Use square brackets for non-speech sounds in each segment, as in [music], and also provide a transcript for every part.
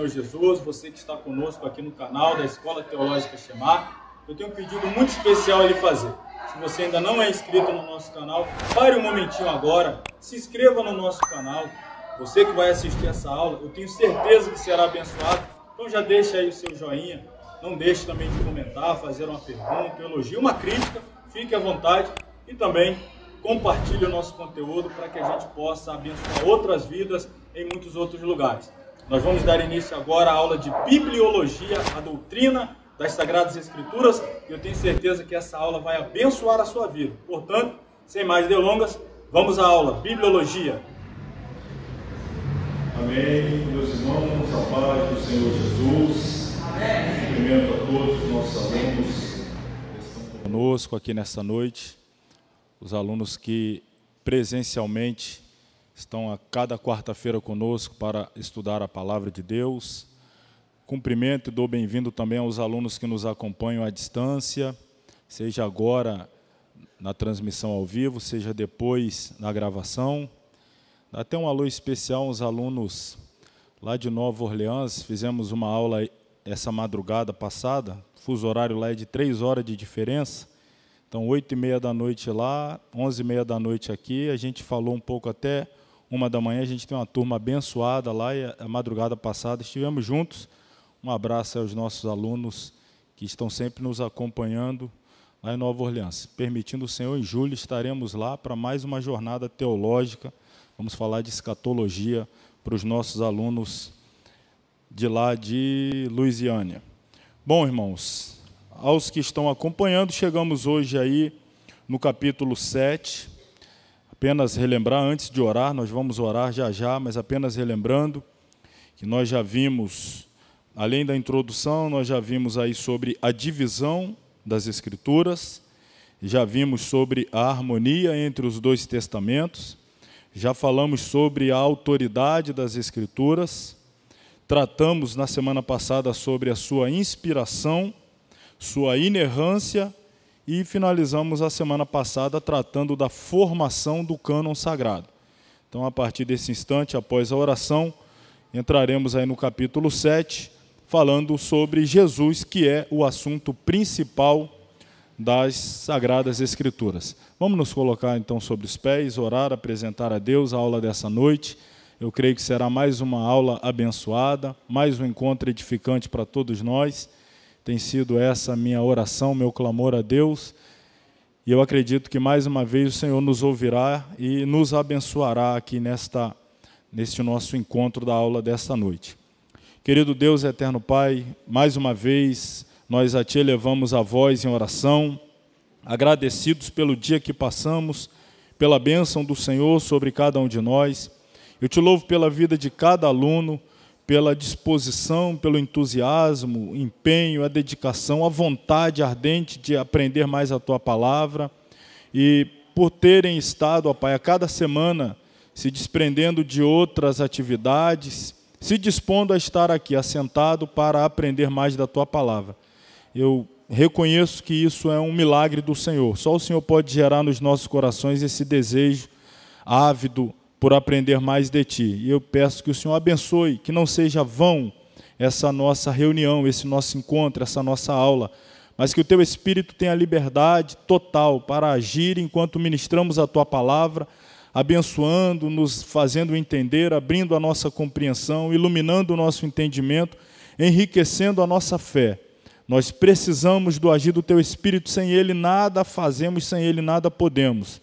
Senhor Jesus, você que está conosco aqui no canal da Escola Teológica Chamar, eu tenho um pedido muito especial a lhe fazer. Se você ainda não é inscrito no nosso canal, pare um momentinho agora, se inscreva no nosso canal. Você que vai assistir essa aula, eu tenho certeza que será abençoado. Então já deixa aí o seu joinha, não deixe também de comentar, fazer uma pergunta, um elogio, uma crítica, fique à vontade e também compartilhe o nosso conteúdo para que a gente possa abençoar outras vidas em muitos outros lugares. Nós vamos dar início agora à aula de Bibliologia, a doutrina das Sagradas Escrituras. Eu tenho certeza que essa aula vai abençoar a sua vida. Portanto, sem mais delongas, vamos à aula Bibliologia. Amém. Meus irmãos, a paz do Senhor Jesus. Amém. Cumprimento a todos os nossos alunos que estão conosco aqui nessa noite. Os alunos que presencialmente estão a cada quarta-feira conosco para estudar a palavra de Deus. Cumprimento e dou bem-vindo também aos alunos que nos acompanham à distância, seja agora na transmissão ao vivo, seja depois na gravação. até um alô especial aos alunos lá de Nova Orleans. Fizemos uma aula essa madrugada passada. O fuso horário lá é de três horas de diferença. Então, oito e meia da noite lá, onze e meia da noite aqui. A gente falou um pouco até uma da manhã. A gente tem uma turma abençoada lá e a madrugada passada estivemos juntos. Um abraço aos nossos alunos que estão sempre nos acompanhando lá em Nova Orleans. Permitindo o Senhor, em julho estaremos lá para mais uma jornada teológica. Vamos falar de escatologia para os nossos alunos de lá de Louisiana. Bom, irmãos, aos que estão acompanhando, chegamos hoje aí no capítulo 7 apenas relembrar antes de orar, nós vamos orar já já, mas apenas relembrando que nós já vimos, além da introdução, nós já vimos aí sobre a divisão das Escrituras, já vimos sobre a harmonia entre os dois testamentos, já falamos sobre a autoridade das Escrituras, tratamos na semana passada sobre a sua inspiração, sua inerrância e finalizamos a semana passada tratando da formação do cânon sagrado. Então, a partir desse instante, após a oração, entraremos aí no capítulo 7, falando sobre Jesus, que é o assunto principal das Sagradas Escrituras. Vamos nos colocar então sobre os pés, orar, apresentar a Deus a aula dessa noite. Eu creio que será mais uma aula abençoada, mais um encontro edificante para todos nós tem sido essa a minha oração, meu clamor a Deus. E eu acredito que mais uma vez o Senhor nos ouvirá e nos abençoará aqui nesta neste nosso encontro da aula desta noite. Querido Deus eterno Pai, mais uma vez nós a ti elevamos a voz em oração, agradecidos pelo dia que passamos, pela bênção do Senhor sobre cada um de nós. Eu te louvo pela vida de cada aluno, pela disposição, pelo entusiasmo, empenho, a dedicação, a vontade ardente de aprender mais a tua palavra e por terem estado, ó Pai, a cada semana se desprendendo de outras atividades, se dispondo a estar aqui assentado para aprender mais da tua palavra. Eu reconheço que isso é um milagre do Senhor. Só o Senhor pode gerar nos nossos corações esse desejo ávido por aprender mais de ti. E eu peço que o Senhor abençoe, que não seja vão essa nossa reunião, esse nosso encontro, essa nossa aula, mas que o teu espírito tenha liberdade total para agir enquanto ministramos a tua palavra, abençoando, nos fazendo entender, abrindo a nossa compreensão, iluminando o nosso entendimento, enriquecendo a nossa fé. Nós precisamos do agir do teu espírito, sem ele nada fazemos, sem ele nada podemos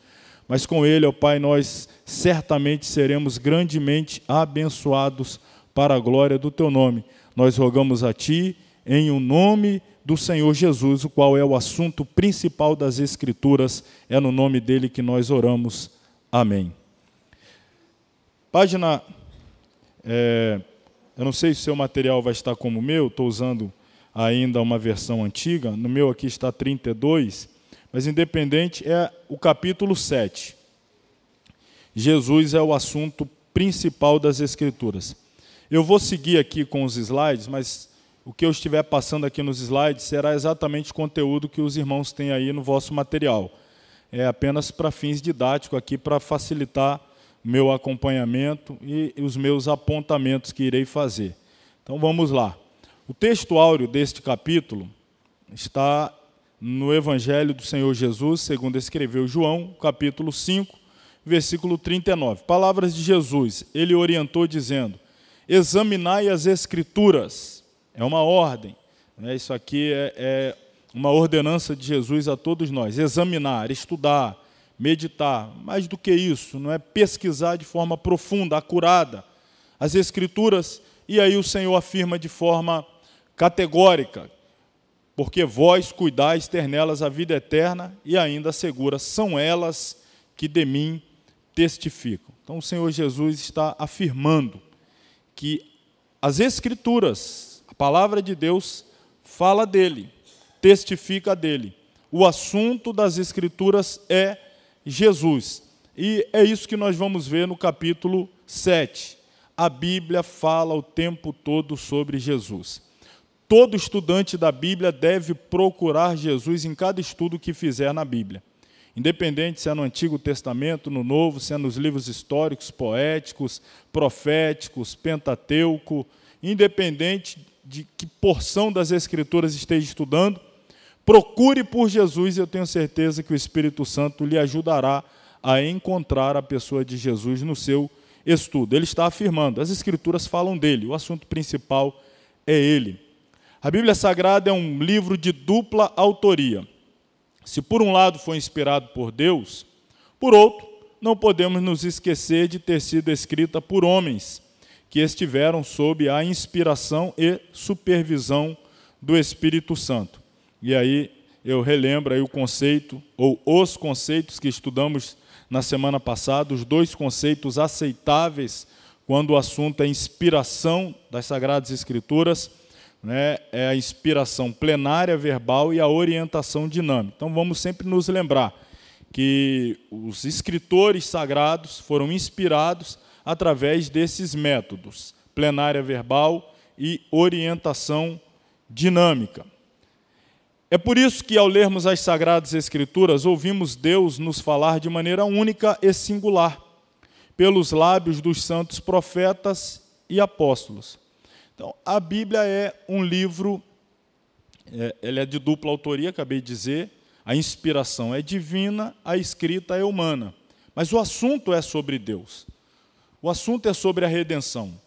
mas com Ele, ó Pai, nós certamente seremos grandemente abençoados para a glória do Teu nome. Nós rogamos a Ti, em o um nome do Senhor Jesus, o qual é o assunto principal das Escrituras, é no nome dele que nós oramos. Amém. Página. É, eu não sei se o seu material vai estar como o meu, estou usando ainda uma versão antiga, no meu aqui está 32 mas independente é o capítulo 7. Jesus é o assunto principal das Escrituras. Eu vou seguir aqui com os slides, mas o que eu estiver passando aqui nos slides será exatamente o conteúdo que os irmãos têm aí no vosso material. É apenas para fins didáticos aqui, para facilitar meu acompanhamento e os meus apontamentos que irei fazer. Então vamos lá. O texto áureo deste capítulo está no Evangelho do Senhor Jesus, segundo escreveu João, capítulo 5, versículo 39. Palavras de Jesus, ele orientou dizendo: Examinai as Escrituras. É uma ordem. Né? Isso aqui é, é uma ordenança de Jesus a todos nós: examinar, estudar, meditar. Mais do que isso, não é pesquisar de forma profunda, acurada as Escrituras. E aí o Senhor afirma de forma categórica porque vós cuidais ter nelas a vida eterna e ainda segura são elas que de mim testificam. Então o Senhor Jesus está afirmando que as Escrituras, a palavra de Deus, fala dele, testifica dele. O assunto das Escrituras é Jesus. E é isso que nós vamos ver no capítulo 7. A Bíblia fala o tempo todo sobre Jesus. Todo estudante da Bíblia deve procurar Jesus em cada estudo que fizer na Bíblia. Independente se é no Antigo Testamento, no Novo, se é nos livros históricos, poéticos, proféticos, pentateuco, independente de que porção das Escrituras esteja estudando, procure por Jesus e eu tenho certeza que o Espírito Santo lhe ajudará a encontrar a pessoa de Jesus no seu estudo. Ele está afirmando, as Escrituras falam dele, o assunto principal é ele. A Bíblia Sagrada é um livro de dupla autoria. Se por um lado foi inspirado por Deus, por outro, não podemos nos esquecer de ter sido escrita por homens que estiveram sob a inspiração e supervisão do Espírito Santo. E aí eu relembro aí o conceito, ou os conceitos que estudamos na semana passada, os dois conceitos aceitáveis quando o assunto é inspiração das Sagradas Escrituras né, é a inspiração plenária verbal e a orientação dinâmica. Então vamos sempre nos lembrar que os escritores sagrados foram inspirados através desses métodos, plenária verbal e orientação dinâmica. É por isso que, ao lermos as Sagradas Escrituras, ouvimos Deus nos falar de maneira única e singular, pelos lábios dos santos profetas e apóstolos. Então, a Bíblia é um livro, é, ele é de dupla autoria, acabei de dizer, a inspiração é divina, a escrita é humana. Mas o assunto é sobre Deus. O assunto é sobre a redenção.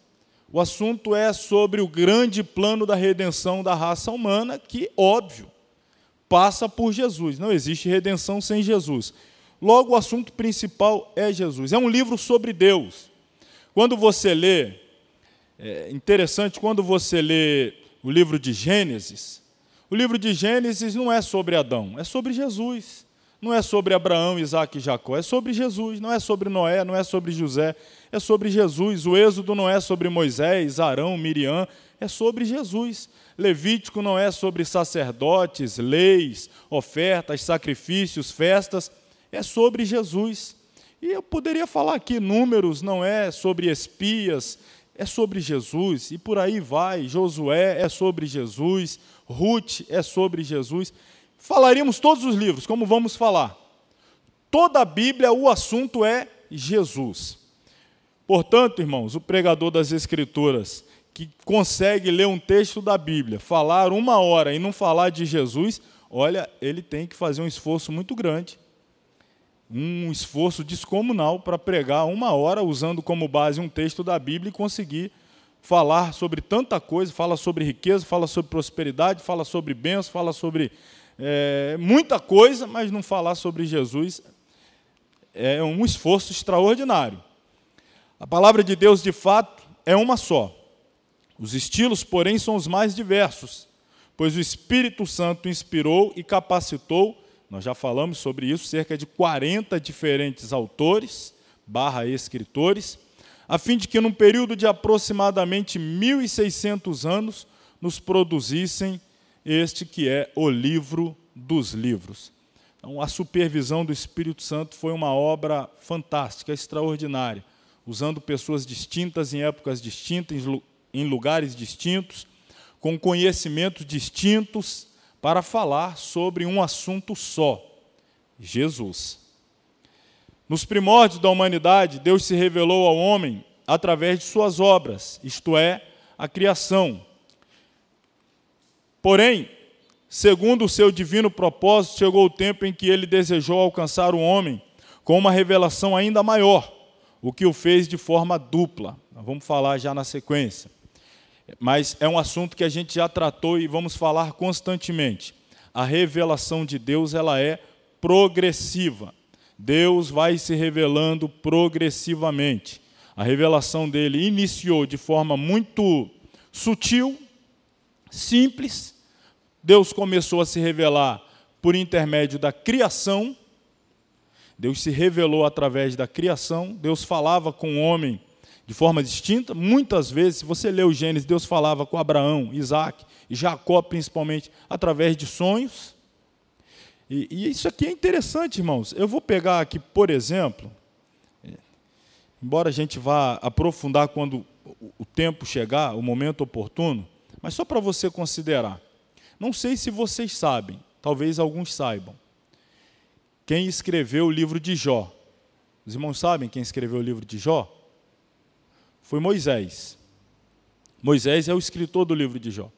O assunto é sobre o grande plano da redenção da raça humana, que, óbvio, passa por Jesus. Não existe redenção sem Jesus. Logo, o assunto principal é Jesus. É um livro sobre Deus. Quando você lê é interessante quando você lê o livro de Gênesis. O livro de Gênesis não é sobre Adão, é sobre Jesus. Não é sobre Abraão, Isaac e Jacó, é sobre Jesus. Não é sobre Noé, não é sobre José, é sobre Jesus. O Êxodo não é sobre Moisés, Arão, Miriam, é sobre Jesus. Levítico não é sobre sacerdotes, leis, ofertas, sacrifícios, festas, é sobre Jesus. E eu poderia falar aqui números, não é sobre espias é sobre Jesus, e por aí vai. Josué é sobre Jesus, Ruth é sobre Jesus. Falaríamos todos os livros, como vamos falar. Toda a Bíblia, o assunto é Jesus. Portanto, irmãos, o pregador das Escrituras que consegue ler um texto da Bíblia, falar uma hora e não falar de Jesus, olha, ele tem que fazer um esforço muito grande um esforço descomunal para pregar uma hora usando como base um texto da Bíblia e conseguir falar sobre tanta coisa, fala sobre riqueza, fala sobre prosperidade, fala sobre bênçãos, fala sobre é, muita coisa, mas não falar sobre Jesus é um esforço extraordinário. A palavra de Deus, de fato, é uma só. Os estilos, porém, são os mais diversos, pois o Espírito Santo inspirou e capacitou nós já falamos sobre isso, cerca de 40 diferentes autores barra escritores, a fim de que num período de aproximadamente 1.600 anos nos produzissem este que é o livro dos livros. Então, a supervisão do Espírito Santo foi uma obra fantástica, extraordinária, usando pessoas distintas em épocas distintas, em lugares distintos, com conhecimentos distintos, para falar sobre um assunto só: Jesus. Nos primórdios da humanidade, Deus se revelou ao homem através de suas obras, isto é, a criação. Porém, segundo o seu divino propósito, chegou o tempo em que ele desejou alcançar o homem com uma revelação ainda maior, o que o fez de forma dupla. Vamos falar já na sequência mas é um assunto que a gente já tratou e vamos falar constantemente. A revelação de Deus ela é progressiva. Deus vai se revelando progressivamente. A revelação dele iniciou de forma muito sutil, simples. Deus começou a se revelar por intermédio da criação. Deus se revelou através da criação. Deus falava com o homem de forma distinta. Muitas vezes, se você lê o Gênesis, Deus falava com Abraão, Isaac e Jacó, principalmente, através de sonhos. E, e isso aqui é interessante, irmãos. Eu vou pegar aqui, por exemplo, embora a gente vá aprofundar quando o tempo chegar, o momento oportuno, mas só para você considerar. Não sei se vocês sabem, talvez alguns saibam. Quem escreveu o livro de Jó? Os irmãos sabem quem escreveu o livro de Jó? foi Moisés. Moisés é o escritor do livro de Jó.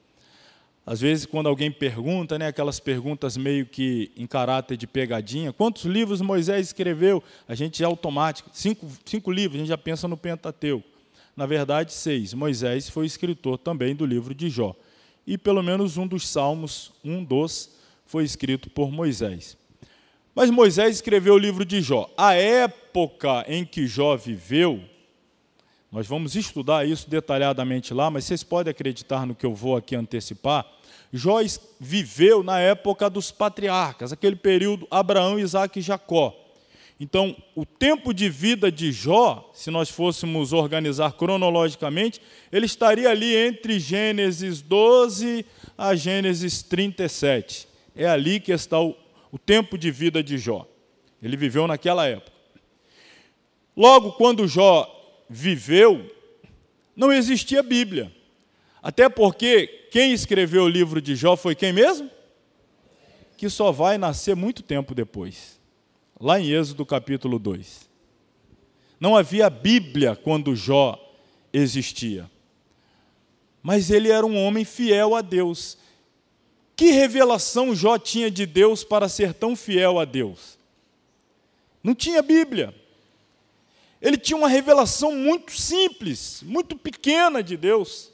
Às vezes, quando alguém pergunta, né, aquelas perguntas meio que em caráter de pegadinha, quantos livros Moisés escreveu? A gente é automático. Cinco, cinco livros, a gente já pensa no Pentateuco. Na verdade, seis. Moisés foi escritor também do livro de Jó. E pelo menos um dos salmos, um dos, foi escrito por Moisés. Mas Moisés escreveu o livro de Jó. A época em que Jó viveu, nós vamos estudar isso detalhadamente lá, mas vocês podem acreditar no que eu vou aqui antecipar. Jó viveu na época dos patriarcas, aquele período Abraão, Isaac e Jacó. Então, o tempo de vida de Jó, se nós fôssemos organizar cronologicamente, ele estaria ali entre Gênesis 12 a Gênesis 37. É ali que está o, o tempo de vida de Jó. Ele viveu naquela época. Logo, quando Jó viveu, não existia Bíblia. Até porque quem escreveu o livro de Jó foi quem mesmo? Que só vai nascer muito tempo depois, lá em Êxodo capítulo 2. Não havia Bíblia quando Jó existia. Mas ele era um homem fiel a Deus. Que revelação Jó tinha de Deus para ser tão fiel a Deus? Não tinha Bíblia. Ele tinha uma revelação muito simples, muito pequena de Deus.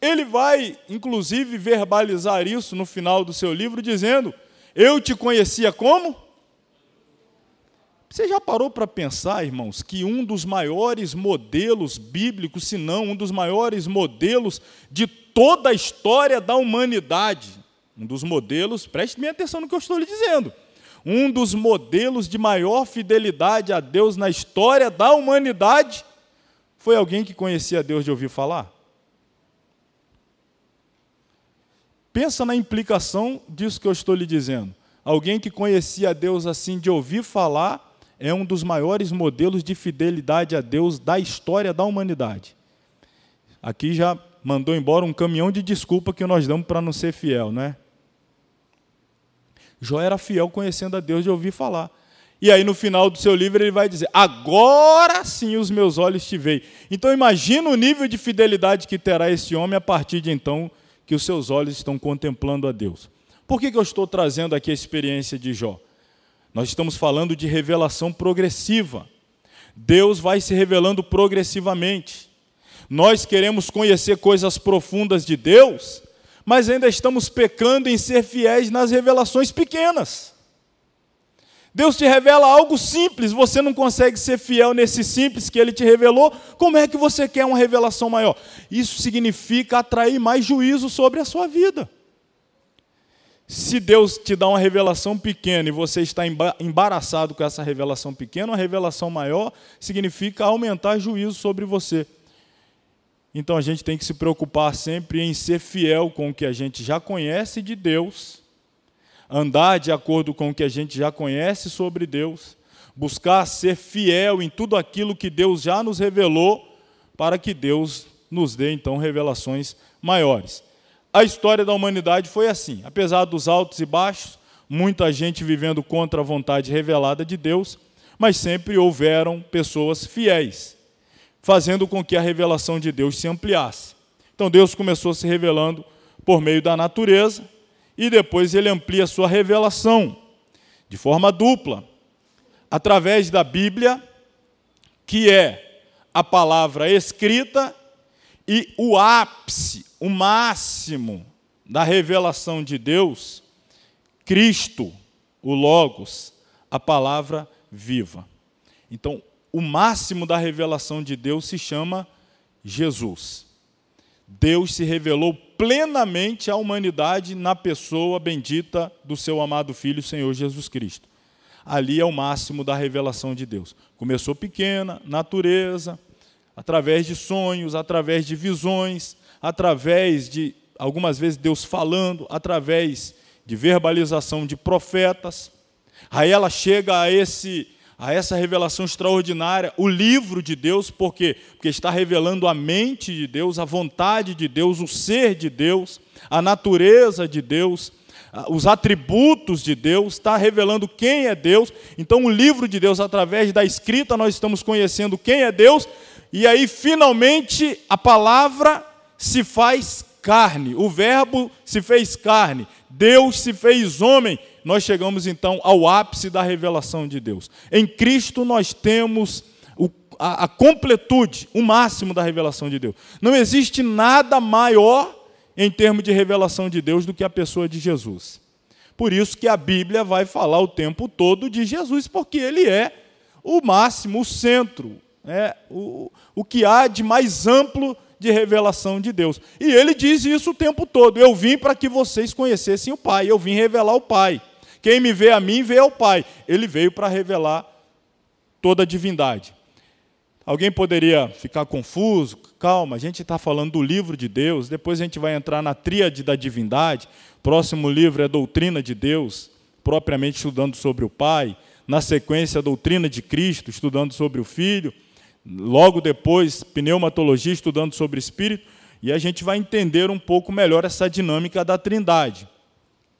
Ele vai, inclusive, verbalizar isso no final do seu livro, dizendo: Eu te conhecia como? Você já parou para pensar, irmãos, que um dos maiores modelos bíblicos, se não um dos maiores modelos de toda a história da humanidade, um dos modelos, preste bem atenção no que eu estou lhe dizendo, um dos modelos de maior fidelidade a Deus na história da humanidade, foi alguém que conhecia Deus de ouvir falar. Pensa na implicação disso que eu estou lhe dizendo. Alguém que conhecia Deus assim de ouvir falar é um dos maiores modelos de fidelidade a Deus da história da humanidade. Aqui já mandou embora um caminhão de desculpa que nós damos para não ser fiel, né? Jó era fiel conhecendo a Deus de ouvir falar. E aí no final do seu livro ele vai dizer: Agora sim os meus olhos te veem. Então imagina o nível de fidelidade que terá esse homem a partir de então que os seus olhos estão contemplando a Deus. Por que, que eu estou trazendo aqui a experiência de Jó? Nós estamos falando de revelação progressiva. Deus vai se revelando progressivamente. Nós queremos conhecer coisas profundas de Deus mas ainda estamos pecando em ser fiéis nas revelações pequenas. Deus te revela algo simples, você não consegue ser fiel nesse simples que ele te revelou, como é que você quer uma revelação maior? Isso significa atrair mais juízo sobre a sua vida. Se Deus te dá uma revelação pequena e você está embaraçado com essa revelação pequena, uma revelação maior significa aumentar juízo sobre você. Então a gente tem que se preocupar sempre em ser fiel com o que a gente já conhece de Deus, andar de acordo com o que a gente já conhece sobre Deus, buscar ser fiel em tudo aquilo que Deus já nos revelou, para que Deus nos dê então revelações maiores. A história da humanidade foi assim, apesar dos altos e baixos, muita gente vivendo contra a vontade revelada de Deus, mas sempre houveram pessoas fiéis fazendo com que a revelação de Deus se ampliasse. Então Deus começou se revelando por meio da natureza e depois ele amplia sua revelação de forma dupla, através da Bíblia, que é a palavra escrita e o ápice, o máximo da revelação de Deus, Cristo, o Logos, a palavra viva. Então, o máximo da revelação de Deus se chama Jesus. Deus se revelou plenamente à humanidade na pessoa bendita do seu amado Filho, Senhor Jesus Cristo. Ali é o máximo da revelação de Deus. Começou pequena, natureza, através de sonhos, através de visões, através de, algumas vezes, Deus falando, através de verbalização de profetas. Aí ela chega a esse a essa revelação extraordinária, o livro de Deus, por quê? Porque está revelando a mente de Deus, a vontade de Deus, o ser de Deus, a natureza de Deus, os atributos de Deus, está revelando quem é Deus. Então, o livro de Deus, através da escrita, nós estamos conhecendo quem é Deus, e aí, finalmente, a palavra se faz carne, o Verbo se fez carne, Deus se fez homem nós chegamos então ao ápice da revelação de Deus. Em Cristo nós temos o, a, a completude, o máximo da revelação de Deus. Não existe nada maior em termos de revelação de Deus do que a pessoa de Jesus. Por isso que a Bíblia vai falar o tempo todo de Jesus, porque ele é o máximo, o centro, né? o, o que há de mais amplo de revelação de Deus. E ele diz isso o tempo todo: Eu vim para que vocês conhecessem o Pai, eu vim revelar o Pai. Quem me vê a mim, vê ao Pai. Ele veio para revelar toda a divindade. Alguém poderia ficar confuso, calma, a gente está falando do livro de Deus, depois a gente vai entrar na tríade da divindade. Próximo livro é Doutrina de Deus, propriamente estudando sobre o Pai. Na sequência, a Doutrina de Cristo, estudando sobre o Filho. Logo depois, Pneumatologia, estudando sobre o Espírito. E a gente vai entender um pouco melhor essa dinâmica da Trindade.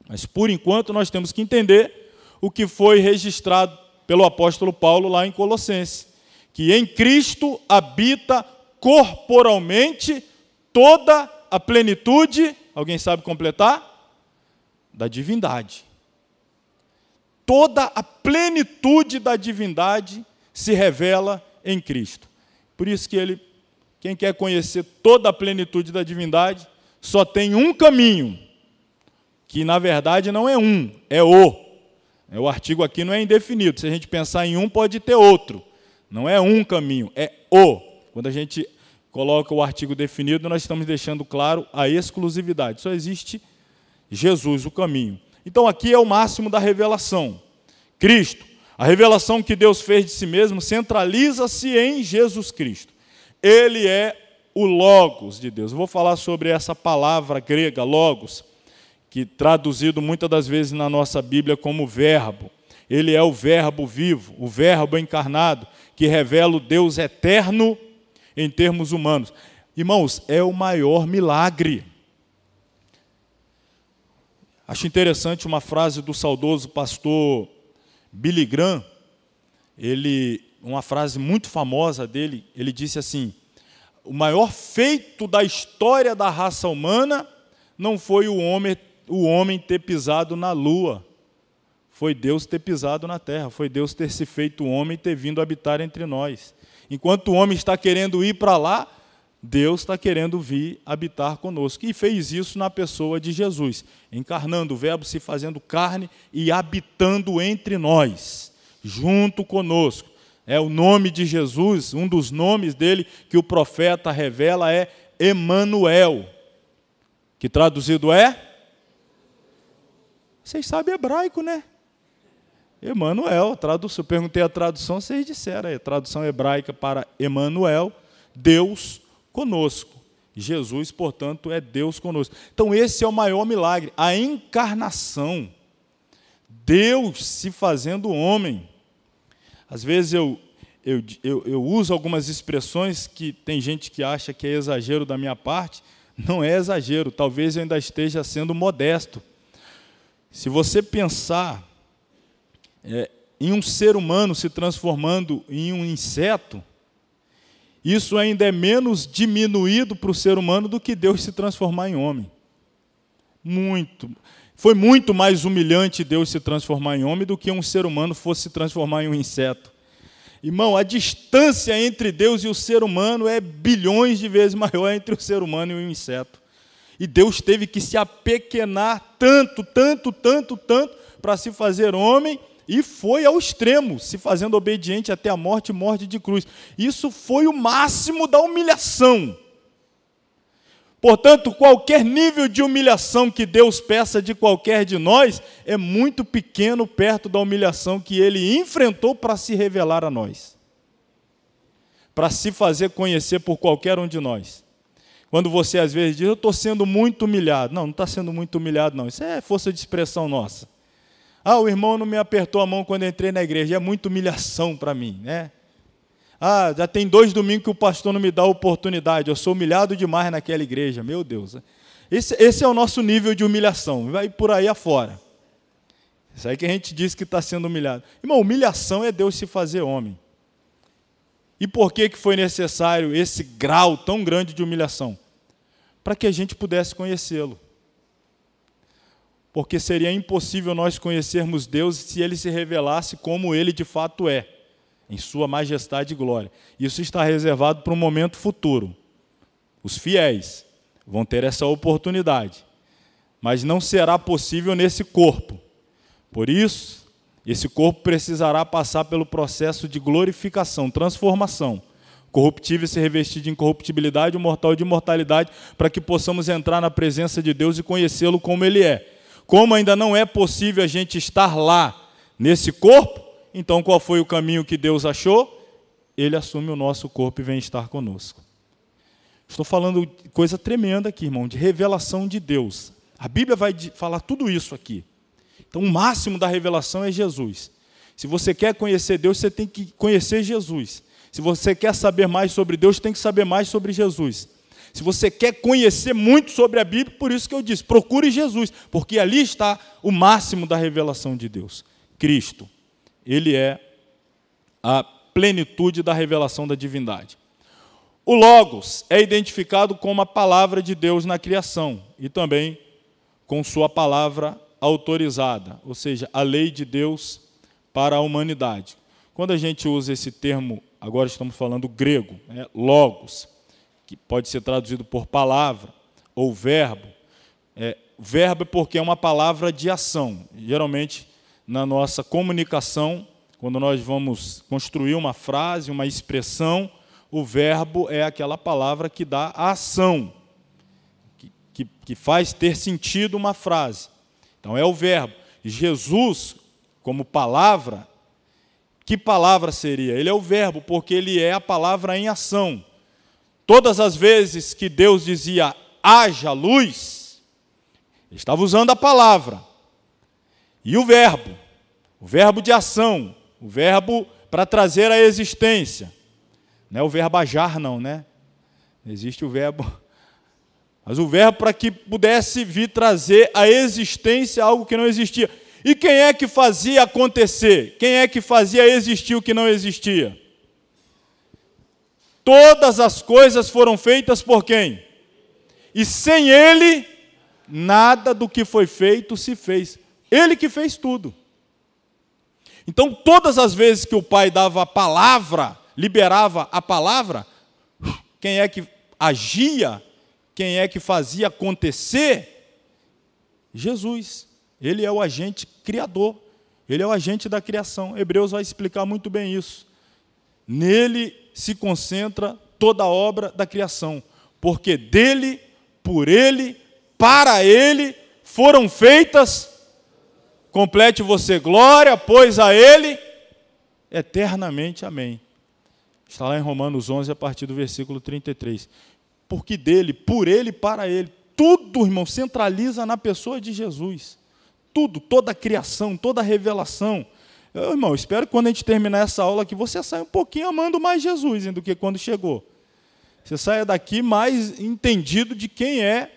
Mas por enquanto nós temos que entender o que foi registrado pelo apóstolo Paulo lá em Colossenses, que em Cristo habita corporalmente toda a plenitude, alguém sabe completar? Da divindade. Toda a plenitude da divindade se revela em Cristo. Por isso que ele, quem quer conhecer toda a plenitude da divindade, só tem um caminho, que na verdade não é um, é o. É, o artigo aqui não é indefinido. Se a gente pensar em um, pode ter outro. Não é um caminho, é o. Quando a gente coloca o artigo definido, nós estamos deixando claro a exclusividade. Só existe Jesus, o caminho. Então aqui é o máximo da revelação. Cristo, a revelação que Deus fez de si mesmo, centraliza-se em Jesus Cristo. Ele é o Logos de Deus. Eu vou falar sobre essa palavra grega, Logos que traduzido muitas das vezes na nossa Bíblia como verbo. Ele é o verbo vivo, o verbo encarnado, que revela o Deus eterno em termos humanos. Irmãos, é o maior milagre. Acho interessante uma frase do saudoso pastor Billy Graham, ele, uma frase muito famosa dele, ele disse assim: "O maior feito da história da raça humana não foi o homem o homem ter pisado na lua, foi Deus ter pisado na terra, foi Deus ter se feito homem e ter vindo habitar entre nós. Enquanto o homem está querendo ir para lá, Deus está querendo vir habitar conosco. E fez isso na pessoa de Jesus, encarnando o Verbo, se fazendo carne e habitando entre nós, junto conosco. É o nome de Jesus, um dos nomes dele que o profeta revela é Emanuel, que traduzido é vocês sabem hebraico, né? Emanuel, tradução. Perguntei a tradução, vocês disseram. É tradução hebraica para Emanuel, Deus conosco. Jesus, portanto, é Deus conosco. Então, esse é o maior milagre, a encarnação. Deus se fazendo homem. Às vezes eu, eu, eu, eu, uso algumas expressões que tem gente que acha que é exagero da minha parte. Não é exagero, talvez eu ainda esteja sendo modesto se você pensar é, em um ser humano se transformando em um inseto, isso ainda é menos diminuído para o ser humano do que Deus se transformar em homem. Muito. Foi muito mais humilhante Deus se transformar em homem do que um ser humano fosse se transformar em um inseto. Irmão, a distância entre Deus e o ser humano é bilhões de vezes [laughs] maior entre o ser humano e o inseto. E Deus teve que se apequenar tanto, tanto, tanto, tanto, para se fazer homem e foi ao extremo, se fazendo obediente até a morte morte de cruz. Isso foi o máximo da humilhação. Portanto, qualquer nível de humilhação que Deus peça de qualquer de nós é muito pequeno perto da humilhação que ele enfrentou para se revelar a nós, para se fazer conhecer por qualquer um de nós. Quando você às vezes diz, eu estou sendo muito humilhado. Não, não está sendo muito humilhado, não. Isso é força de expressão nossa. Ah, o irmão não me apertou a mão quando entrei na igreja. É muita humilhação para mim, né? Ah, já tem dois domingos que o pastor não me dá oportunidade. Eu sou humilhado demais naquela igreja. Meu Deus. Esse, esse é o nosso nível de humilhação. Vai por aí afora. Isso aí que a gente diz que está sendo humilhado. Irmão, humilhação é Deus se fazer homem. E por que, que foi necessário esse grau tão grande de humilhação? para que a gente pudesse conhecê-lo. Porque seria impossível nós conhecermos Deus se ele se revelasse como ele de fato é, em sua majestade e glória. Isso está reservado para um momento futuro. Os fiéis vão ter essa oportunidade, mas não será possível nesse corpo. Por isso, esse corpo precisará passar pelo processo de glorificação, transformação corruptível se revestir de incorruptibilidade, o mortal de imortalidade, para que possamos entrar na presença de Deus e conhecê-lo como ele é. Como ainda não é possível a gente estar lá nesse corpo, então qual foi o caminho que Deus achou? Ele assume o nosso corpo e vem estar conosco. Estou falando coisa tremenda aqui, irmão, de revelação de Deus. A Bíblia vai falar tudo isso aqui. Então, o máximo da revelação é Jesus. Se você quer conhecer Deus, você tem que conhecer Jesus. Se você quer saber mais sobre Deus, tem que saber mais sobre Jesus. Se você quer conhecer muito sobre a Bíblia, por isso que eu disse, procure Jesus, porque ali está o máximo da revelação de Deus. Cristo, ele é a plenitude da revelação da divindade. O Logos é identificado como a palavra de Deus na criação e também com sua palavra autorizada, ou seja, a lei de Deus para a humanidade. Quando a gente usa esse termo, agora estamos falando grego, né, logos, que pode ser traduzido por palavra ou verbo. É, verbo é porque é uma palavra de ação. Geralmente, na nossa comunicação, quando nós vamos construir uma frase, uma expressão, o verbo é aquela palavra que dá a ação, que, que, que faz ter sentido uma frase. Então, é o verbo. Jesus, como palavra, que palavra seria? Ele é o verbo, porque ele é a palavra em ação. Todas as vezes que Deus dizia haja luz, ele estava usando a palavra e o verbo, o verbo de ação, o verbo para trazer a existência. Não é o verbo ajar, não, né? Existe o verbo. Mas o verbo para que pudesse vir trazer a existência algo que não existia. E quem é que fazia acontecer? Quem é que fazia existir o que não existia? Todas as coisas foram feitas por quem? E sem Ele, nada do que foi feito se fez. Ele que fez tudo. Então, todas as vezes que o Pai dava a palavra, liberava a palavra, quem é que agia, quem é que fazia acontecer? Jesus. Ele é o agente criador, ele é o agente da criação. Hebreus vai explicar muito bem isso. Nele se concentra toda a obra da criação, porque dele, por ele, para ele foram feitas. Complete você glória, pois a ele eternamente. Amém. Está lá em Romanos 11, a partir do versículo 33. Porque dele, por ele, para ele, tudo, irmão, centraliza na pessoa de Jesus tudo, toda a criação, toda a revelação. Eu, irmão, espero que quando a gente terminar essa aula que você saia um pouquinho amando mais Jesus hein, do que quando chegou. Você saia daqui mais entendido de quem é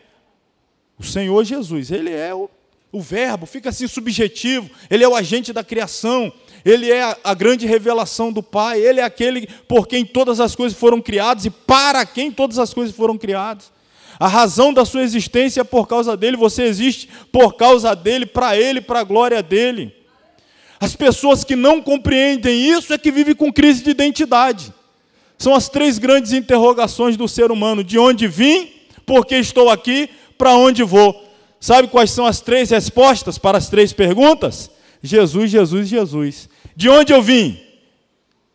o Senhor Jesus. Ele é o, o verbo, fica assim subjetivo, ele é o agente da criação. Ele é a grande revelação do Pai, Ele é aquele por quem todas as coisas foram criadas e para quem todas as coisas foram criadas. A razão da sua existência é por causa dele, você existe por causa dele, para ele, para a glória dele. As pessoas que não compreendem isso é que vivem com crise de identidade. São as três grandes interrogações do ser humano: de onde vim, por que estou aqui, para onde vou. Sabe quais são as três respostas para as três perguntas? Jesus, Jesus, Jesus. De onde eu vim?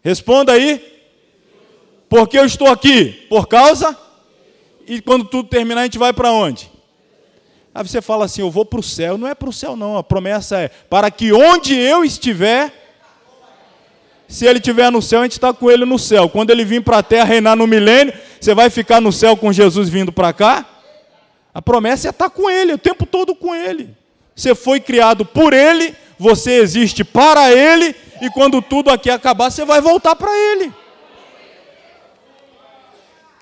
Responda aí. Por que eu estou aqui? Por causa e quando tudo terminar, a gente vai para onde? Aí você fala assim: Eu vou para o céu. Não é para o céu, não. A promessa é: Para que onde eu estiver, se ele estiver no céu, a gente está com ele no céu. Quando ele vir para a terra reinar no milênio, você vai ficar no céu com Jesus vindo para cá? A promessa é estar tá com ele, o tempo todo com ele. Você foi criado por ele, você existe para ele, e quando tudo aqui acabar, você vai voltar para ele.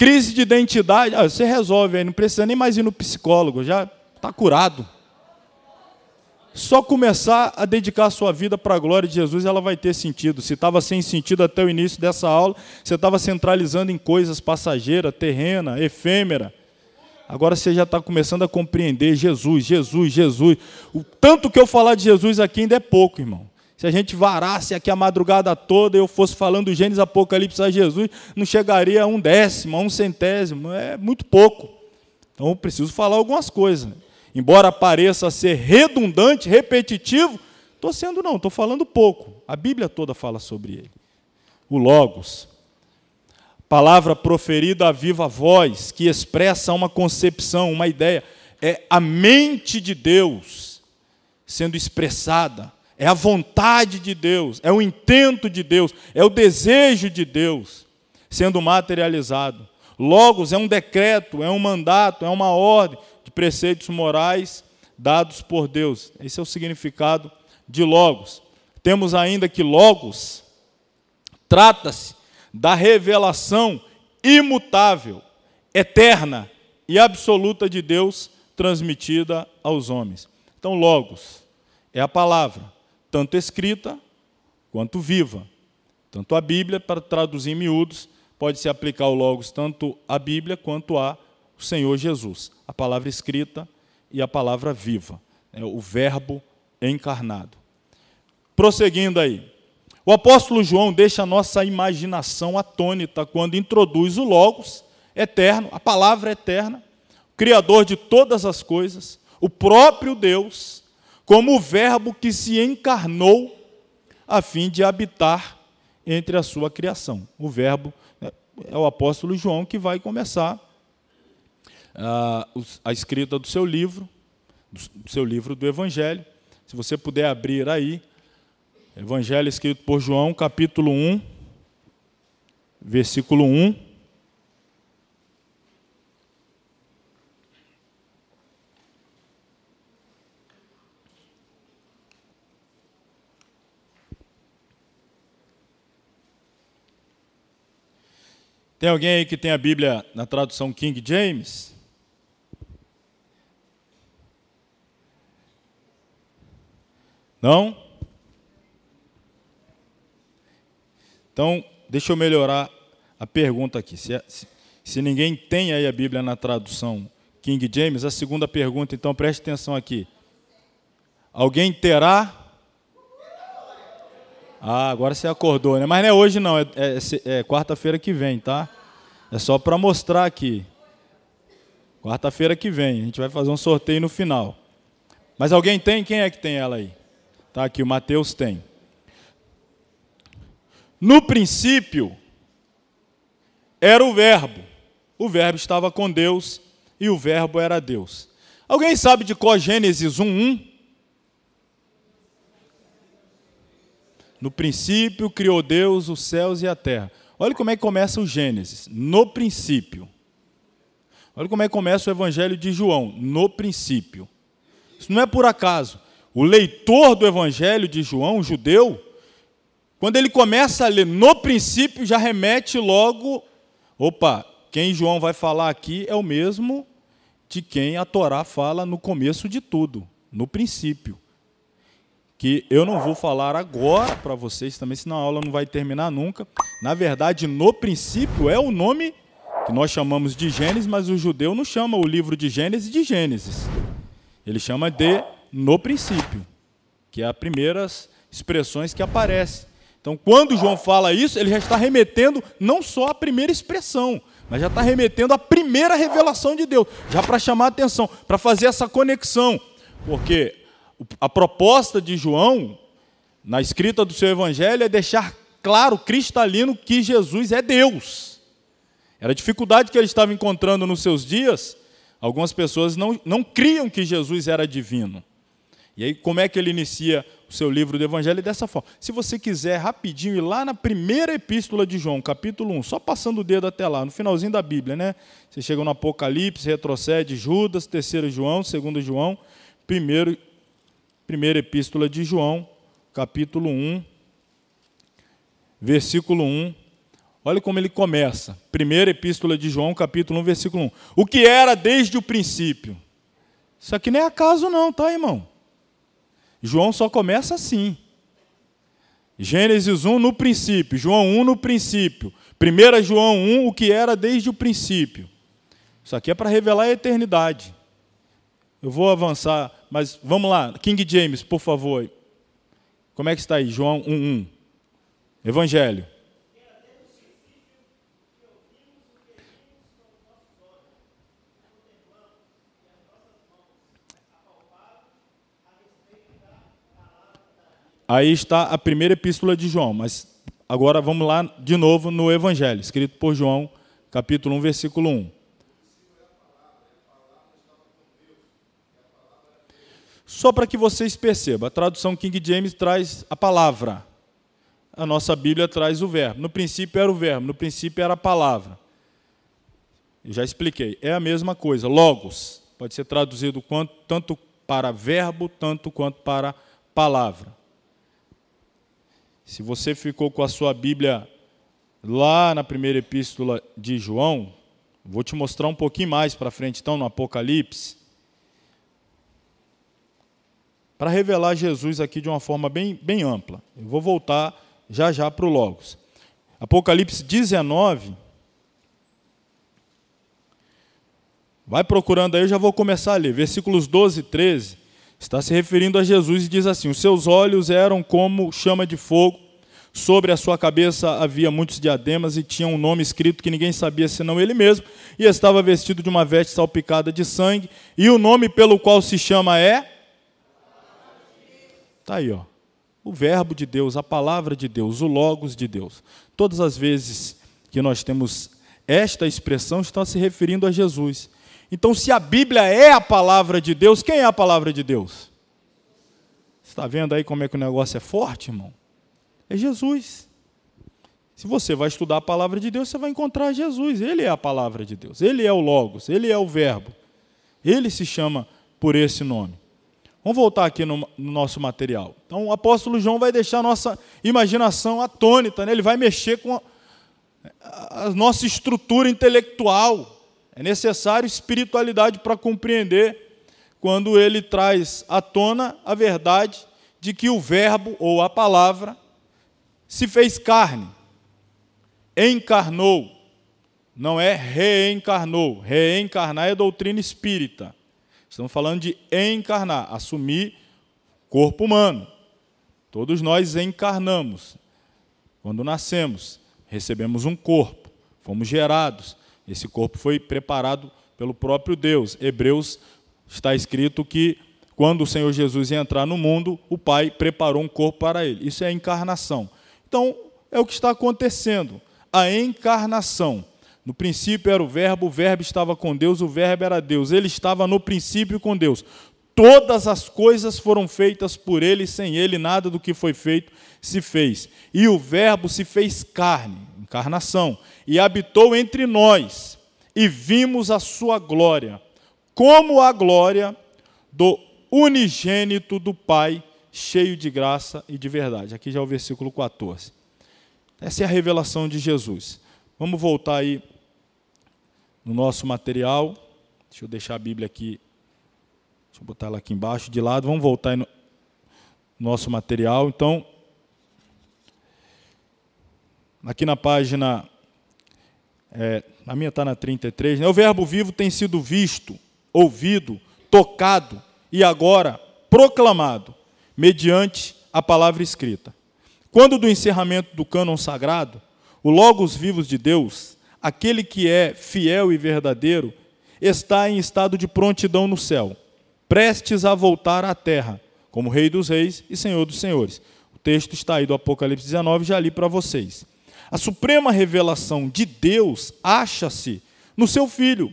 Crise de identidade, ah, você resolve aí, não precisa nem mais ir no psicólogo, já está curado. Só começar a dedicar a sua vida para a glória de Jesus, ela vai ter sentido. Se estava sem sentido até o início dessa aula, você estava centralizando em coisas passageiras, terrena, efêmera. Agora você já está começando a compreender Jesus, Jesus, Jesus. O tanto que eu falar de Jesus aqui ainda é pouco, irmão. Se a gente varasse aqui a madrugada toda e eu fosse falando Gênesis Apocalipse a Jesus, não chegaria a um décimo, a um centésimo, é muito pouco. Então preciso falar algumas coisas. Né? Embora pareça ser redundante, repetitivo, estou sendo não, estou falando pouco. A Bíblia toda fala sobre ele. O Logos, palavra proferida à viva voz, que expressa uma concepção, uma ideia, é a mente de Deus sendo expressada é a vontade de Deus, é o intento de Deus, é o desejo de Deus sendo materializado. Logos é um decreto, é um mandato, é uma ordem de preceitos morais dados por Deus. Esse é o significado de Logos. Temos ainda que Logos trata-se da revelação imutável, eterna e absoluta de Deus transmitida aos homens. Então, Logos é a palavra tanto escrita quanto viva. Tanto a Bíblia, para traduzir em miúdos, pode se aplicar o Logos tanto à Bíblia quanto a o Senhor Jesus. A palavra escrita e a palavra viva, né, o Verbo encarnado. Prosseguindo aí. O apóstolo João deixa a nossa imaginação atônita quando introduz o Logos eterno, a palavra eterna, Criador de todas as coisas, o próprio Deus, como o Verbo que se encarnou a fim de habitar entre a sua criação. O Verbo né, é o apóstolo João que vai começar ah, a escrita do seu livro, do seu livro do Evangelho. Se você puder abrir aí, Evangelho escrito por João, capítulo 1, versículo 1. Tem alguém aí que tem a Bíblia na tradução King James? Não? Então, deixa eu melhorar a pergunta aqui. Se, se, se, ninguém tem aí a Bíblia na tradução King James, a segunda pergunta, então preste atenção aqui. Alguém terá ah, agora você acordou, né? Mas não é hoje, não. É, é, é quarta-feira que vem, tá? É só para mostrar aqui. Quarta-feira que vem. A gente vai fazer um sorteio no final. Mas alguém tem? Quem é que tem ela aí? Tá aqui, o Mateus tem. No princípio, era o Verbo. O Verbo estava com Deus e o Verbo era Deus. Alguém sabe de qual Gênesis 1, 1? No princípio criou Deus os céus e a terra. Olha como é que começa o Gênesis. No princípio. Olha como é que começa o Evangelho de João. No princípio. Isso não é por acaso. O leitor do Evangelho de João, o judeu, quando ele começa a ler no princípio, já remete logo. Opa, quem João vai falar aqui é o mesmo de quem a Torá fala no começo de tudo, no princípio que eu não vou falar agora para vocês também, senão a aula não vai terminar nunca. Na verdade, no princípio é o nome que nós chamamos de Gênesis, mas o judeu não chama o livro de Gênesis de Gênesis. Ele chama de no princípio, que é as primeiras expressões que aparecem. Então, quando João fala isso, ele já está remetendo não só à primeira expressão, mas já está remetendo à primeira revelação de Deus, já para chamar a atenção, para fazer essa conexão. Porque a proposta de João, na escrita do seu evangelho, é deixar claro, cristalino, que Jesus é Deus. Era a dificuldade que ele estava encontrando nos seus dias. Algumas pessoas não, não criam que Jesus era divino. E aí, como é que ele inicia o seu livro do Evangelho? Dessa forma. Se você quiser, rapidinho, ir lá na primeira epístola de João, capítulo 1, só passando o dedo até lá, no finalzinho da Bíblia, né? Você chega no Apocalipse, retrocede Judas, terceiro João, segundo João, primeiro primeira epístola de João, capítulo 1, versículo 1. Olha como ele começa. Primeira epístola de João, capítulo 1, versículo 1. O que era desde o princípio. Isso aqui não é acaso, não, tá, irmão? João só começa assim. Gênesis 1 no princípio, João 1 no princípio, 1 João 1, o que era desde o princípio. Isso aqui é para revelar a eternidade. Eu vou avançar, mas vamos lá. King James, por favor. Como é que está aí? João 1:1. Evangelho. Aí está a primeira epístola de João, mas agora vamos lá de novo no Evangelho, escrito por João, capítulo 1, versículo 1. Só para que vocês percebam, a tradução King James traz a palavra. A nossa Bíblia traz o verbo. No princípio era o verbo, no princípio era a palavra. Eu já expliquei, é a mesma coisa. Logos pode ser traduzido quanto, tanto para verbo, tanto quanto para palavra. Se você ficou com a sua Bíblia lá na primeira epístola de João, vou te mostrar um pouquinho mais para frente, então, no Apocalipse para revelar Jesus aqui de uma forma bem, bem ampla. Eu vou voltar já já para o Logos. Apocalipse 19. Vai procurando aí, eu já vou começar a ler. Versículos 12 e 13. Está se referindo a Jesus e diz assim: Os seus olhos eram como chama de fogo, sobre a sua cabeça havia muitos diademas e tinha um nome escrito que ninguém sabia senão ele mesmo, e estava vestido de uma veste salpicada de sangue, e o nome pelo qual se chama é Está aí, ó. O Verbo de Deus, a palavra de Deus, o Logos de Deus. Todas as vezes que nós temos esta expressão, está se referindo a Jesus. Então, se a Bíblia é a palavra de Deus, quem é a palavra de Deus? Está vendo aí como é que o negócio é forte, irmão? É Jesus. Se você vai estudar a palavra de Deus, você vai encontrar Jesus. Ele é a palavra de Deus. Ele é o Logos. Ele é o Verbo. Ele se chama por esse nome. Vamos voltar aqui no, no, nosso material. Então, o apóstolo João vai deixar a nossa imaginação atônita, né? ele vai mexer com a, a nossa estrutura intelectual. É necessário espiritualidade para compreender quando ele traz à tona a verdade de que o Verbo ou a palavra se fez carne, encarnou, não é reencarnou. Reencarnar é doutrina espírita. Estamos falando de encarnar, assumir corpo humano. Todos nós encarnamos. Quando nascemos, recebemos um corpo, fomos gerados. Esse corpo foi preparado pelo próprio Deus. Hebreus está escrito que quando o Senhor Jesus entrar no mundo, o Pai preparou um corpo para ele. Isso é a encarnação. Então, é o que está acontecendo. A encarnação no princípio era o Verbo, o Verbo estava com Deus, o Verbo era Deus. Ele estava no princípio com Deus. Todas as coisas foram feitas por ele, sem ele nada do que foi feito se fez. E o Verbo se fez carne, encarnação, e habitou entre nós, e vimos a sua glória, como a glória do unigênito do Pai, cheio de graça e de verdade. Aqui já é o versículo 14. Essa é a revelação de Jesus. Vamos voltar aí no nosso material. Deixa eu deixar a Bíblia aqui. Deixa eu botar ela aqui embaixo de lado. Vamos voltar no nosso material. Então, aqui na página. É, a minha está na 33. Né? O verbo vivo tem sido visto, ouvido, tocado e agora proclamado, mediante a palavra escrita. Quando do encerramento do cânon sagrado, o Logos Vivos de Deus aquele que é fiel e verdadeiro, está em estado de prontidão no céu, prestes a voltar à terra, como Rei dos Reis e Senhor dos Senhores. O texto está aí do Apocalipse 19, já li para vocês. A suprema revelação de Deus acha-se no seu Filho.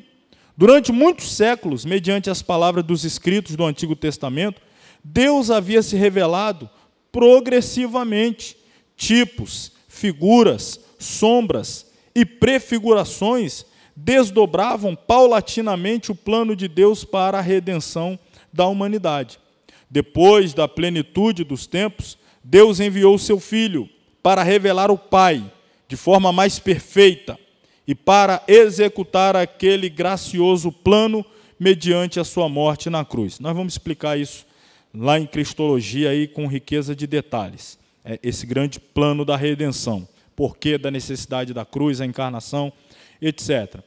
Durante muitos séculos, mediante as palavras dos escritos do Antigo Testamento, Deus havia se revelado progressivamente, tipos, figuras, sombras, e prefigurações desdobravam paulatinamente o plano de Deus para a redenção da humanidade. Depois da plenitude dos tempos, Deus enviou seu Filho para revelar o Pai de forma mais perfeita e para executar aquele gracioso plano mediante a sua morte na cruz. Nós vamos explicar isso lá em Cristologia aí com riqueza de detalhes, é esse grande plano da redenção porquê da necessidade da cruz, a encarnação, etc.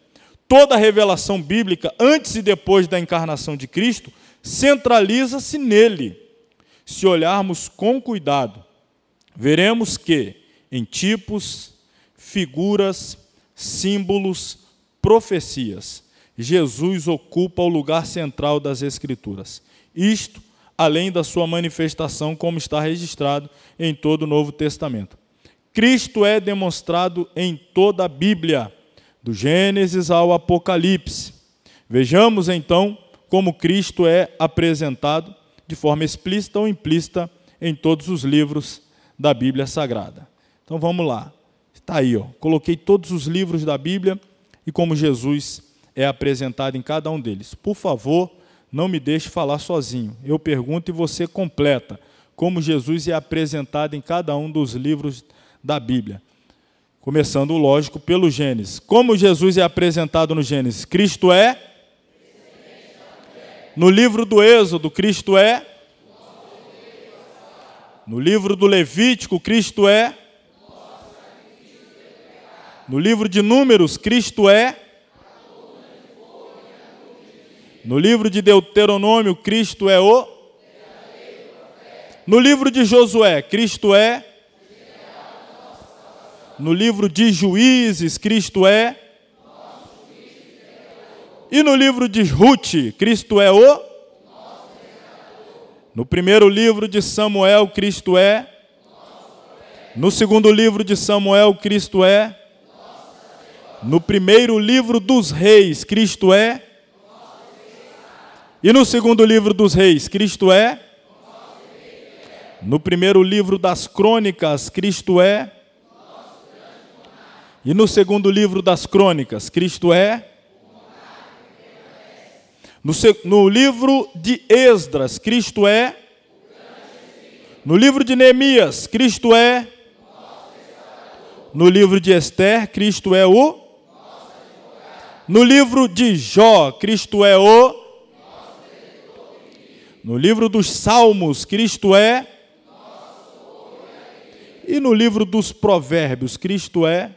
Toda a revelação bíblica, antes e depois da encarnação de Cristo, centraliza-se nele. Se olharmos com cuidado, veremos que, em tipos, figuras, símbolos, profecias, Jesus ocupa o lugar central das Escrituras. Isto além da sua manifestação, como está registrado em todo o Novo Testamento. Cristo é demonstrado em toda a Bíblia, do Gênesis ao Apocalipse. Vejamos então como Cristo é apresentado de forma explícita ou implícita em todos os livros da Bíblia Sagrada. Então vamos lá. Está aí, ó. Coloquei todos os livros da Bíblia e como Jesus é apresentado em cada um deles. Por favor, não me deixe falar sozinho. Eu pergunto e você completa como Jesus é apresentado em cada um dos livros da da Bíblia. Começando, lógico, pelo Gênesis. Como Jesus é apresentado no Gênesis? Cristo é? No livro do Êxodo, Cristo é? No livro do Levítico, Cristo é? No livro de Números, Cristo é? No livro de Deuteronômio, Cristo é o? No livro de Josué, Cristo é? No livro de Juízes, Cristo é. E no livro de Ruth, Cristo é o. No primeiro livro de Samuel, Cristo é. No segundo livro de Samuel, Cristo é. No primeiro livro dos reis, Cristo é. E no segundo livro dos reis, Cristo é. No primeiro livro das crônicas, Cristo é. E no segundo livro das crônicas, Cristo é. No, no livro de Esdras, Cristo é. No livro de Neemias, Cristo é. No livro de Esther, Cristo é o. No livro de Jó, Cristo é o. No livro dos Salmos, Cristo é. E no livro dos Provérbios, Cristo é.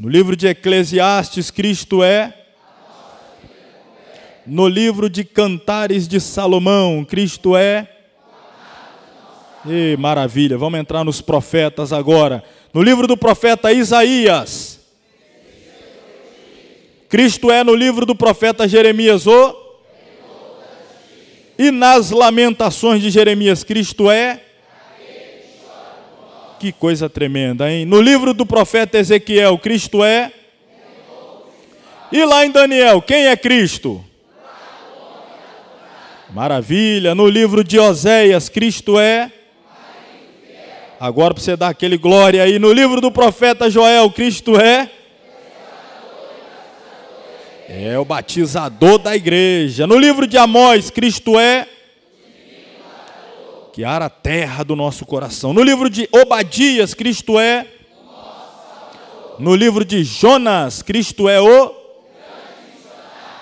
No livro de Eclesiastes, Cristo é. No livro de Cantares de Salomão, Cristo é. E maravilha, vamos entrar nos profetas agora. No livro do profeta Isaías. Cristo é no livro do profeta Jeremias o. E nas lamentações de Jeremias, Cristo é que coisa tremenda, hein? No livro do profeta Ezequiel, Cristo é. E lá em Daniel, quem é Cristo? Maravilha. No livro de Oséias, Cristo é. Agora para você dar aquele glória aí. No livro do profeta Joel, Cristo é. É o batizador da igreja. No livro de Amós, Cristo é saquear a terra do nosso coração. No livro de Obadias, Cristo é. No livro de Jonas, Cristo é o.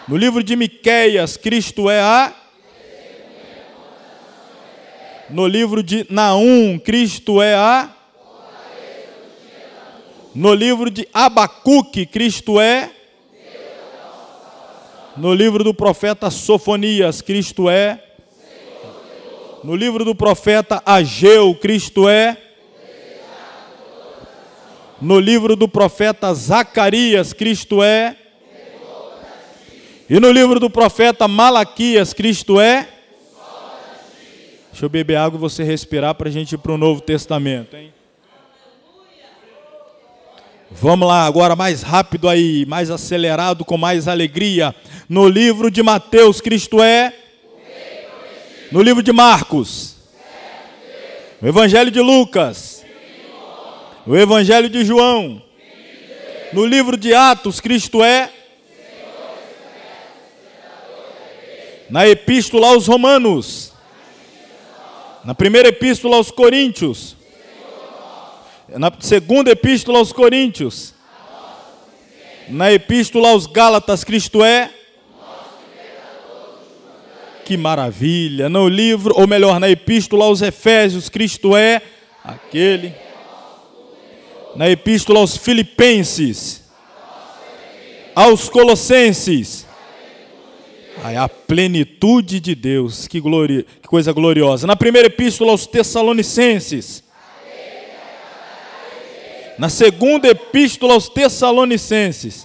No livro de Miqueias, Cristo é a. No livro de Naum, Cristo é a. No livro de Abacuque, Cristo é. No livro do profeta Sofonias, Cristo é. No livro do profeta Ageu, Cristo é. No livro do profeta Zacarias, Cristo é. E no livro do profeta Malaquias, Cristo é. Deixa eu beber água e você respirar para a gente ir para o Novo Testamento, hein? Vamos lá, agora mais rápido aí, mais acelerado, com mais alegria. No livro de Mateus, Cristo é. No livro de Marcos. No Evangelho de Lucas. No Evangelho de João. No livro de Atos, Cristo é. Na epístola aos Romanos. Na primeira epístola aos Coríntios. Na segunda epístola aos Coríntios. Na epístola aos Gálatas, Cristo é que maravilha! No livro, ou melhor, na epístola aos Efésios, Cristo é aquele. Na epístola aos Filipenses, aos Colossenses, a plenitude de Deus, que, glori... que coisa gloriosa. Na primeira epístola aos Tessalonicenses, na segunda epístola aos Tessalonicenses,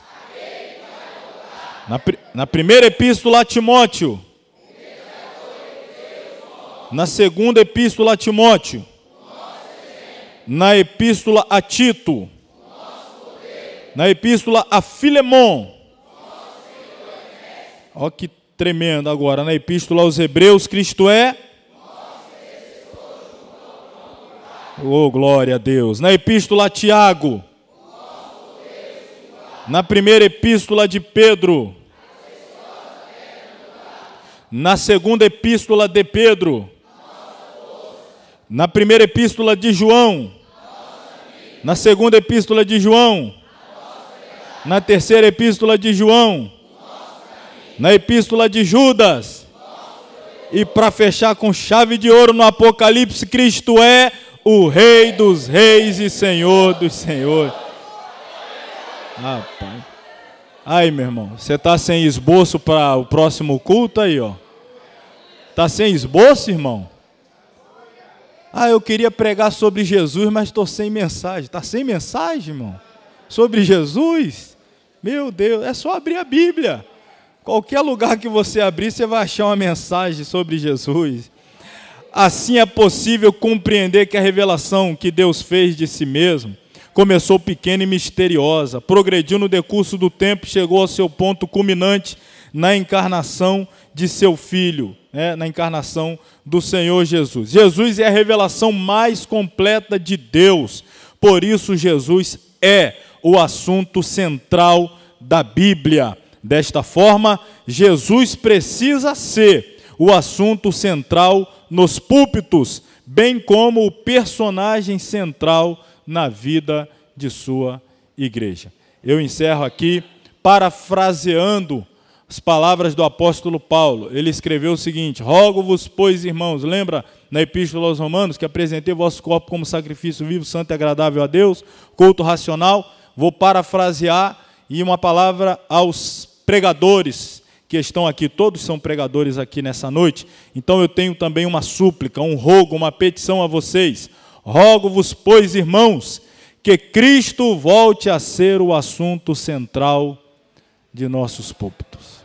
na, pri... na primeira epístola a Timóteo na segunda epístola a Timóteo, na epístola a Tito, na epístola a Filemon. Ó que tremendo agora, na epístola aos Hebreus, Cristo é Oh, glória a Deus. Na epístola a Tiago. Na primeira epístola de Pedro. Na segunda epístola de Pedro na primeira epístola de João, na segunda epístola de João, na terceira epístola de João, na epístola de Judas, e para fechar com chave de ouro no Apocalipse, Cristo é o Rei dos Reis e Senhor dos Senhores. Ah, pai. Aí, meu irmão, você tá sem esboço para o próximo culto aí, ó. Tá sem esboço, irmão? Ah, eu queria pregar sobre Jesus, mas estou sem mensagem. Está sem mensagem, irmão? Sobre Jesus? Meu Deus, é só abrir a Bíblia. Qualquer lugar que você abrir, você vai achar uma mensagem sobre Jesus. Assim é possível compreender que a revelação que Deus fez de si mesmo começou pequena e misteriosa, progrediu no decurso do tempo e chegou ao seu ponto culminante na encarnação de seu filho, né? na encarnação do Senhor Jesus. Jesus é a revelação mais completa de Deus. Por isso, Jesus é o assunto central da Bíblia. Desta forma, Jesus precisa ser o assunto central nos púlpitos, bem como o personagem central na vida de sua igreja. Eu encerro aqui parafraseando as palavras do apóstolo Paulo. Ele escreveu o seguinte: Rogo-vos, pois, irmãos, lembra na Epístola aos Romanos que apresentei vosso corpo como sacrifício vivo, santo e agradável a Deus, culto racional. Vou parafrasear e uma palavra aos pregadores que estão aqui, todos são pregadores aqui nessa noite. Então eu tenho também uma súplica, um rogo, uma petição a vocês. Rogo-vos, pois, irmãos, que Cristo volte a ser o assunto central de nossos púlpitos.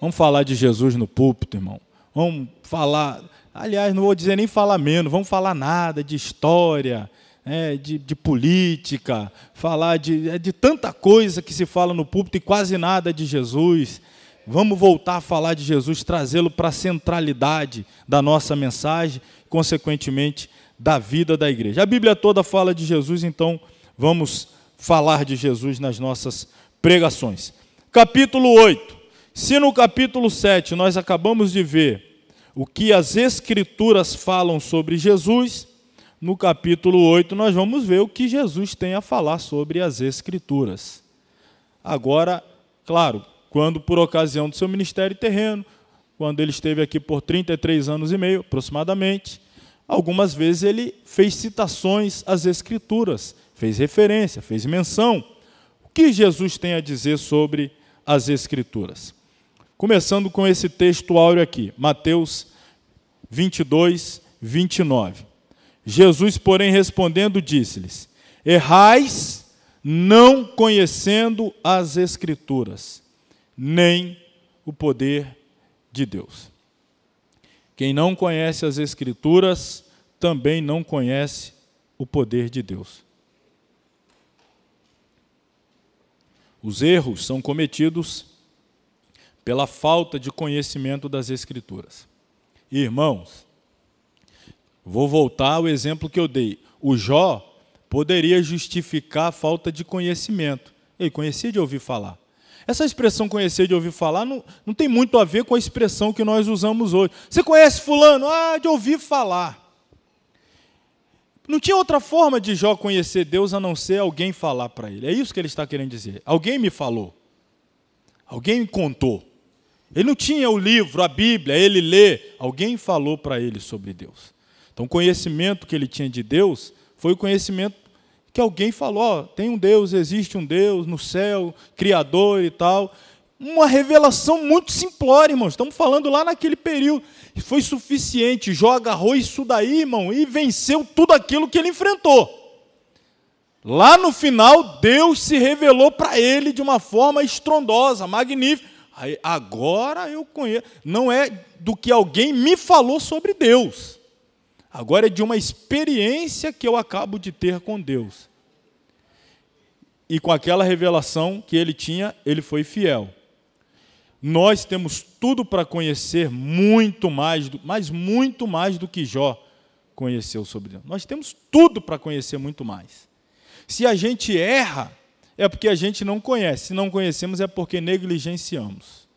Vamos falar de Jesus no púlpito, irmão. Vamos falar. Aliás, não vou dizer nem falar menos, vamos falar nada de história, né, de, de, política, falar de, é, de tanta coisa que se fala no púlpito e quase nada de Jesus. Vamos voltar a falar de Jesus, trazê-lo para a centralidade da nossa mensagem, consequentemente, da vida da igreja. A Bíblia toda fala de Jesus, então vamos falar de Jesus nas nossas pregações. Capítulo 8. Se no capítulo 7 nós acabamos de ver o que as Escrituras falam sobre Jesus, no capítulo 8 nós vamos ver o que Jesus tem a falar sobre as Escrituras. Agora, claro, quando por ocasião do seu ministério terreno, quando ele esteve aqui por 33 anos e meio, aproximadamente, algumas vezes ele fez citações às Escrituras, fez referência, fez menção. O que Jesus tem a dizer sobre as Escrituras? Começando com esse texto áureo aqui, Mateus 22, 29. Jesus, porém, respondendo, disse-lhes: Errais não conhecendo as Escrituras, nem o poder de Deus. Quem não conhece as Escrituras também não conhece o poder de Deus. Os erros são cometidos pela falta de conhecimento das Escrituras. Irmãos, vou voltar ao exemplo que eu dei. O Jó poderia justificar a falta de conhecimento. Ele conhecia de ouvir falar. Essa expressão conhecer de ouvir falar não, não tem muito a ver com a expressão que nós usamos hoje. Você conhece Fulano? Ah, de ouvir falar. Não tinha outra forma de Jó conhecer Deus a não ser alguém falar para ele. É isso que ele está querendo dizer. Alguém me falou. Alguém me contou. Ele não tinha o livro, a Bíblia, ele lê. Alguém falou para ele sobre Deus. Então, o conhecimento que ele tinha de Deus foi o conhecimento que alguém falou: tem um Deus, existe um Deus no céu, Criador e tal. Uma revelação muito simplória, irmãos. Estamos falando lá naquele período. Foi suficiente, joga arroz isso daí, irmão, e venceu tudo aquilo que ele enfrentou. Lá no final, Deus se revelou para ele de uma forma estrondosa, magnífica agora eu conheço. Não é do que alguém me falou sobre Deus. Agora é de uma experiência que eu acabo de ter com Deus. E com aquela revelação que ele tinha, ele foi fiel. Nós temos tudo para conhecer muito mais, mas muito mais do que Jó conheceu sobre Deus. Nós temos tudo para conhecer muito mais. Se a gente erra, é porque a gente não conhece. Se não conhecemos, é porque negligenciamos.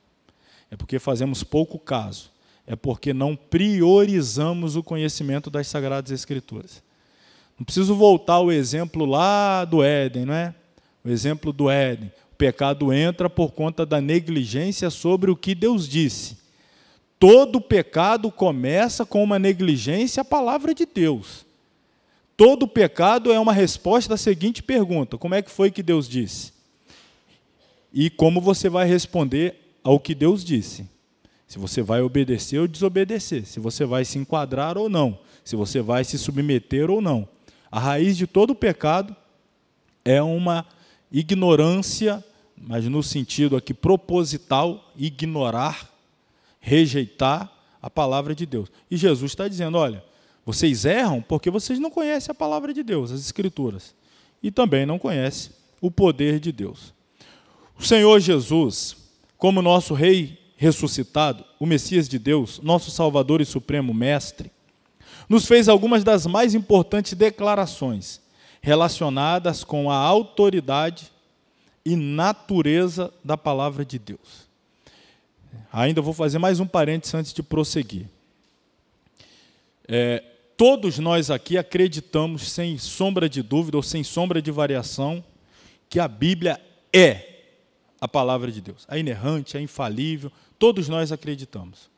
É porque fazemos pouco caso. É porque não priorizamos o conhecimento das Sagradas Escrituras. Não preciso voltar ao exemplo lá do Éden, não é? O exemplo do Éden. O pecado entra por conta da negligência sobre o que Deus disse. Todo pecado começa com uma negligência à palavra de Deus. Todo pecado é uma resposta à seguinte pergunta: como é que foi que Deus disse? E como você vai responder ao que Deus disse? Se você vai obedecer ou desobedecer, se você vai se enquadrar ou não, se você vai se submeter ou não. A raiz de todo pecado é uma ignorância, mas no sentido aqui proposital, ignorar, rejeitar a palavra de Deus. E Jesus está dizendo: olha, vocês erram porque vocês não conhecem a palavra de Deus, as Escrituras, e também não conhecem o poder de Deus. O Senhor Jesus, como nosso Rei ressuscitado, o Messias de Deus, nosso Salvador e Supremo Mestre, nos fez algumas das mais importantes declarações relacionadas com a autoridade e natureza da palavra de Deus. Ainda vou fazer mais um parênteses antes de prosseguir. É, todos nós aqui acreditamos, sem sombra de dúvida ou sem sombra de variação, que a Bíblia é a palavra de Deus. É inerrante, é infalível, todos nós acreditamos.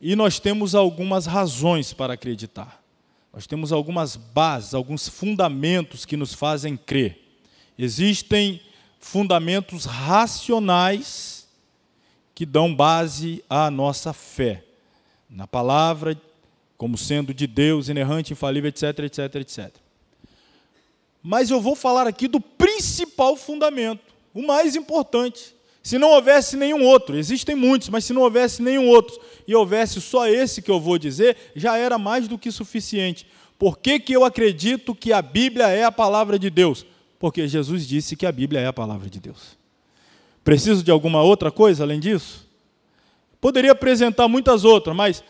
E nós temos algumas razões para acreditar. Nós temos algumas bases, alguns fundamentos que nos fazem crer. Existem fundamentos racionais que dão base à nossa fé na palavra como sendo de Deus, inerrante, infalível, etc, etc, etc. Mas eu vou falar aqui do principal fundamento, o mais importante. Se não houvesse nenhum outro, existem muitos, mas se não houvesse nenhum outro e houvesse só esse que eu vou dizer, já era mais do que suficiente. Por que, que eu acredito que a Bíblia é a palavra de Deus? Porque Jesus disse que a Bíblia é a palavra de Deus. Preciso de alguma outra coisa além disso? Poderia apresentar muitas outras, mas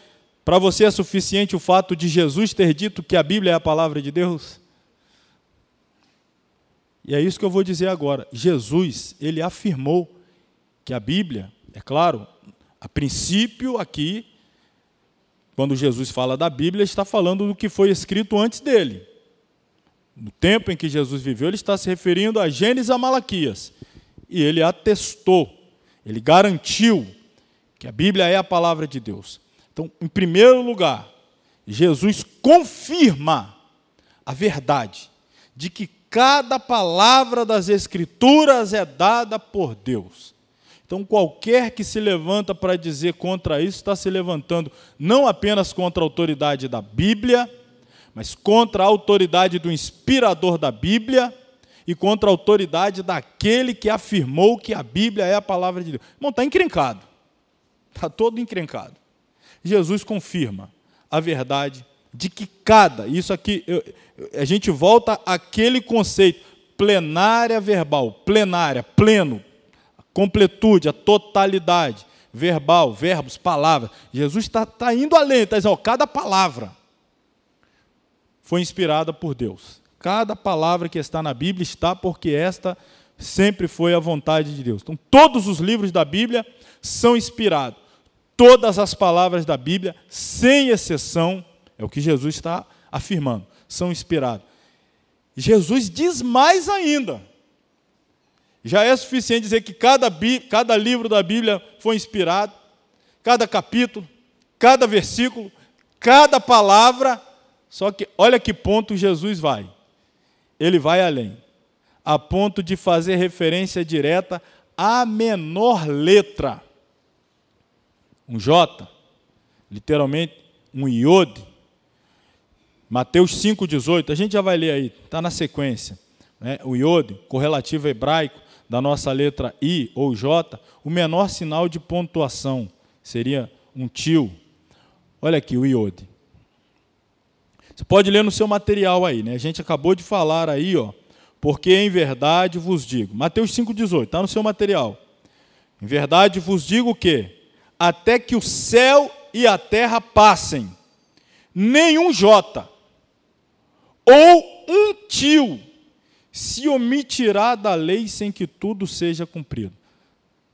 para você é suficiente o fato de Jesus ter dito que a Bíblia é a palavra de Deus? E é isso que eu vou dizer agora. Jesus, ele afirmou que a Bíblia, é claro, a princípio aqui, quando Jesus fala da Bíblia, está falando do que foi escrito antes dele. No tempo em que Jesus viveu, ele está se referindo a Gênesis a Malaquias. E ele atestou, ele garantiu que a Bíblia é a palavra de Deus. Então, em primeiro lugar, Jesus confirma a verdade de que cada palavra das Escrituras é dada por Deus. Então, qualquer que se levanta para dizer contra isso está se levantando não apenas contra a autoridade da Bíblia, mas contra a autoridade do inspirador da Bíblia e contra a autoridade daquele que afirmou que a Bíblia é a palavra de Deus. Irmão, está encrencado. Está todo encrencado. Jesus confirma a verdade de que cada, isso aqui, eu, a gente volta àquele conceito, plenária verbal, plenária, pleno, completude, a totalidade, verbal, verbos, palavras. Jesus está tá indo além, está dizendo, ó, cada palavra foi inspirada por Deus. Cada palavra que está na Bíblia está porque esta sempre foi a vontade de Deus. Então, todos os livros da Bíblia são inspirados. Todas as palavras da Bíblia, sem exceção, é o que Jesus está afirmando, são inspiradas. Jesus diz mais ainda. Já é suficiente dizer que cada, cada livro da Bíblia foi inspirado, cada capítulo, cada versículo, cada palavra. Só que olha que ponto Jesus vai. Ele vai além, a ponto de fazer referência direta à menor letra um J, literalmente um iode. Mateus 5,18, a gente já vai ler aí, está na sequência. Né? O iode, correlativo hebraico da nossa letra I ou J, o menor sinal de pontuação seria um tio. Olha aqui o iode. Você pode ler no seu material aí, né? A gente acabou de falar aí, ó. Porque em verdade vos digo. Mateus 5,18, está no seu material. Em verdade vos digo o quê? até que o céu e a terra passem, nenhum jota ou um tio se omitirá da lei sem que tudo seja cumprido.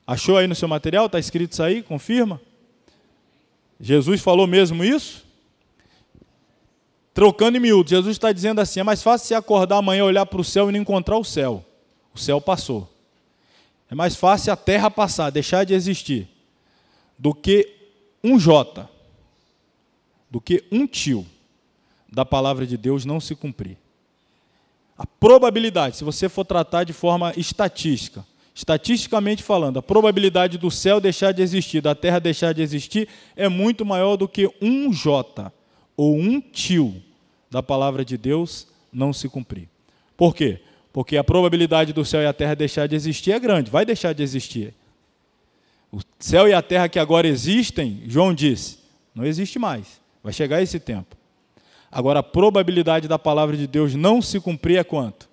Achou aí no seu material? Está escrito isso aí? Confirma? Jesus falou mesmo isso? Trocando em miúdo, Jesus está dizendo assim: é mais fácil você acordar amanhã, olhar para o céu e não encontrar o céu. O céu passou. É mais fácil a terra passar, deixar de existir, do que um J, do que um tio da palavra de Deus não se cumprir. A probabilidade, se você for tratar de forma estatística, estatisticamente falando, a probabilidade do céu deixar de existir, da terra deixar de existir, é muito maior do que um J ou um tio da palavra de Deus não se cumprir. Por quê? Porque a probabilidade do céu e a terra deixar de existir é grande, vai deixar de existir. O céu e a terra que agora existem, João disse, não existe mais. Vai chegar esse tempo. Agora, a probabilidade da palavra de Deus não se cumprir é quanto?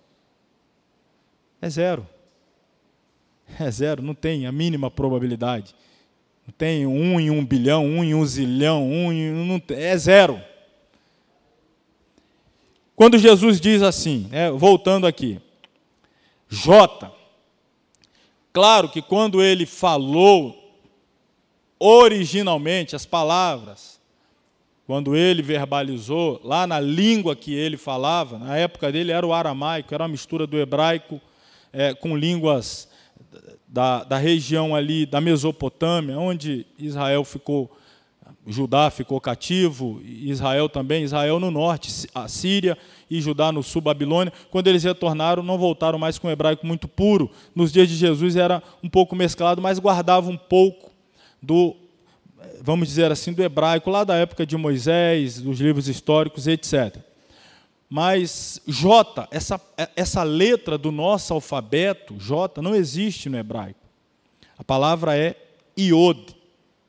É zero. É zero, não tem a mínima probabilidade. Não tem um em um bilhão, um em um zilhão, um em um. Não tem, é zero. Quando Jesus diz assim, né, voltando aqui, J, Claro que quando ele falou originalmente as palavras, quando ele verbalizou lá na língua que ele falava, na época dele era o aramaico, era uma mistura do hebraico é, com línguas da, da região ali da Mesopotâmia, onde Israel ficou Judá ficou cativo, Israel também, Israel no norte, a Síria, e Judá no sul, Babilônia. Quando eles retornaram, não voltaram mais com o hebraico muito puro. Nos dias de Jesus era um pouco mesclado, mas guardava um pouco do, vamos dizer assim, do hebraico, lá da época de Moisés, dos livros históricos, etc. Mas J, essa, essa letra do nosso alfabeto, J, não existe no hebraico. A palavra é Iod.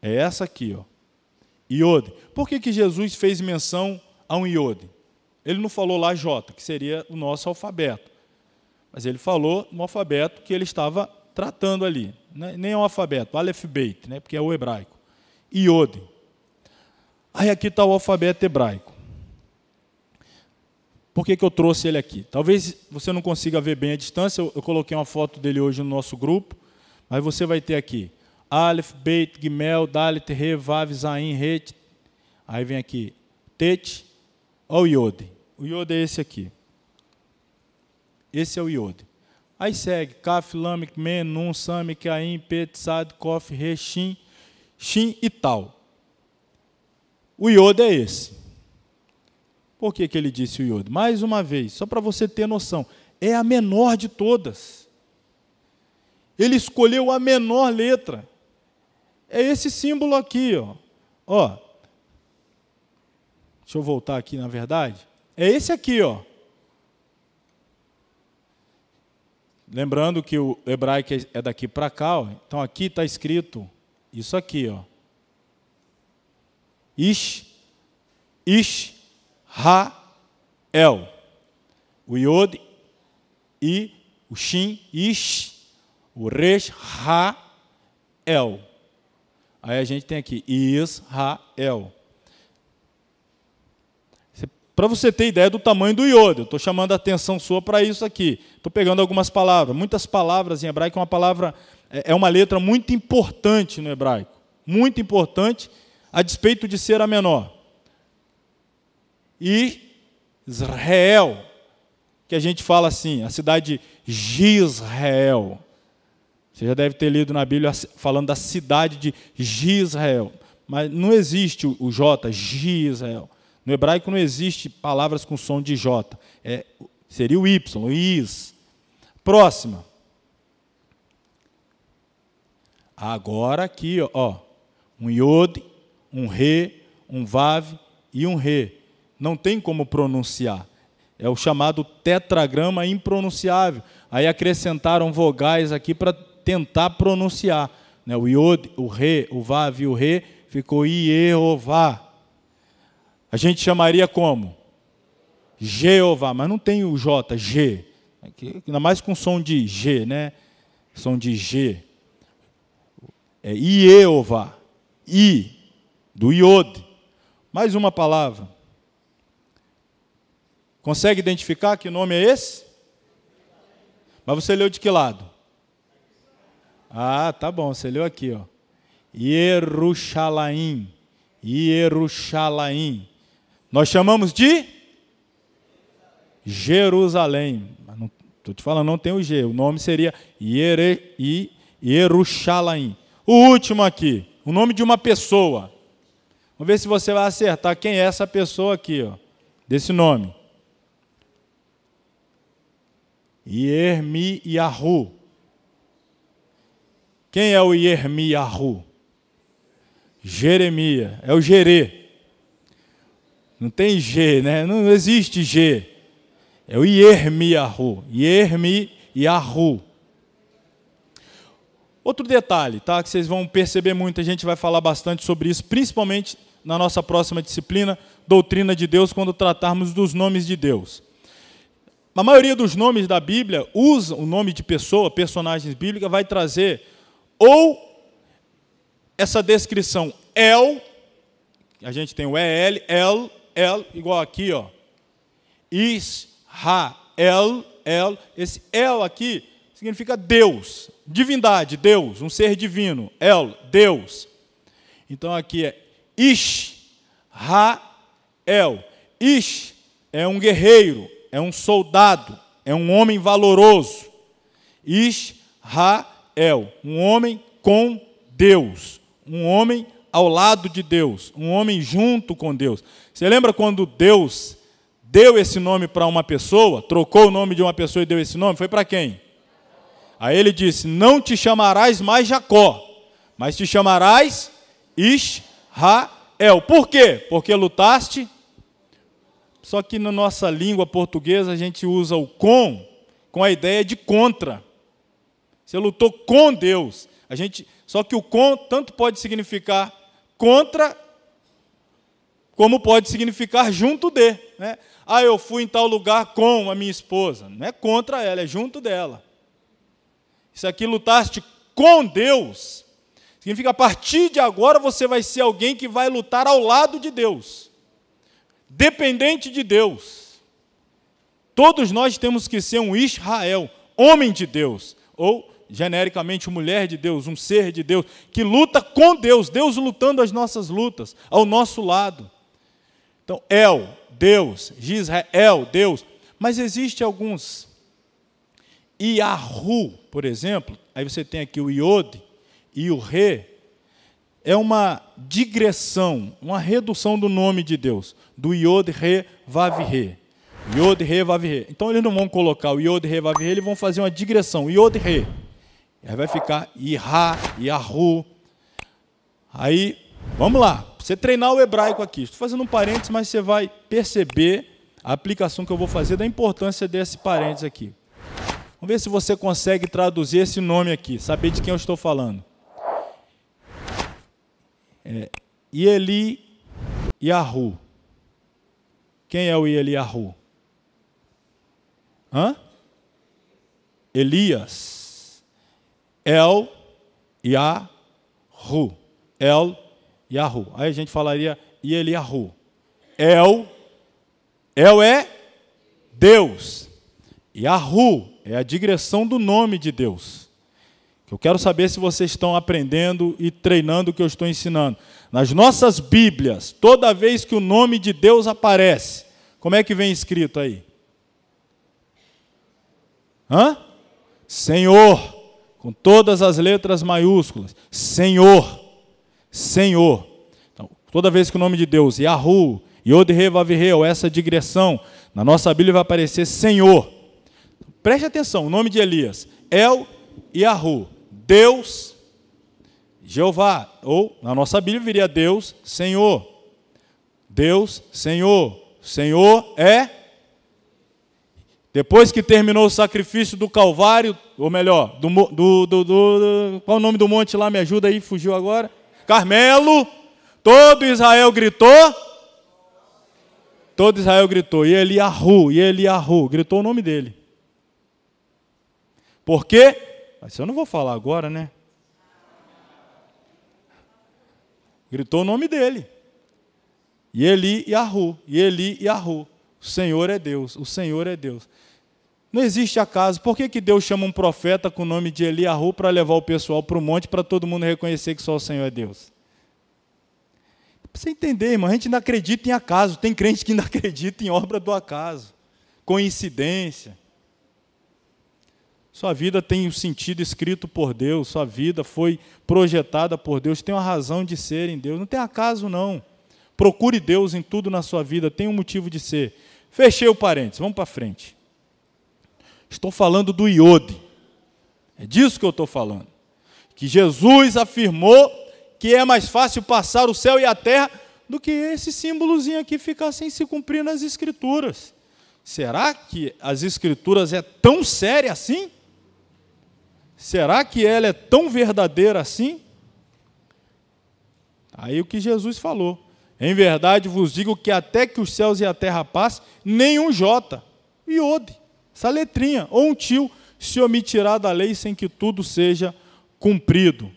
É essa aqui, ó. iode Por que, que Jesus fez menção a um iode ele não falou lá J, que seria o nosso alfabeto. Mas ele falou no alfabeto que ele estava tratando ali. Né? Nem é um alfabeto, Aleph Beit, né? porque é o hebraico. Iod. Aí aqui está o alfabeto hebraico. Por que, que eu trouxe ele aqui? Talvez você não consiga ver bem a distância, eu, eu coloquei uma foto dele hoje no nosso grupo, mas você vai ter aqui Aleph, Beit, Gimel, Dalit, Re, Vav, Zain, Het. Aí vem aqui Tet, ou Yod. O iodo é esse aqui. Esse é o iodo. Aí segue Kaf, Lamek, Men, Nun, Same, Caim, Pet, Sad, Kof, Re, Shin, Shin e tal. O iodo é esse. Por que, que ele disse o iodo? Mais uma vez, só para você ter noção, é a menor de todas. Ele escolheu a menor letra. É esse símbolo aqui, ó. Ó. Deixa eu voltar aqui, na verdade. É esse aqui, ó. Lembrando que o hebraico é, é daqui para cá, ó. então aqui está escrito isso aqui, ó. Ish, Ish, Ha, El. O Yod, I, o Shin, Ish, o Resh, Ha, El. Aí a gente tem aqui Israel. Para você ter ideia do tamanho do iodo, estou chamando a atenção sua para isso aqui. Estou pegando algumas palavras. Muitas palavras em hebraico, é uma palavra é, é uma letra muito importante no hebraico, muito importante, a despeito de ser a menor. E Israel, que a gente fala assim, a cidade Gisrael. Você já deve ter lido na Bíblia falando da cidade de Gisrael, mas não existe o J, Gisrael. No hebraico não existe palavras com som de J. É, seria o Y, o IS. Próxima. Agora aqui, ó, um iod, um re, um vav e um re. Não tem como pronunciar. É o chamado tetragrama impronunciável. Aí acrescentaram vogais aqui para tentar pronunciar. Né? O iod, o re, o vav e o re ficou Iehová. A gente chamaria como? Jeová, mas não tem o J, G. É ainda mais com som de G, né? Som de G. É Ieová. I, do Iod. Mais uma palavra. Consegue identificar que nome é esse? Mas você leu de que lado? Ah, tá bom, você leu aqui, ó. Jerusalém. Jerusalém. Nós chamamos de Jerusalém. Estou te falando, não tem o G. O nome seria Yere, Yerushalayim. O último aqui, o nome de uma pessoa. Vamos ver se você vai acertar quem é essa pessoa aqui, ó, desse nome. Yermiyahu. Quem é o Yermiyahu? Jeremias, é o Jerê. Não tem G, né? Não existe G. É o Yermiyahu. Yermiyahu. Outro detalhe, tá? Que vocês vão perceber muito, a gente vai falar bastante sobre isso, principalmente na nossa próxima disciplina, Doutrina de Deus, quando tratarmos dos nomes de Deus. A maioria dos nomes da Bíblia usa o nome de pessoa, personagens bíblicas, vai trazer ou essa descrição El, a gente tem o EL, El, El, igual aqui, ó. Israel, El. Esse El aqui significa Deus, divindade, Deus, um ser divino. El, Deus. Então aqui é Israel. Ish é um guerreiro, é um soldado, é um homem valoroso. Israel, um homem com Deus, um homem ao lado de Deus, um homem junto com Deus. Você lembra quando Deus deu esse nome para uma pessoa, trocou o nome de uma pessoa e deu esse nome? Foi para quem? Aí ele disse: Não te chamarás mais Jacó, mas te chamarás Israel. Por quê? Porque lutaste. Só que na nossa língua portuguesa a gente usa o com com a ideia de contra. Você lutou com Deus. A gente, só que o com tanto pode significar contra como pode significar junto de. Né? Ah, eu fui em tal lugar com a minha esposa. Não é contra ela, é junto dela. Isso aqui, lutaste com Deus, significa a partir de agora você vai ser alguém que vai lutar ao lado de Deus, dependente de Deus. Todos nós temos que ser um Israel, homem de Deus, ou genericamente mulher de Deus, um ser de Deus, que luta com Deus, Deus lutando as nossas lutas, ao nosso lado. Então, El, Deus, Israel, Deus. Mas existe alguns. Iahu, por exemplo, aí você tem aqui o Iod e o Re, é uma digressão, uma redução do nome de Deus, do Iod Re, Vav, Re. Iod, Re, Vav, Re. Então eles não vão colocar o Iod, Re, Vav, Re, eles vão fazer uma digressão, Iod, Re. Aí vai ficar Ira, Yahu. Aí Vamos lá. Você treinar o hebraico aqui. Estou fazendo um parênteses, mas você vai perceber a aplicação que eu vou fazer da importância desse parênteses aqui. Vamos ver se você consegue traduzir esse nome aqui, saber de quem eu estou falando. É, Ieli Yahu. Quem é o Ieli Yahu? Hã? Elias. El Yahu. El Yahu. Aí a gente falaria Eliahu. El, El é Deus. Yahu é a digressão do nome de Deus. Eu quero saber se vocês estão aprendendo e treinando o que eu estou ensinando. Nas nossas Bíblias, toda vez que o nome de Deus aparece, como é que vem escrito aí? Hã? Senhor, com todas as letras maiúsculas. Senhor. Senhor. Então, toda vez que o nome de Deus, Yahu, yod ou essa digressão, na nossa Bíblia vai aparecer Senhor. Preste atenção, o nome de Elias, El é Yahu, Deus, Jeová, ou na nossa Bíblia viria Deus, Senhor. Deus, Senhor. Senhor é. Depois que terminou o sacrifício do Calvário, ou melhor, do, do, do, do qual o nome do monte lá, me ajuda aí, fugiu agora. Carmelo, todo Israel gritou. Todo Israel gritou, e Eliahu, e Eliahu, gritou o nome dele. Por quê? Mas eu não vou falar agora, né? Gritou o nome dele. E Eli e Ahu, e Eli e O Senhor é Deus, o Senhor é Deus. Não existe acaso. Por que, que Deus chama um profeta com o nome de Eliahu para levar o pessoal para o monte para todo mundo reconhecer que só o Senhor é Deus? você entender, irmão, a gente não acredita em acaso. Tem crente que ainda acredita em obra do acaso, coincidência. Sua vida tem o um sentido escrito por Deus, sua vida foi projetada por Deus, tem uma razão de ser em Deus. Não tem acaso, não. Procure Deus em tudo na sua vida, tem um motivo de ser. Fechei o parênteses, vamos para frente. Estou falando do iode. É disso que eu estou falando. Que Jesus afirmou que é mais fácil passar o céu e a terra do que esse símbolozinho aqui ficar sem se cumprir nas escrituras. Será que as escrituras é tão séria assim? Será que ela é tão verdadeira assim? Aí o que Jesus falou: Em verdade vos digo que até que os céus e a terra passem, nenhum jota e ode essa letrinha, ou um tio se omitirá da lei sem que tudo seja cumprido.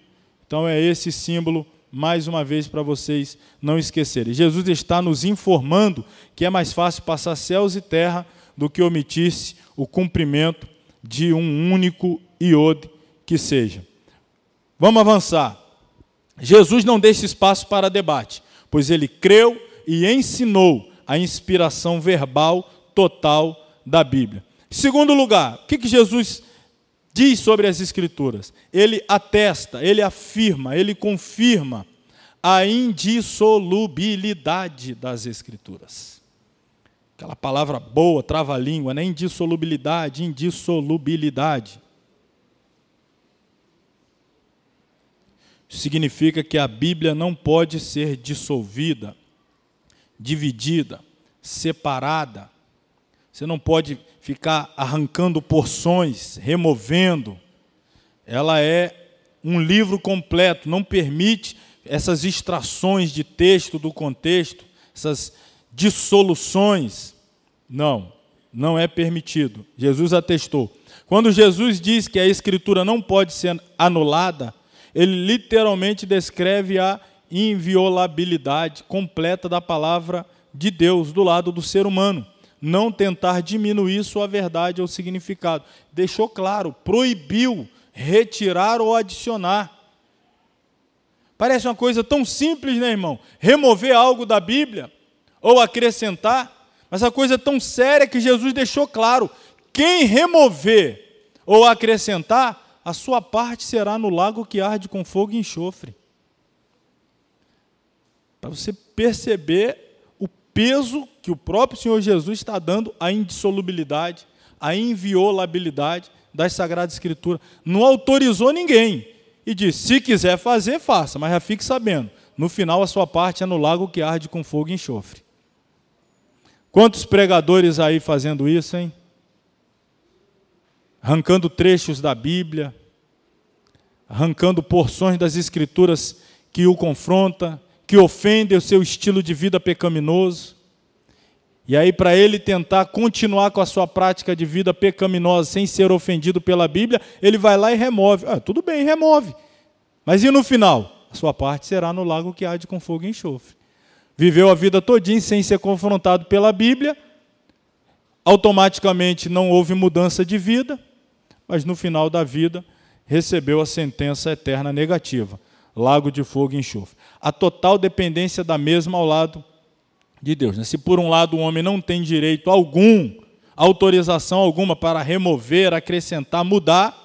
Então é esse símbolo mais uma vez para vocês não esquecerem. Jesus está nos informando que é mais fácil passar céus e terra do que omitir-se o cumprimento de um único iode que seja. Vamos avançar. Jesus não deixa espaço para debate, pois ele creu e ensinou a inspiração verbal total da Bíblia. Segundo lugar, o que, que Jesus diz sobre as Escrituras? Ele atesta, ele afirma, ele confirma a indissolubilidade das Escrituras. Aquela palavra boa, trava-língua, né? Indissolubilidade, indissolubilidade. Significa que a Bíblia não pode ser dissolvida, dividida, separada. Você não pode ficar arrancando porções, removendo. Ela é um livro completo, não permite essas extrações de texto do contexto, essas dissoluções. Não, não é permitido. Jesus atestou. Quando Jesus diz que a escritura não pode ser anulada, ele literalmente descreve a inviolabilidade completa da palavra de Deus do lado do ser humano não tentar diminuir sua verdade ou significado. Deixou claro, proibiu retirar ou adicionar. Parece uma coisa tão simples, né, irmão? Remover algo da Bíblia ou acrescentar, mas a coisa é tão séria que Jesus deixou claro: quem remover ou acrescentar, a sua parte será no lago que arde com fogo e enxofre. Para você perceber peso que o próprio Senhor Jesus está dando à indissolubilidade, à inviolabilidade das Sagradas Escrituras. Não autorizou ninguém e disse: se quiser fazer, faça, mas já fique sabendo. No final, a sua parte é no lago que arde com fogo e enxofre. Quantos pregadores aí fazendo isso, hein? Arrancando trechos da Bíblia, arrancando porções das Escrituras que o confronta, que ofendem o seu estilo de vida pecaminoso. E aí, para ele tentar continuar com a sua prática de vida pecaminosa sem ser ofendido pela Bíblia, ele vai lá e remove. Ah, tudo bem, remove. Mas e no final? A sua parte será no lago que arde com fogo e enxofre. Viveu a vida todinha sem ser confrontado pela Bíblia, automaticamente não houve mudança de vida, mas no final da vida recebeu a sentença eterna negativa lago de fogo e enxofre a total dependência da mesma ao lado de Deus. Né? Se por um lado o homem não tem direito algum, autorização alguma para remover, acrescentar, mudar,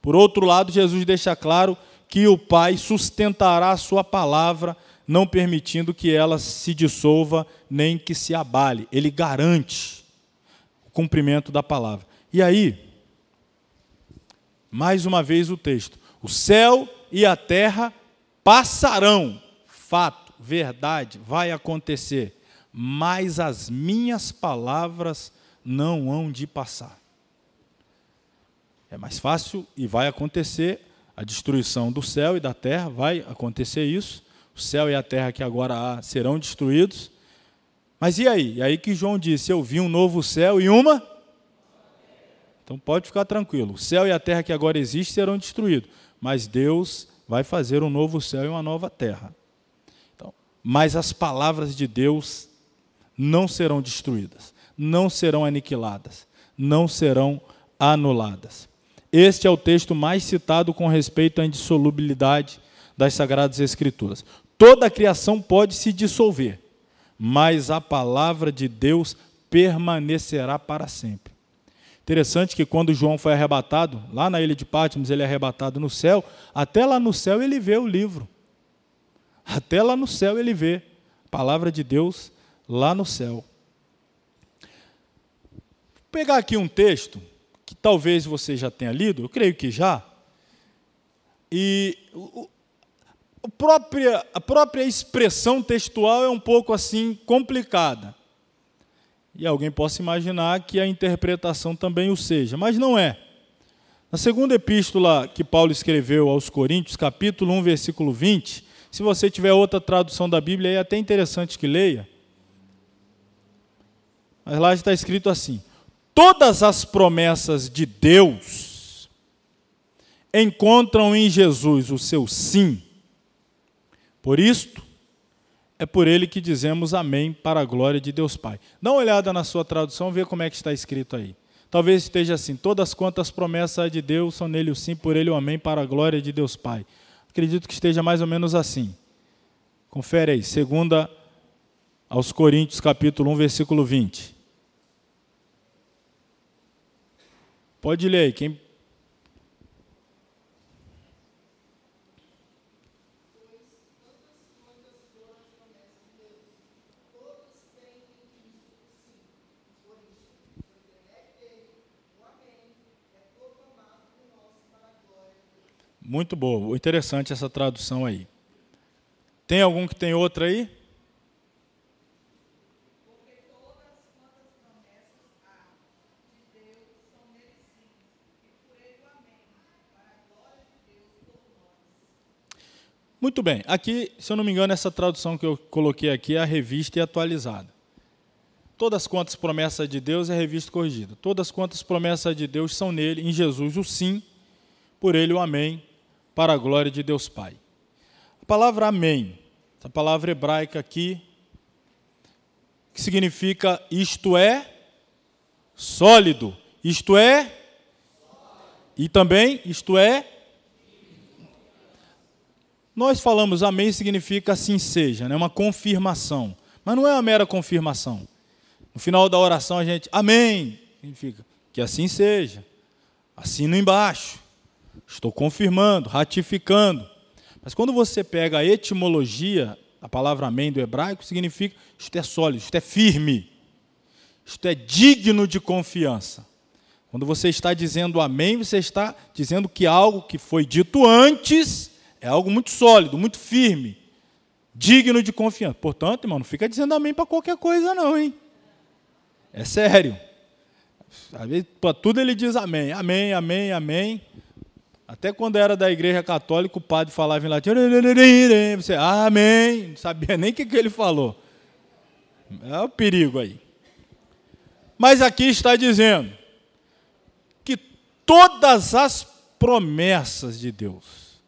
por outro lado, Jesus deixa claro que o Pai sustentará a sua palavra, não permitindo que ela se dissolva nem que se abale. Ele garante o cumprimento da palavra. E aí, mais uma vez o texto: o céu e a terra passarão, fato, verdade, vai acontecer, mas as minhas palavras não hão de passar. É mais fácil e vai acontecer a destruição do céu e da terra, vai acontecer isso. O céu e a terra que agora há serão destruídos. Mas e aí? E aí que João disse: Eu vi um novo céu e uma. Então pode ficar tranquilo. O céu e a terra que agora existem serão destruídos. Mas Deus vai fazer um novo céu e uma nova terra mas as palavras de Deus não serão destruídas, não serão aniquiladas, não serão anuladas. Este é o texto mais citado com respeito à indissolubilidade das Sagradas Escrituras. Toda a criação pode se dissolver, mas a palavra de Deus permanecerá para sempre. Interessante que quando João foi arrebatado, lá na ilha de Patmos, ele é arrebatado no céu, até lá no céu ele vê o livro até lá no céu ele vê a palavra de Deus lá no céu. Vou pegar aqui um texto que talvez você já tenha lido, eu creio que já. E a própria, a própria expressão textual é um pouco assim complicada. E alguém possa imaginar que a interpretação também o seja, mas não é. Na segunda epístola que Paulo escreveu aos Coríntios, capítulo 1, versículo 20, se você tiver outra tradução da Bíblia, é até interessante que leia. Mas lá está escrito assim: todas as promessas de Deus encontram em Jesus o seu sim. Por isto, é por ele que dizemos amém para a glória de Deus Pai. Dá uma olhada na sua tradução, vê como é que está escrito aí. Talvez esteja assim: todas quantas promessas de Deus são nele o sim, por ele o amém para a glória de Deus Pai. Acredito que esteja mais ou menos assim. Confere aí, segunda aos Coríntios, capítulo 1, versículo 20. Pode ler aí, quem Muito boa, interessante é essa tradução aí. Tem algum que tem outra aí? Muito bem, aqui, se eu não me engano, essa tradução que eu coloquei aqui é a revista e atualizada. Todas quantas promessas de Deus é revista corrigida. Todas quantas promessas de Deus são nele, em Jesus, o sim, por ele o amém, para a glória de Deus Pai. A palavra amém, a palavra hebraica aqui, que significa isto é sólido, isto é e também isto é. Nós falamos amém significa assim seja, né? Uma confirmação, mas não é uma mera confirmação. No final da oração a gente amém significa que assim seja, assino embaixo. Estou confirmando, ratificando. Mas quando você pega a etimologia, a palavra amém do hebraico significa isto é sólido, isto é firme, isto é digno de confiança. Quando você está dizendo amém, você está dizendo que algo que foi dito antes é algo muito sólido, muito firme, digno de confiança. Portanto, irmão, não fica dizendo amém para qualquer coisa, não, hein? É sério. para tudo ele diz amém, amém, amém, amém. Até quando era da igreja católica, o padre falava em latim. Você, amém. Não sabia nem o que, que ele falou. É o perigo aí. Mas aqui está dizendo que todas as promessas de Deus,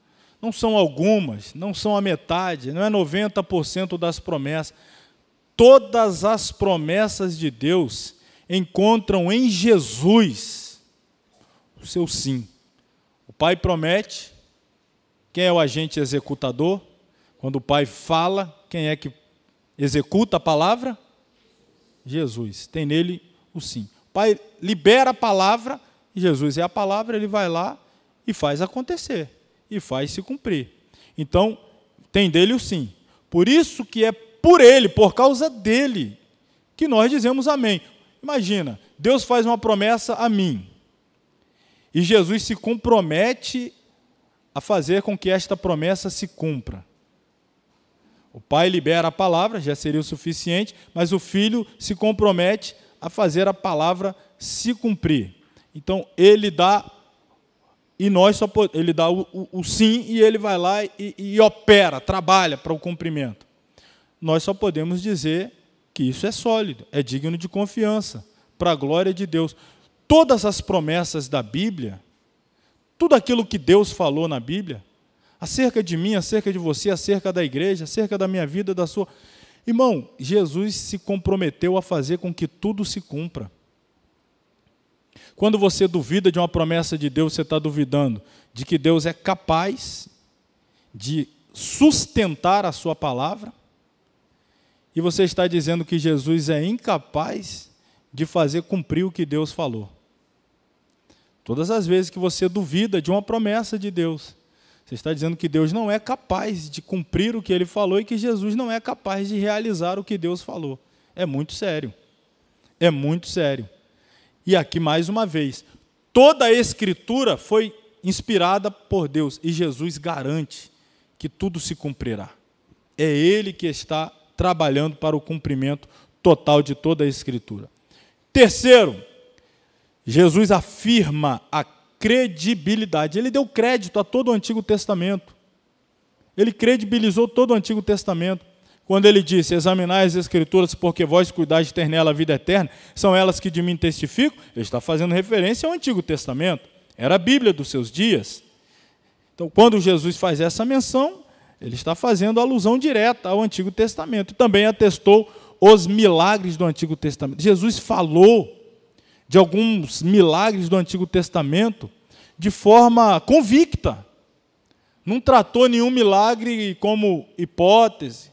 não são algumas, não são a metade, não é 90% das promessas. Todas as promessas de Deus encontram em Jesus o seu sim pai promete, quem é o agente executador? Quando o pai fala, quem é que executa a palavra? Jesus. Tem nele o sim. O pai libera a palavra, e Jesus é a palavra, ele vai lá e faz acontecer, e faz se cumprir. Então, tem dele o sim. Por isso que é por ele, por causa dele, que nós dizemos amém. Imagina, Deus faz uma promessa a mim. E Jesus se compromete a fazer com que esta promessa se cumpra. O pai libera a palavra, já seria o suficiente, mas o filho se compromete a fazer a palavra se cumprir. Então ele dá e nós só ele dá o, o, o sim e ele vai lá e, e opera, trabalha para o cumprimento. Nós só podemos dizer que isso é sólido, é digno de confiança para a glória de Deus todas as promessas da Bíblia, tudo aquilo que Deus falou na Bíblia, acerca de mim, acerca de você, acerca da igreja, acerca da minha vida, da sua. Irmão, Jesus se comprometeu a fazer com que tudo se cumpra. Quando você duvida de uma promessa de Deus, você está duvidando de que Deus é capaz de sustentar a sua palavra, e você está dizendo que Jesus é incapaz de fazer cumprir o que Deus falou. Todas as vezes que você duvida de uma promessa de Deus, você está dizendo que Deus não é capaz de cumprir o que ele falou e que Jesus não é capaz de realizar o que Deus falou. É muito sério. É muito sério. E aqui mais uma vez, toda a escritura foi inspirada por Deus e Jesus garante que tudo se cumprirá. É ele que está trabalhando para o cumprimento total de toda a escritura. Terceiro, Jesus afirma a credibilidade. Ele deu crédito a todo o Antigo Testamento. Ele credibilizou todo o Antigo Testamento. Quando ele disse: Examinai as Escrituras, porque vós cuidais de ter nela a vida eterna, são elas que de mim testificam. Ele está fazendo referência ao Antigo Testamento. Era a Bíblia dos seus dias. Então, quando Jesus faz essa menção, ele está fazendo alusão direta ao Antigo Testamento. Também atestou os milagres do Antigo Testamento. Jesus falou de alguns milagres do Antigo Testamento de forma convicta. Não tratou nenhum milagre como hipótese.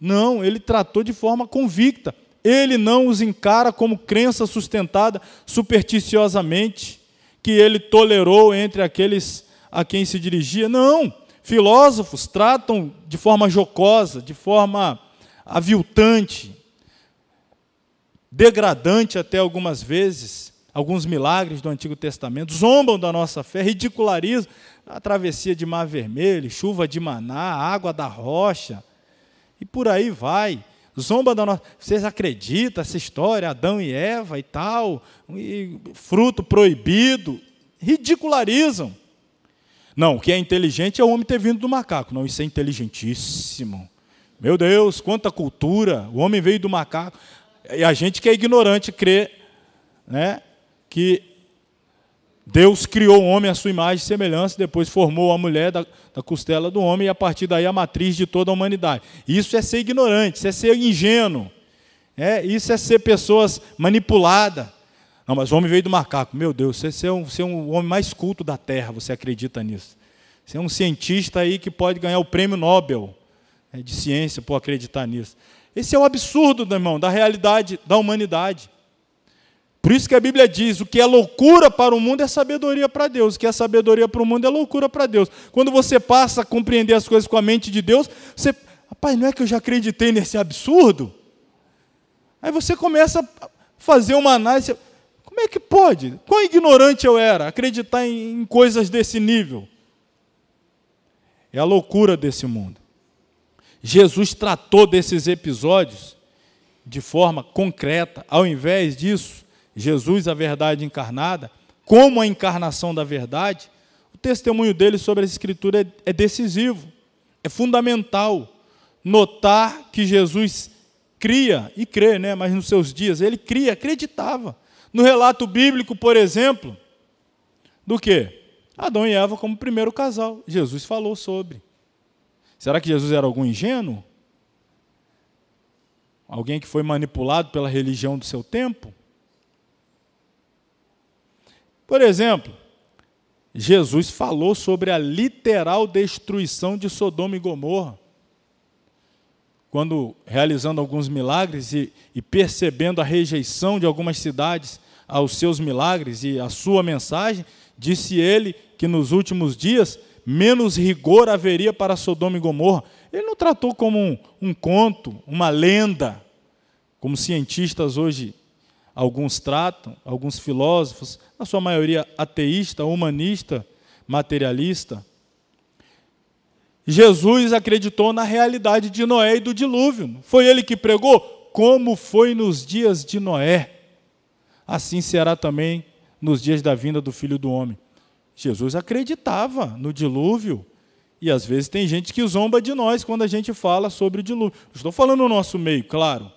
Não, ele tratou de forma convicta. Ele não os encara como crença sustentada supersticiosamente que ele tolerou entre aqueles a quem se dirigia. Não, filósofos tratam de forma jocosa, de forma aviltante, degradante até algumas vezes, alguns milagres do Antigo Testamento, zombam da nossa fé, ridicularizam a travessia de Mar Vermelho, chuva de maná, água da rocha, e por aí vai. Zomba da nossa. Vocês acreditam essa história, Adão e Eva e tal, e fruto proibido? Ridicularizam. Não, o que é inteligente é o homem ter vindo do macaco. Não, isso é inteligentíssimo. Meu Deus, quanta cultura! O homem veio do macaco. E a gente que é ignorante crê né, que Deus criou o homem à sua imagem e semelhança, depois formou a mulher da, da costela do homem e a partir daí a matriz de toda a humanidade. Isso é ser ignorante, isso é ser ingênuo, é, isso é ser pessoas manipuladas. Não, mas o homem veio do macaco. Meu Deus, você é, um, você é um homem mais culto da Terra, você acredita nisso. Você é um cientista aí que pode ganhar o prêmio Nobel né, de ciência por acreditar nisso. Esse é o absurdo, meu irmão, da realidade da humanidade. Por isso que a Bíblia diz: o que é loucura para o mundo é sabedoria para Deus, o que é sabedoria para o mundo é loucura para Deus. Quando você passa a compreender as coisas com a mente de Deus, você, rapaz, não é que eu já acreditei nesse absurdo? Aí você começa a fazer uma análise: como é que pode? Quão ignorante eu era acreditar em, em coisas desse nível? É a loucura desse mundo. Jesus tratou desses episódios de forma concreta. Ao invés disso, Jesus, a verdade encarnada, como a encarnação da verdade, o testemunho dele sobre a Escritura é, é decisivo, é fundamental. Notar que Jesus cria e crê, né? mas nos seus dias ele cria, acreditava. No relato bíblico, por exemplo, do que? Adão e Eva como primeiro casal. Jesus falou sobre. Será que Jesus era algum ingênuo? Alguém que foi manipulado pela religião do seu tempo? Por exemplo, Jesus falou sobre a literal destruição de Sodoma e Gomorra. Quando realizando alguns milagres e, e, percebendo a rejeição de algumas cidades aos seus milagres e à sua mensagem, disse ele que nos últimos dias menos rigor haveria para Sodoma e Gomorra. Ele não tratou como um, um conto, uma lenda, como cientistas hoje alguns tratam, alguns filósofos, na sua maioria ateísta, humanista, materialista. Jesus acreditou na realidade de Noé e do dilúvio. Foi ele que pregou, como foi nos dias de Noé. Assim será também nos dias da vinda do Filho do Homem. Jesus acreditava no dilúvio. E às vezes tem gente que zomba de nós quando a gente fala sobre o dilúvio. Estou falando no nosso meio, claro.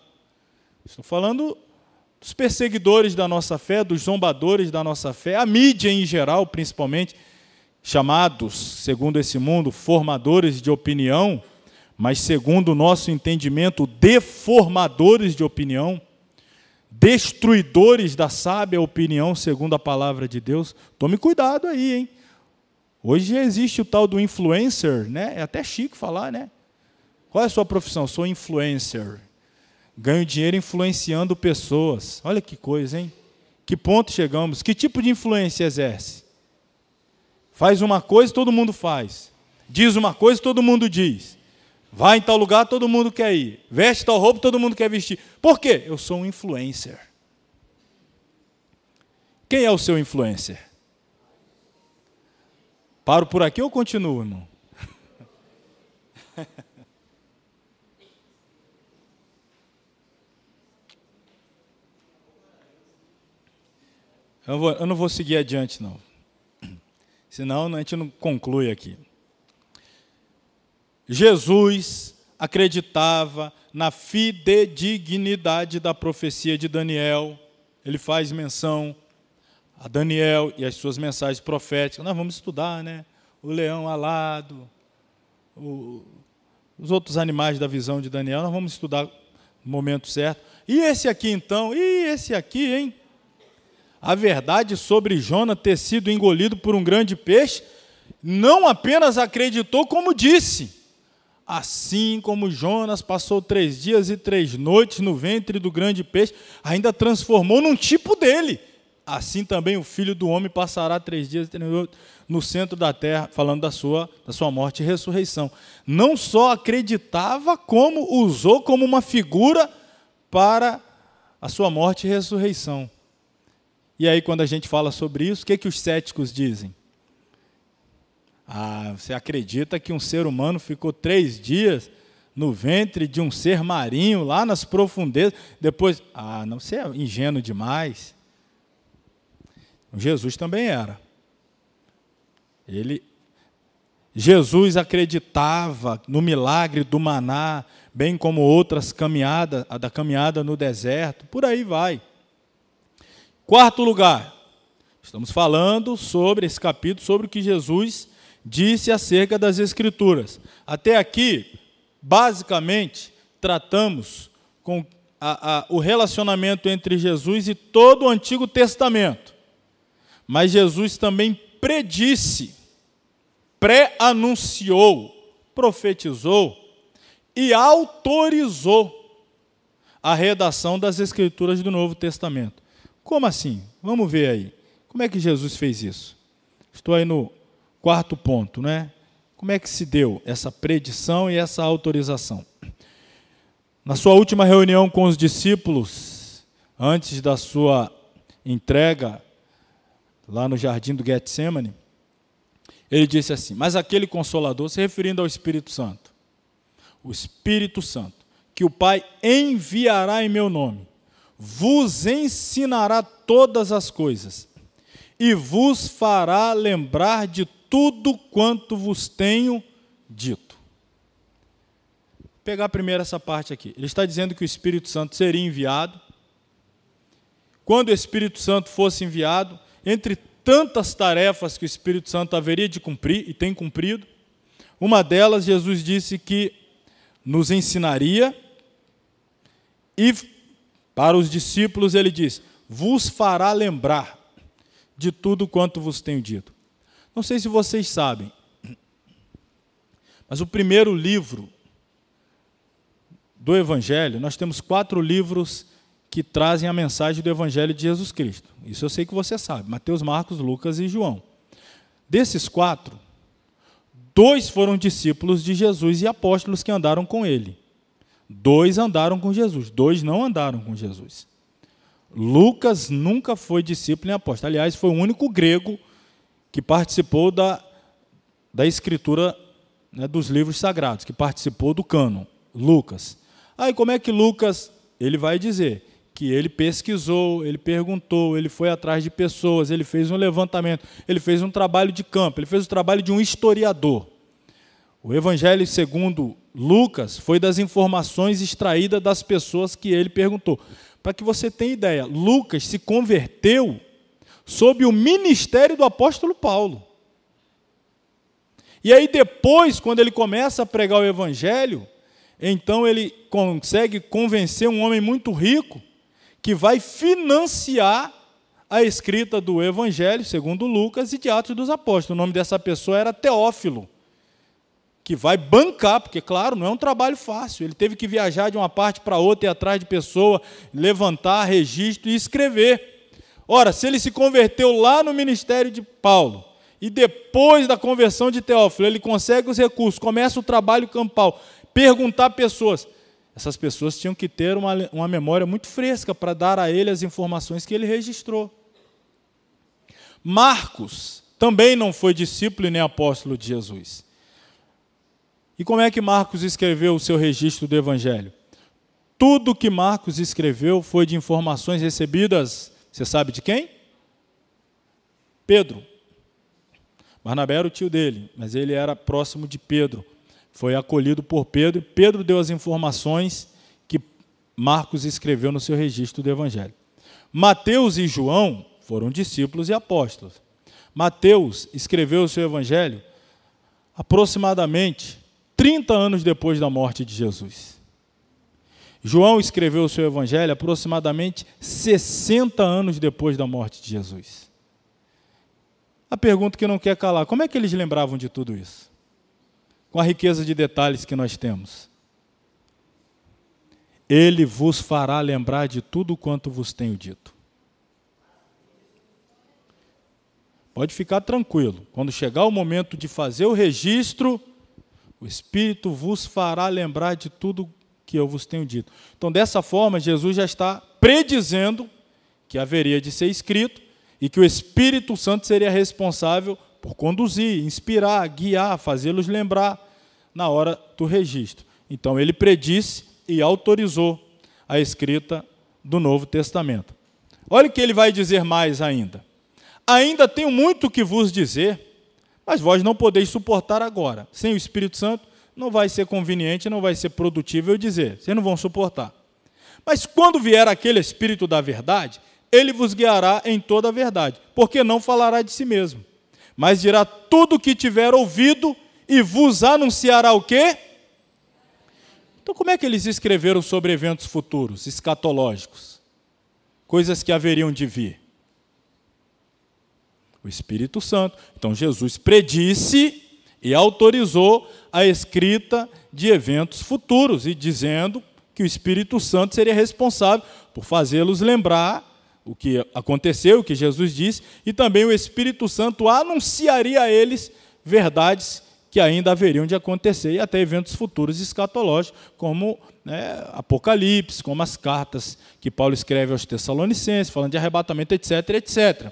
Estou falando dos perseguidores da nossa fé, dos zombadores da nossa fé, a mídia em geral, principalmente, chamados, segundo esse mundo, formadores de opinião, mas segundo o nosso entendimento, deformadores de opinião destruidores da sábia opinião, segundo a palavra de Deus. Tome cuidado aí, hein? Hoje já existe o tal do influencer, né? É até chique falar, né? Qual é a sua profissão? Sou influencer. Ganho dinheiro influenciando pessoas. Olha que coisa, hein? Que ponto chegamos? Que tipo de influência exerce? Faz uma coisa, todo mundo faz. Diz uma coisa, todo mundo diz. Vai em tal lugar, todo mundo quer ir. Veste tal roupa, todo mundo quer vestir. Por quê? Eu sou um influencer. Quem é o seu influencer? Paro por aqui ou continuo, irmão? [laughs] Eu, vou, eu não vou seguir adiante, não. Senão a gente não conclui aqui. Jesus acreditava na fidedignidade da profecia de Daniel. Ele faz menção a Daniel e as suas mensagens proféticas. Nós vamos estudar, né? O leão alado, o, os outros animais da visão de Daniel. Nós vamos estudar no momento certo. E esse aqui então? E esse aqui, hein? A verdade sobre Jonas ter sido engolido por um grande peixe, não apenas acreditou, como disse. Assim como Jonas passou três dias e três noites no ventre do grande peixe, ainda transformou num tipo dele. Assim também o filho do homem passará três dias e três noites no centro da terra, falando da sua, da sua morte e ressurreição. Não só acreditava, como usou como uma figura para a sua morte e ressurreição. E aí, quando a gente fala sobre isso, o que, é que os céticos dizem? Ah, você acredita que um ser humano ficou três dias no ventre de um ser marinho, lá nas profundezas, depois. Ah, não, você é ingênuo demais. Jesus também era. Ele. Jesus acreditava no milagre do maná, bem como outras caminhadas, a da caminhada no deserto, por aí vai. Quarto lugar, estamos falando sobre esse capítulo, sobre o que Jesus disse acerca das Escrituras. Até aqui, basicamente, tratamos com a, a, o relacionamento entre Jesus e todo o Antigo Testamento. Mas Jesus também predisse, pré-anunciou, profetizou e autorizou a redação das Escrituras do Novo Testamento. Como assim? Vamos ver aí. Como é que Jesus fez isso? Estou aí no Quarto ponto, né? Como é que se deu essa predição e essa autorização? Na sua última reunião com os discípulos, antes da sua entrega lá no jardim do Getsemane, ele disse assim: "Mas aquele consolador, se referindo ao Espírito Santo, o Espírito Santo, que o Pai enviará em meu nome, vos ensinará todas as coisas e vos fará lembrar de tudo quanto vos tenho dito. Vou pegar primeiro essa parte aqui. Ele está dizendo que o Espírito Santo seria enviado. Quando o Espírito Santo fosse enviado, entre tantas tarefas que o Espírito Santo haveria de cumprir e tem cumprido, uma delas Jesus disse que nos ensinaria e para os discípulos ele diz: vos fará lembrar de tudo quanto vos tenho dito. Não sei se vocês sabem, mas o primeiro livro do Evangelho, nós temos quatro livros que trazem a mensagem do Evangelho de Jesus Cristo. Isso eu sei que você sabe: Mateus, Marcos, Lucas e João. Desses quatro, dois foram discípulos de Jesus e apóstolos que andaram com ele. Dois andaram com Jesus, dois não andaram com Jesus. Lucas nunca foi discípulo nem apóstolo. Aliás, foi o único grego que participou da, da escritura né, dos livros sagrados, que participou do cânon, Lucas. Aí como é que Lucas, ele vai dizer que ele pesquisou, ele perguntou, ele foi atrás de pessoas, ele fez um levantamento, ele fez um trabalho de campo, ele fez o trabalho de um historiador. O evangelho segundo Lucas foi das informações extraídas das pessoas que ele perguntou. Para que você tenha ideia, Lucas se converteu sob o ministério do apóstolo Paulo. E aí, depois, quando ele começa a pregar o evangelho, então ele consegue convencer um homem muito rico que vai financiar a escrita do Evangelho, segundo Lucas, e de Atos dos Apóstolos. O nome dessa pessoa era Teófilo, que vai bancar, porque, claro, não é um trabalho fácil. Ele teve que viajar de uma parte para outra e atrás de pessoa, levantar registro e escrever. Ora, se ele se converteu lá no ministério de Paulo, e depois da conversão de Teófilo, ele consegue os recursos, começa o trabalho campal, perguntar pessoas. Essas pessoas tinham que ter uma, uma memória muito fresca para dar a ele as informações que ele registrou. Marcos também não foi discípulo nem apóstolo de Jesus. E como é que Marcos escreveu o seu registro do Evangelho? Tudo que Marcos escreveu foi de informações recebidas você sabe de quem? Pedro. Barnabé era o tio dele, mas ele era próximo de Pedro. Foi acolhido por Pedro. Pedro deu as informações que Marcos escreveu no seu registro do Evangelho. Mateus e João foram discípulos e apóstolos. Mateus escreveu o seu Evangelho aproximadamente 30 anos depois da morte de Jesus. João escreveu o seu evangelho aproximadamente 60 anos depois da morte de Jesus. A pergunta que não quer calar: como é que eles lembravam de tudo isso? Com a riqueza de detalhes que nós temos. Ele vos fará lembrar de tudo quanto vos tenho dito. Pode ficar tranquilo, quando chegar o momento de fazer o registro, o Espírito vos fará lembrar de tudo que eu vos tenho dito. Então, dessa forma, Jesus já está predizendo que haveria de ser escrito e que o Espírito Santo seria responsável por conduzir, inspirar, guiar, fazê-los lembrar na hora do registro. Então, ele predisse e autorizou a escrita do Novo Testamento. Olha o que ele vai dizer mais ainda. Ainda tenho muito que vos dizer, mas vós não podeis suportar agora. Sem o Espírito Santo, não vai ser conveniente, não vai ser produtivo eu dizer, vocês não vão suportar. Mas quando vier aquele Espírito da verdade, ele vos guiará em toda a verdade, porque não falará de si mesmo, mas dirá tudo o que tiver ouvido e vos anunciará o quê? Então, como é que eles escreveram sobre eventos futuros, escatológicos? Coisas que haveriam de vir. O Espírito Santo. Então, Jesus predisse e autorizou a escrita de eventos futuros, e dizendo que o Espírito Santo seria responsável por fazê-los lembrar o que aconteceu, o que Jesus disse, e também o Espírito Santo anunciaria a eles verdades que ainda haveriam de acontecer, e até eventos futuros escatológicos, como né, Apocalipse, como as cartas que Paulo escreve aos Tessalonicenses, falando de arrebatamento, etc, etc.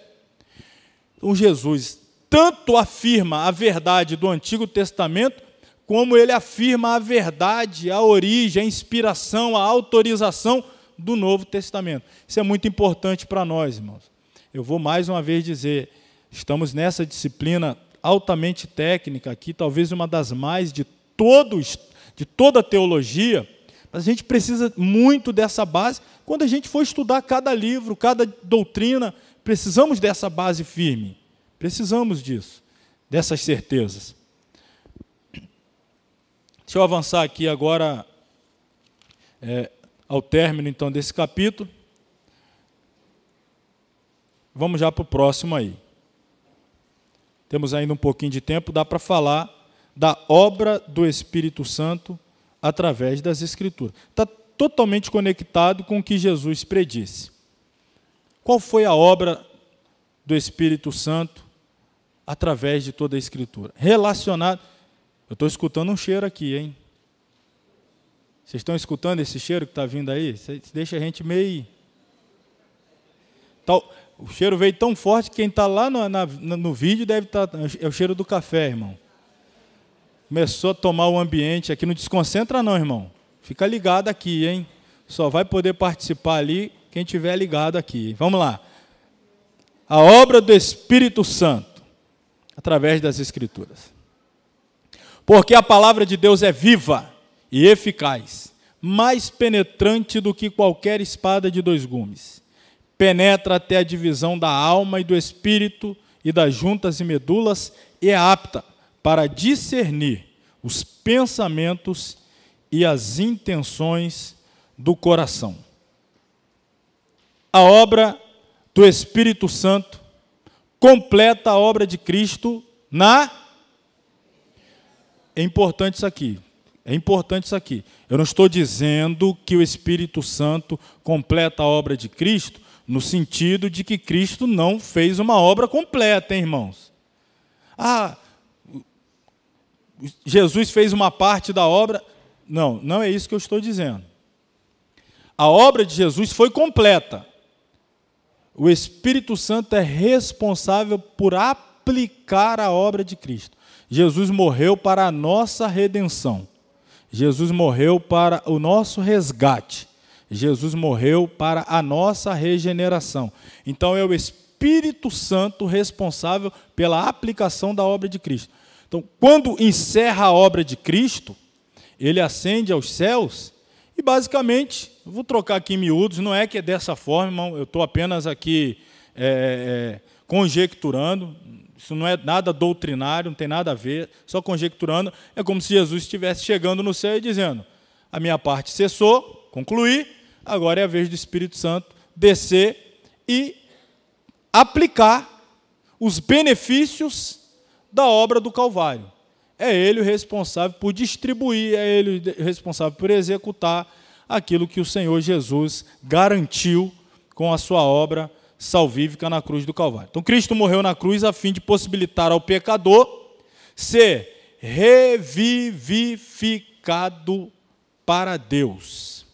Então, Jesus tanto afirma a verdade do Antigo Testamento, como ele afirma a verdade, a origem, a inspiração, a autorização do Novo Testamento. Isso é muito importante para nós, irmãos. Eu vou mais uma vez dizer: estamos nessa disciplina altamente técnica aqui, talvez uma das mais de todos, de toda a teologia. Mas a gente precisa muito dessa base quando a gente for estudar cada livro, cada doutrina. Precisamos dessa base firme. Precisamos disso, dessas certezas. Deixa eu avançar aqui agora é, ao término então desse capítulo. Vamos já para o próximo aí. Temos ainda um pouquinho de tempo, dá para falar da obra do Espírito Santo através das Escrituras. Está totalmente conectado com o que Jesus predisse. Qual foi a obra do Espírito Santo através de toda a Escritura. Relacionado. Eu estou escutando um cheiro aqui, hein? Vocês estão escutando esse cheiro que está vindo aí? Cê deixa a gente meio. Tal, o cheiro veio tão forte que quem está lá no, na, no vídeo deve estar. Tá, é o cheiro do café, irmão. Começou a tomar o ambiente aqui. Não desconcentra, não, irmão. Fica ligado aqui, hein? Só vai poder participar ali quem tiver ligado aqui. Vamos lá. A obra do Espírito Santo através das Escrituras. Porque a palavra de Deus é viva e eficaz, mais penetrante do que qualquer espada de dois gumes. Penetra até a divisão da alma e do espírito e das juntas e medulas e é apta para discernir os pensamentos e as intenções do coração. A obra do Espírito Santo completa a obra de Cristo na. É importante isso aqui. É importante isso aqui. Eu não estou dizendo que o Espírito Santo completa a obra de Cristo no sentido de que Cristo não fez uma obra completa, hein, irmãos. Ah, Jesus fez uma parte da obra. Não, não é isso que eu estou dizendo. A obra de Jesus foi completa. O Espírito Santo é responsável por aplicar a obra de Cristo. Jesus morreu para a nossa redenção. Jesus morreu para o nosso resgate. Jesus morreu para a nossa regeneração. Então é o Espírito Santo responsável pela aplicação da obra de Cristo. Então, quando encerra a obra de Cristo, ele ascende aos céus e basicamente vou trocar aqui em miúdos, não é que é dessa forma, eu estou apenas aqui é, é, conjecturando, isso não é nada doutrinário, não tem nada a ver, só conjecturando. É como se Jesus estivesse chegando no céu e dizendo: A minha parte cessou, concluí, agora é a vez do Espírito Santo descer e aplicar os benefícios da obra do Calvário. É ele o responsável por distribuir, é ele o responsável por executar aquilo que o Senhor Jesus garantiu com a sua obra salvífica na cruz do Calvário. Então, Cristo morreu na cruz a fim de possibilitar ao pecador ser revivificado para Deus.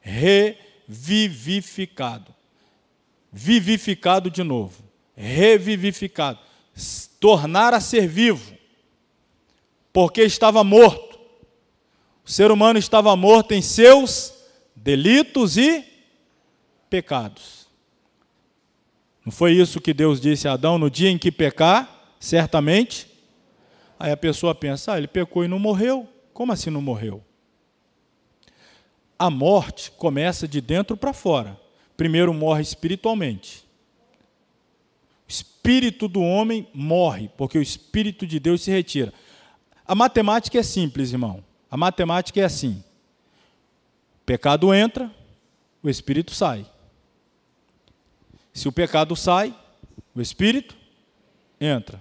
Revivificado. Vivificado de novo. Revivificado. Tornar a ser vivo. Porque estava morto o ser humano estava morto em seus delitos e pecados. Não foi isso que Deus disse a Adão no dia em que pecar, certamente? Aí a pessoa pensa: ah, ele pecou e não morreu. Como assim não morreu? A morte começa de dentro para fora. Primeiro morre espiritualmente. O espírito do homem morre, porque o espírito de Deus se retira. A matemática é simples, irmão. A matemática é assim: o pecado entra, o espírito sai. Se o pecado sai, o espírito entra.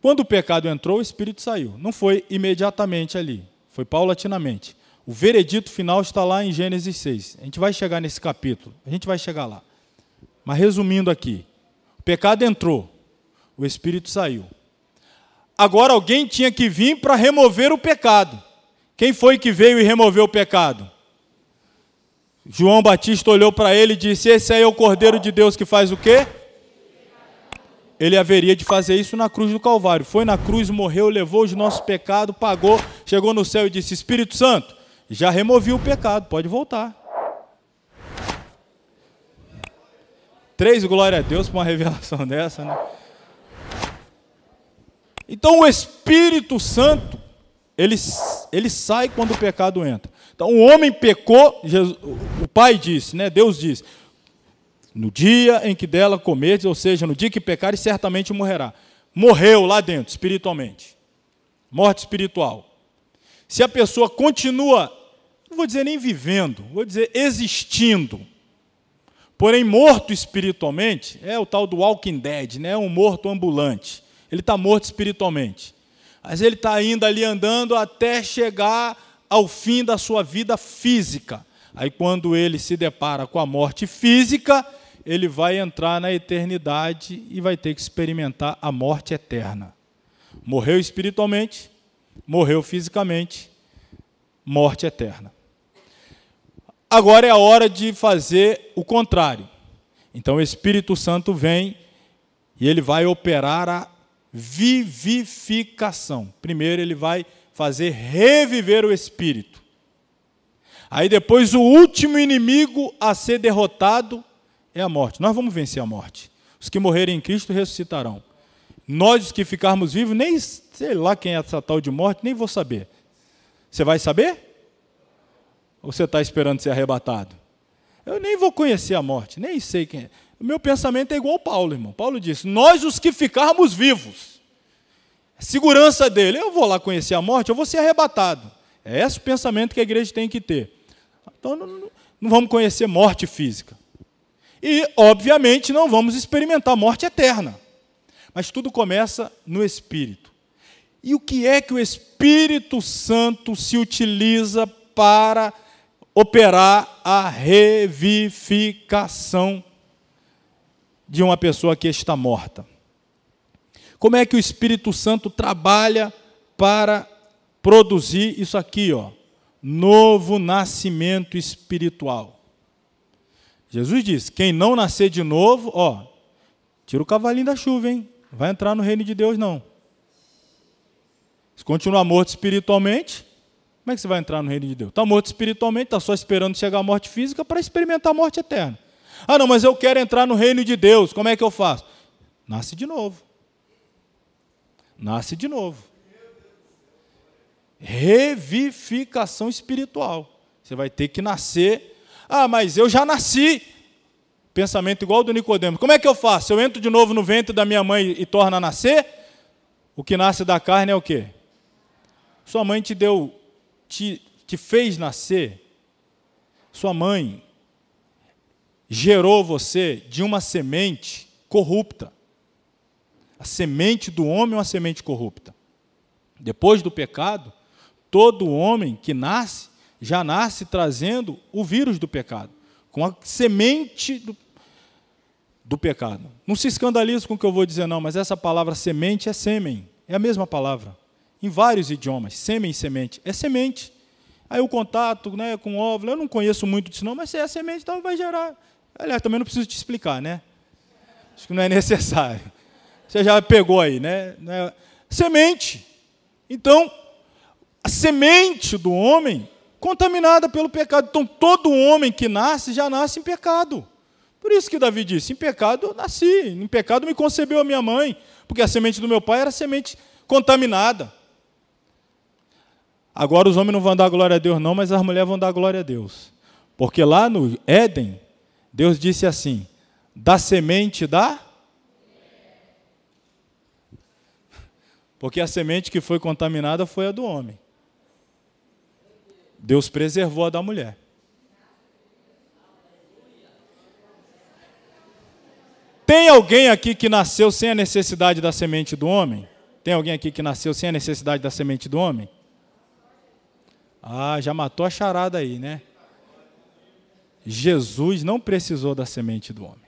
Quando o pecado entrou, o espírito saiu. Não foi imediatamente ali, foi paulatinamente. O veredito final está lá em Gênesis 6. A gente vai chegar nesse capítulo, a gente vai chegar lá. Mas resumindo aqui: o pecado entrou, o espírito saiu agora alguém tinha que vir para remover o pecado. Quem foi que veio e removeu o pecado? João Batista olhou para ele e disse: Esse aí é o Cordeiro de Deus que faz o quê? Ele haveria de fazer isso na cruz do Calvário. Foi na cruz, morreu, levou os nossos pecados, pagou, chegou no céu e disse: Espírito Santo, já removi o pecado, pode voltar. Três glória a Deus para uma [laughs] revelação dessa, né? Então o Espírito Santo, ele, ele sai quando o pecado entra. Então o homem pecou, Jesus, o Pai disse, né? Deus disse: no dia em que dela comerdes, ou seja, no dia que pecares, certamente morrerá. Morreu lá dentro, espiritualmente. Morte espiritual. Se a pessoa continua, não vou dizer nem vivendo, vou dizer existindo, porém morto espiritualmente, é o tal do Walking Dead, né? um morto ambulante ele está morto espiritualmente. Mas ele está ainda ali andando até chegar ao fim da sua vida física. Aí, quando ele se depara com a morte física, ele vai entrar na eternidade e vai ter que experimentar a morte eterna. Morreu espiritualmente, morreu fisicamente, morte eterna. Agora é a hora de fazer o contrário. Então o Espírito Santo vem e ele vai operar a vivificação. Primeiro ele vai fazer reviver o espírito. Aí depois o último inimigo a ser derrotado é a morte. Nós vamos vencer a morte. Os que morrerem em Cristo ressuscitarão. Nós os que ficarmos vivos, nem sei lá quem é essa tal de morte, nem vou saber. Você vai saber? Ou você está esperando ser arrebatado? Eu nem vou conhecer a morte, nem sei quem é. O meu pensamento é igual ao Paulo, irmão. Paulo disse: Nós, os que ficarmos vivos, é segurança dele, eu vou lá conhecer a morte, eu vou ser arrebatado. É esse o pensamento que a igreja tem que ter. Então, não, não vamos conhecer morte física. E, obviamente, não vamos experimentar morte eterna. Mas tudo começa no Espírito. E o que é que o Espírito Santo se utiliza para operar a revivificação de uma pessoa que está morta. Como é que o Espírito Santo trabalha para produzir isso aqui, ó, novo nascimento espiritual? Jesus disse: quem não nascer de novo, ó, tira o cavalinho da chuva, hein? Vai entrar no reino de Deus não. Se continuar morto espiritualmente, como é que você vai entrar no reino de Deus? Está morto espiritualmente, está só esperando chegar à morte física para experimentar a morte eterna. Ah, não, mas eu quero entrar no reino de Deus, como é que eu faço? Nasce de novo. Nasce de novo. Revificação espiritual. Você vai ter que nascer. Ah, mas eu já nasci. Pensamento igual do Nicodemo. Como é que eu faço? Eu entro de novo no ventre da minha mãe e torna a nascer? O que nasce da carne é o quê? Sua mãe te deu, te, te fez nascer. Sua mãe gerou você de uma semente corrupta. A semente do homem é uma semente corrupta. Depois do pecado, todo homem que nasce já nasce trazendo o vírus do pecado, com a semente do, do pecado. Não se escandalize com o que eu vou dizer, não, mas essa palavra semente é sêmen, é a mesma palavra, em vários idiomas, sêmen e semente, é semente. Aí o contato né, com o óvulo, eu não conheço muito disso não, mas se é semente, então vai gerar. Aliás, também não preciso te explicar, né? Acho que não é necessário. Você já pegou aí, né? É semente. Então, a semente do homem contaminada pelo pecado. Então, todo homem que nasce já nasce em pecado. Por isso que Davi disse: em pecado eu nasci, em pecado me concebeu a minha mãe, porque a semente do meu pai era semente contaminada. Agora os homens não vão dar glória a Deus, não, mas as mulheres vão dar glória a Deus. Porque lá no Éden, Deus disse assim: da semente da. Porque a semente que foi contaminada foi a do homem. Deus preservou a da mulher. Tem alguém aqui que nasceu sem a necessidade da semente do homem? Tem alguém aqui que nasceu sem a necessidade da semente do homem? Ah, já matou a charada aí, né? Jesus não precisou da semente do homem.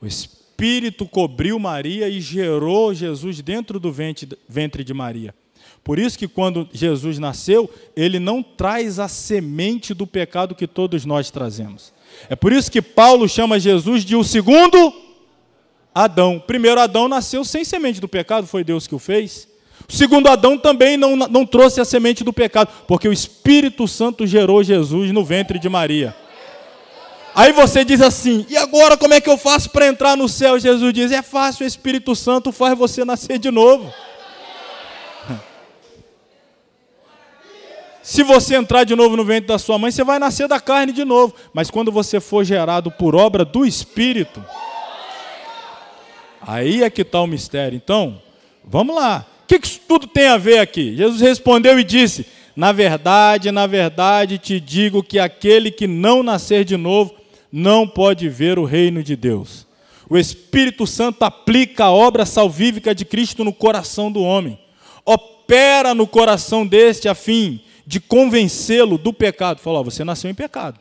O Espírito cobriu Maria e gerou Jesus dentro do ventre de Maria. Por isso que quando Jesus nasceu, ele não traz a semente do pecado que todos nós trazemos. É por isso que Paulo chama Jesus de o segundo Adão. Primeiro Adão nasceu sem semente do pecado, foi Deus que o fez. O segundo Adão também não, não trouxe a semente do pecado, porque o Espírito Santo gerou Jesus no ventre de Maria. Aí você diz assim: e agora como é que eu faço para entrar no céu? Jesus diz: é fácil, o Espírito Santo faz você nascer de novo. [laughs] Se você entrar de novo no ventre da sua mãe, você vai nascer da carne de novo. Mas quando você for gerado por obra do Espírito, aí é que está o mistério. Então, vamos lá. O que isso tudo tem a ver aqui? Jesus respondeu e disse: Na verdade, na verdade te digo que aquele que não nascer de novo não pode ver o reino de Deus. O Espírito Santo aplica a obra salvífica de Cristo no coração do homem, opera no coração deste a fim de convencê-lo do pecado. Falou, oh, você nasceu em pecado.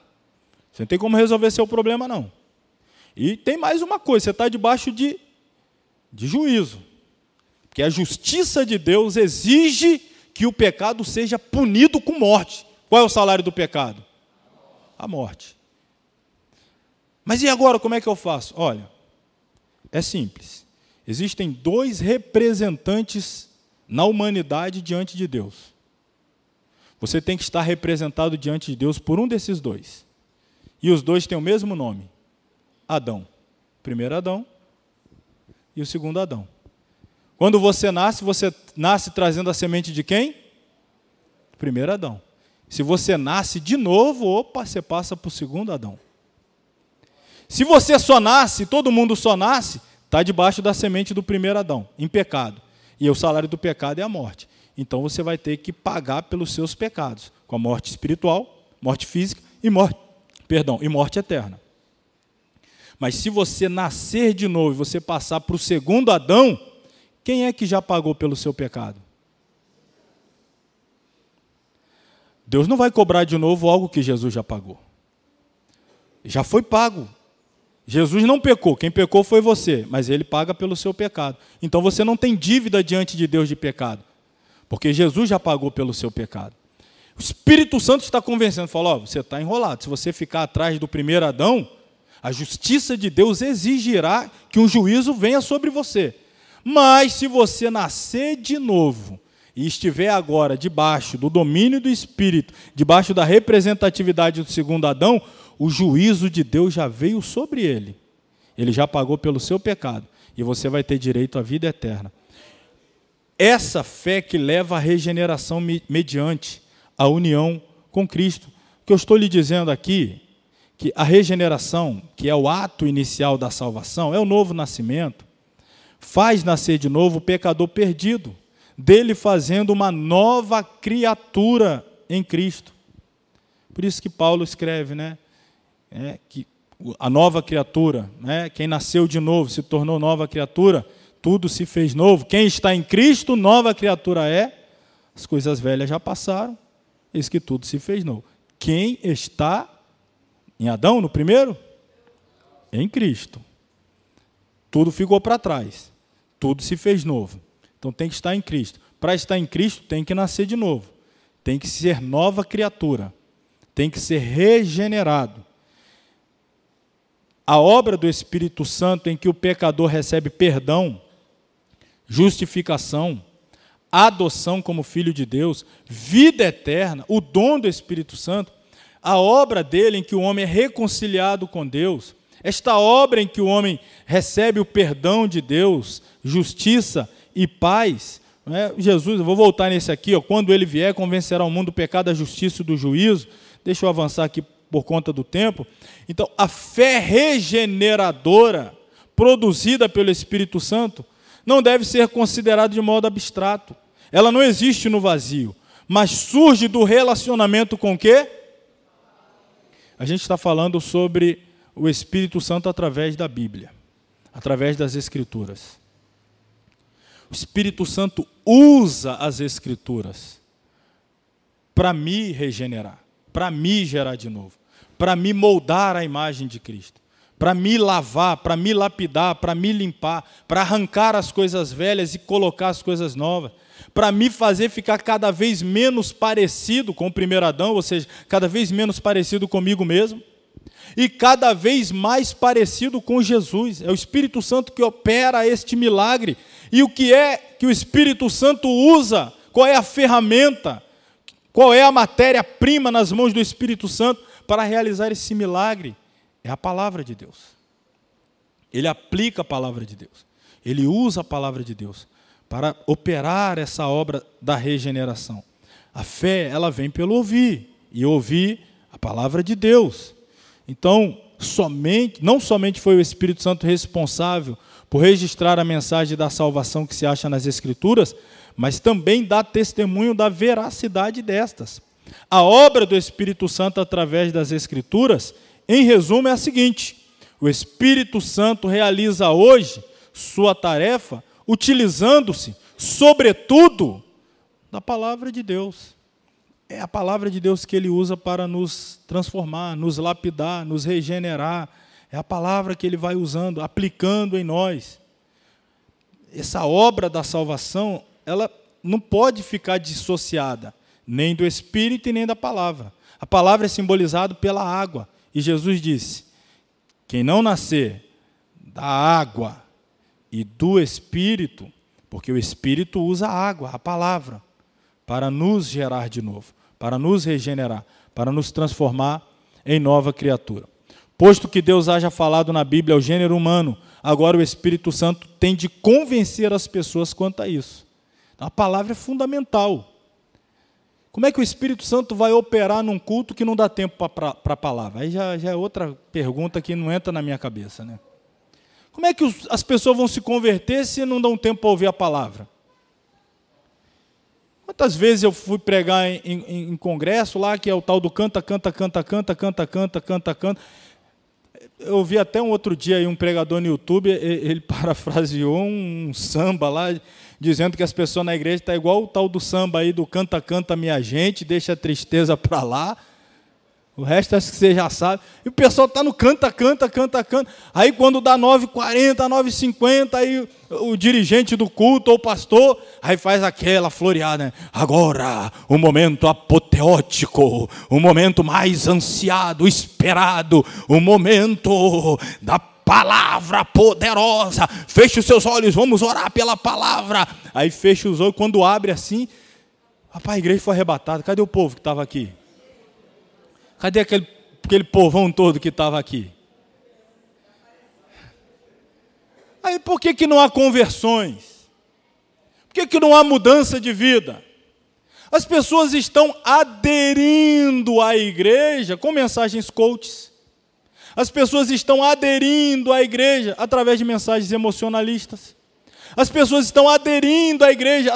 Você não tem como resolver seu problema, não. E tem mais uma coisa, você está debaixo de, de juízo. Porque a justiça de Deus exige que o pecado seja punido com morte. Qual é o salário do pecado? A morte. Mas e agora como é que eu faço? Olha, é simples. Existem dois representantes na humanidade diante de Deus. Você tem que estar representado diante de Deus por um desses dois. E os dois têm o mesmo nome: Adão. Primeiro Adão e o segundo Adão. Quando você nasce, você nasce trazendo a semente de quem? Primeiro Adão. Se você nasce de novo, opa, você passa para o segundo Adão. Se você só nasce, todo mundo só nasce, está debaixo da semente do primeiro Adão, em pecado. E o salário do pecado é a morte. Então você vai ter que pagar pelos seus pecados, com a morte espiritual, morte física e morte, perdão, e morte eterna. Mas se você nascer de novo e você passar para o segundo Adão, quem é que já pagou pelo seu pecado? Deus não vai cobrar de novo algo que Jesus já pagou. Já foi pago. Jesus não pecou, quem pecou foi você, mas ele paga pelo seu pecado. Então você não tem dívida diante de Deus de pecado, porque Jesus já pagou pelo seu pecado. O Espírito Santo está convencendo, falou, oh, você está enrolado. Se você ficar atrás do primeiro Adão, a justiça de Deus exigirá que um juízo venha sobre você. Mas se você nascer de novo e estiver agora debaixo do domínio do Espírito, debaixo da representatividade do segundo Adão, o juízo de Deus já veio sobre ele. Ele já pagou pelo seu pecado e você vai ter direito à vida eterna. Essa fé que leva à regeneração mediante a união com Cristo. O que eu estou lhe dizendo aqui, que a regeneração, que é o ato inicial da salvação, é o novo nascimento, faz nascer de novo o pecador perdido, dele fazendo uma nova criatura em Cristo. Por isso que Paulo escreve, né? é, que a nova criatura, né, quem nasceu de novo, se tornou nova criatura, tudo se fez novo. Quem está em Cristo, nova criatura é. As coisas velhas já passaram, eis que tudo se fez novo. Quem está em Adão, no primeiro? Em Cristo. Tudo ficou para trás. Tudo se fez novo. Então tem que estar em Cristo. Para estar em Cristo, tem que nascer de novo. Tem que ser nova criatura. Tem que ser regenerado a obra do Espírito Santo em que o pecador recebe perdão, justificação, adoção como filho de Deus, vida eterna, o dom do Espírito Santo, a obra dele em que o homem é reconciliado com Deus, esta obra em que o homem recebe o perdão de Deus, justiça e paz. É? Jesus, eu vou voltar nesse aqui, ó, quando ele vier, convencerá o mundo do pecado, da justiça e do juízo. Deixa eu avançar aqui por conta do tempo. Então, a fé regeneradora produzida pelo Espírito Santo não deve ser considerada de modo abstrato. Ela não existe no vazio, mas surge do relacionamento com o quê? A gente está falando sobre o Espírito Santo através da Bíblia, através das Escrituras. O Espírito Santo usa as Escrituras para me regenerar, para me gerar de novo para me moldar à imagem de Cristo, para me lavar, para me lapidar, para me limpar, para arrancar as coisas velhas e colocar as coisas novas, para me fazer ficar cada vez menos parecido com o primeiro Adão, ou seja, cada vez menos parecido comigo mesmo e cada vez mais parecido com Jesus. É o Espírito Santo que opera este milagre. E o que é que o Espírito Santo usa? Qual é a ferramenta? Qual é a matéria-prima nas mãos do Espírito Santo? para realizar esse milagre é a palavra de Deus. Ele aplica a palavra de Deus. Ele usa a palavra de Deus para operar essa obra da regeneração. A fé, ela vem pelo ouvir, e ouvir a palavra de Deus. Então, somente, não somente foi o Espírito Santo responsável por registrar a mensagem da salvação que se acha nas Escrituras, mas também dá testemunho da veracidade destas. A obra do Espírito Santo através das Escrituras, em resumo, é a seguinte: o Espírito Santo realiza hoje sua tarefa utilizando-se, sobretudo, da palavra de Deus. É a palavra de Deus que ele usa para nos transformar, nos lapidar, nos regenerar. É a palavra que ele vai usando, aplicando em nós. Essa obra da salvação, ela não pode ficar dissociada nem do Espírito e nem da palavra. A palavra é simbolizada pela água. E Jesus disse: Quem não nascer da água e do Espírito, porque o Espírito usa a água, a palavra, para nos gerar de novo, para nos regenerar, para nos transformar em nova criatura. Posto que Deus haja falado na Bíblia ao gênero humano, agora o Espírito Santo tem de convencer as pessoas quanto a isso. Então, a palavra é fundamental. Como é que o Espírito Santo vai operar num culto que não dá tempo para a palavra? Aí já, já, é outra pergunta que não entra na minha cabeça. Né? Como é que os, as pessoas vão se converter se não dão tempo para ouvir a palavra? Quantas vezes eu fui pregar em, em, em congresso lá, que é o tal do canta, canta, canta, canta, canta, canta, canta, canta eu vi até um outro dia aí um pregador no YouTube, ele [laughs] parafraseou um samba lá, dizendo que as pessoas na igreja estão tá igual o tal do samba aí do canta, canta minha gente, deixa a tristeza para lá. O resto acho que você já sabe. E o pessoal está no canta, canta, canta, canta. Aí quando dá 9h40, 9h50, aí o dirigente do culto ou o pastor, aí faz aquela floreada, né? Agora, o um momento apoteótico, o um momento mais ansiado, esperado, o um momento da palavra poderosa. Feche os seus olhos, vamos orar pela palavra. Aí fecha os olhos, quando abre assim, rapaz, a igreja foi arrebatada. Cadê o povo que estava aqui? Cadê aquele, aquele povão todo que estava aqui? Aí por que, que não há conversões? Por que, que não há mudança de vida? As pessoas estão aderindo à igreja com mensagens coaches. As pessoas estão aderindo à igreja através de mensagens emocionalistas. As pessoas estão aderindo à igreja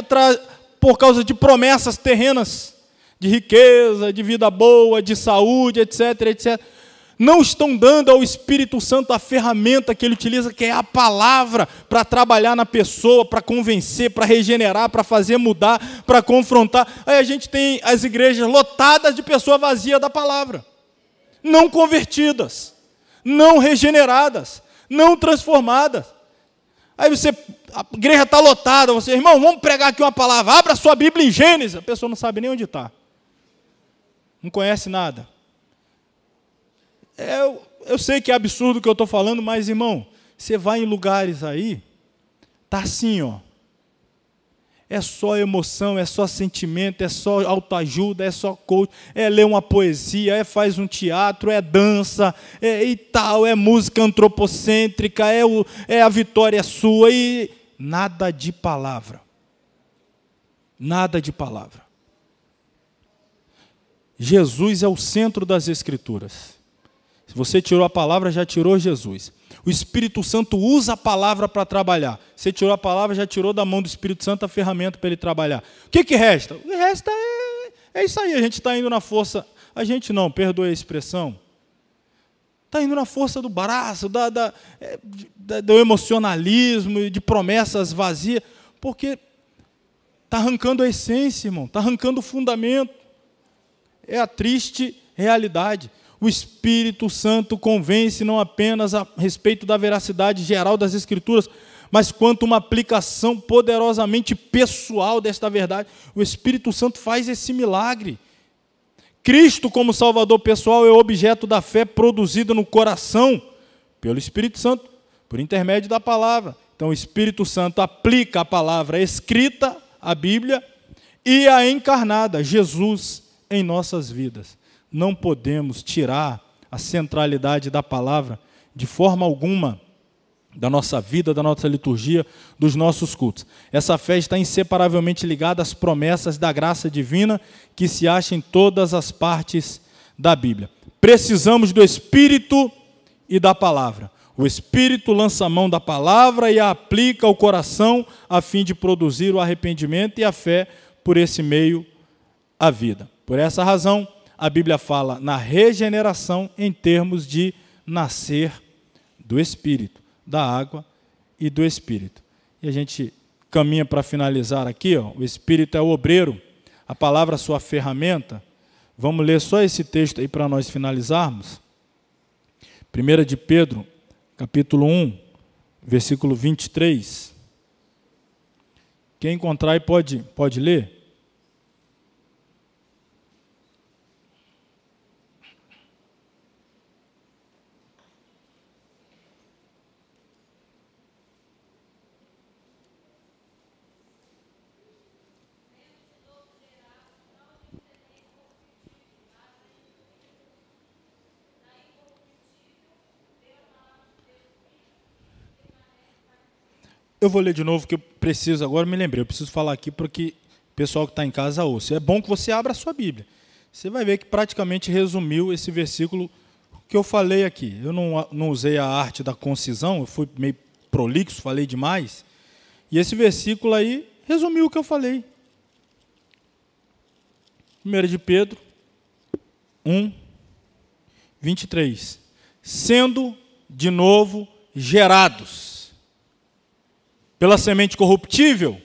por causa de promessas terrenas de riqueza, de vida boa, de saúde, etc, etc, não estão dando ao Espírito Santo a ferramenta que ele utiliza, que é a palavra, para trabalhar na pessoa, para convencer, para regenerar, para fazer mudar, para confrontar. Aí a gente tem as igrejas lotadas de pessoa vazia da palavra, não convertidas, não regeneradas, não transformadas. Aí você, a igreja está lotada, você, irmão, vamos pregar aqui uma palavra, abra sua Bíblia em Gênesis, a pessoa não sabe nem onde está não conhece nada. É, eu, eu sei que é absurdo o que eu estou falando, mas, irmão, você vai em lugares aí, tá assim, ó. É só emoção, é só sentimento, é só autoajuda, é só coach, é ler uma poesia, é faz um teatro, é dança, é e tal, é música antropocêntrica, é, o, é a vitória sua e nada de palavra. Nada de palavra. Jesus é o centro das Escrituras. Se você tirou a palavra, já tirou Jesus. O Espírito Santo usa a palavra para trabalhar. Você tirou a palavra, já tirou da mão do Espírito Santo a ferramenta para ele trabalhar. O que, que resta? O que resta é, é isso aí. A gente está indo na força. A gente não, perdoe a expressão. Está indo na força do braço, da, da, é, da, do emocionalismo e de promessas vazias, porque está arrancando a essência, irmão, está arrancando o fundamento é a triste realidade. O Espírito Santo convence não apenas a respeito da veracidade geral das Escrituras, mas quanto uma aplicação poderosamente pessoal desta verdade. O Espírito Santo faz esse milagre. Cristo, como Salvador pessoal, é objeto da fé produzida no coração pelo Espírito Santo, por intermédio da palavra. Então, o Espírito Santo aplica a palavra escrita, a Bíblia, e a encarnada, Jesus em nossas vidas. Não podemos tirar a centralidade da palavra de forma alguma da nossa vida, da nossa liturgia, dos nossos cultos. Essa fé está inseparavelmente ligada às promessas da graça divina que se acha em todas as partes da Bíblia. Precisamos do Espírito e da palavra. O Espírito lança a mão da palavra e a aplica ao coração a fim de produzir o arrependimento e a fé por esse meio à vida. Por essa razão, a Bíblia fala na regeneração em termos de nascer do Espírito, da água e do Espírito. E a gente caminha para finalizar aqui, ó, o Espírito é o obreiro, a palavra é sua ferramenta. Vamos ler só esse texto aí para nós finalizarmos. 1 de Pedro, capítulo 1, versículo 23. Quem encontrar pode, pode ler. Eu vou ler de novo que eu preciso agora, me lembrei, eu preciso falar aqui para que o pessoal que está em casa ouça. É bom que você abra a sua Bíblia. Você vai ver que praticamente resumiu esse versículo que eu falei aqui. Eu não, não usei a arte da concisão, eu fui meio prolixo, falei demais. E esse versículo aí resumiu o que eu falei. 1 de Pedro 1, 23. Sendo de novo gerados pela semente corruptível?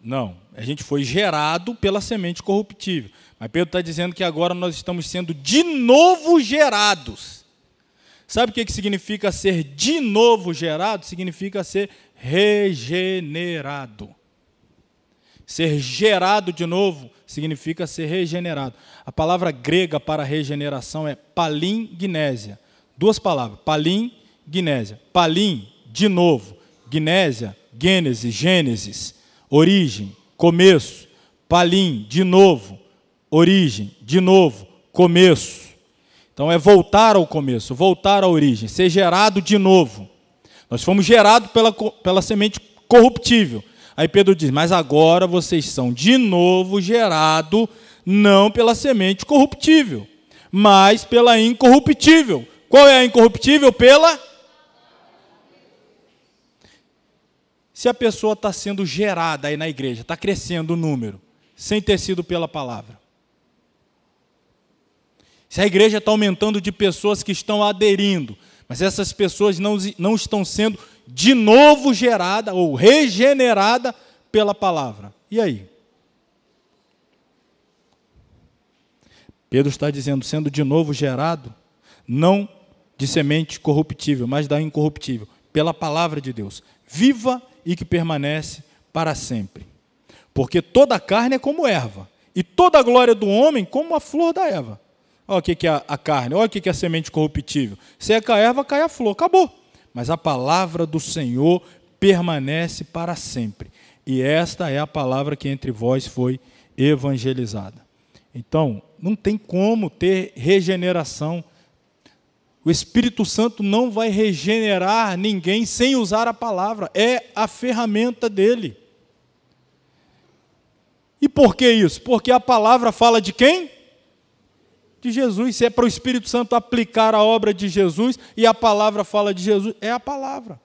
Não. A gente foi gerado pela semente corruptível. Mas Pedro está dizendo que agora nós estamos sendo de novo gerados. Sabe o que, que significa ser de novo gerado? Significa ser regenerado. Ser gerado de novo significa ser regenerado. A palavra grega para regeneração é palinguinésia. Duas palavras, palinguinésia. Palim, de novo. Gnésia, Gênese, Gênesis, origem, começo, palim, de novo, origem, de novo, começo. Então é voltar ao começo, voltar à origem, ser gerado de novo. Nós fomos gerados pela, pela semente corruptível. Aí Pedro diz: Mas agora vocês são de novo gerado não pela semente corruptível, mas pela incorruptível. Qual é a incorruptível? Pela Se a pessoa está sendo gerada aí na igreja, está crescendo o número, sem ter sido pela palavra. Se a igreja está aumentando de pessoas que estão aderindo, mas essas pessoas não, não estão sendo de novo gerada ou regenerada pela palavra. E aí? Pedro está dizendo, sendo de novo gerado, não de semente corruptível, mas da incorruptível, pela palavra de Deus, viva e que permanece para sempre. Porque toda a carne é como erva, e toda a glória do homem como a flor da erva. Olha o que é a carne, olha o que é a semente corruptível. Seca é a erva, cai a flor, acabou. Mas a palavra do Senhor permanece para sempre. E esta é a palavra que entre vós foi evangelizada. Então, não tem como ter regeneração o Espírito Santo não vai regenerar ninguém sem usar a palavra, é a ferramenta dele. E por que isso? Porque a palavra fala de quem? De Jesus. Se é para o Espírito Santo aplicar a obra de Jesus e a palavra fala de Jesus, é a palavra.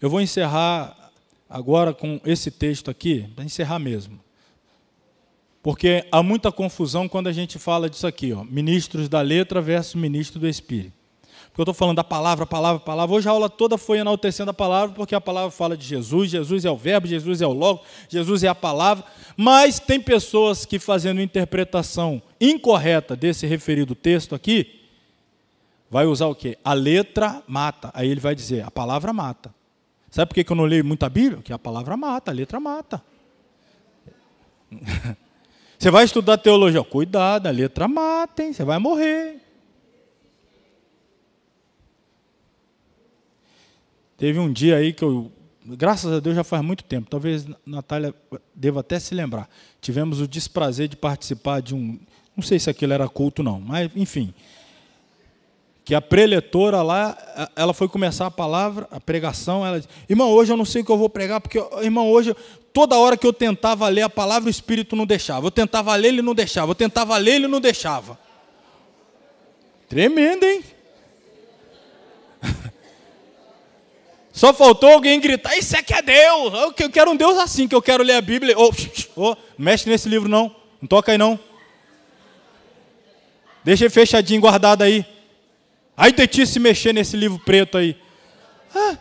Eu vou encerrar agora com esse texto aqui, para encerrar mesmo. Porque há muita confusão quando a gente fala disso aqui, ó, ministros da letra versus ministro do espírito. Porque eu estou falando da palavra, palavra, palavra. Hoje a aula toda foi enaltecendo a palavra, porque a palavra fala de Jesus, Jesus é o verbo, Jesus é o logo, Jesus é a palavra. Mas tem pessoas que fazendo interpretação incorreta desse referido texto aqui, vai usar o quê? A letra mata. Aí ele vai dizer, a palavra mata. Sabe por que eu não leio muito a Bíblia? Porque a palavra mata, a letra mata. [laughs] Você vai estudar teologia, cuidado, a letra mata, hein? Você vai morrer. Teve um dia aí que eu, graças a Deus já faz muito tempo, talvez Natália deva até se lembrar. Tivemos o desprazer de participar de um, não sei se aquilo era culto não, mas enfim, que a preletora lá, ela foi começar a palavra, a pregação, ela disse, irmão, hoje eu não sei o que eu vou pregar, porque, irmão, hoje toda hora que eu tentava ler a palavra, o Espírito não deixava. Eu tentava ler, ele não deixava. Eu tentava ler, ele não deixava. Tremendo, hein? [laughs] Só faltou alguém gritar: Isso é que é Deus! Eu quero um Deus assim, que eu quero ler a Bíblia. Oh, oh, mexe nesse livro, não. Não toca aí, não. Deixa ele fechadinho, guardado aí. Aí de se mexer nesse livro preto aí. Ah,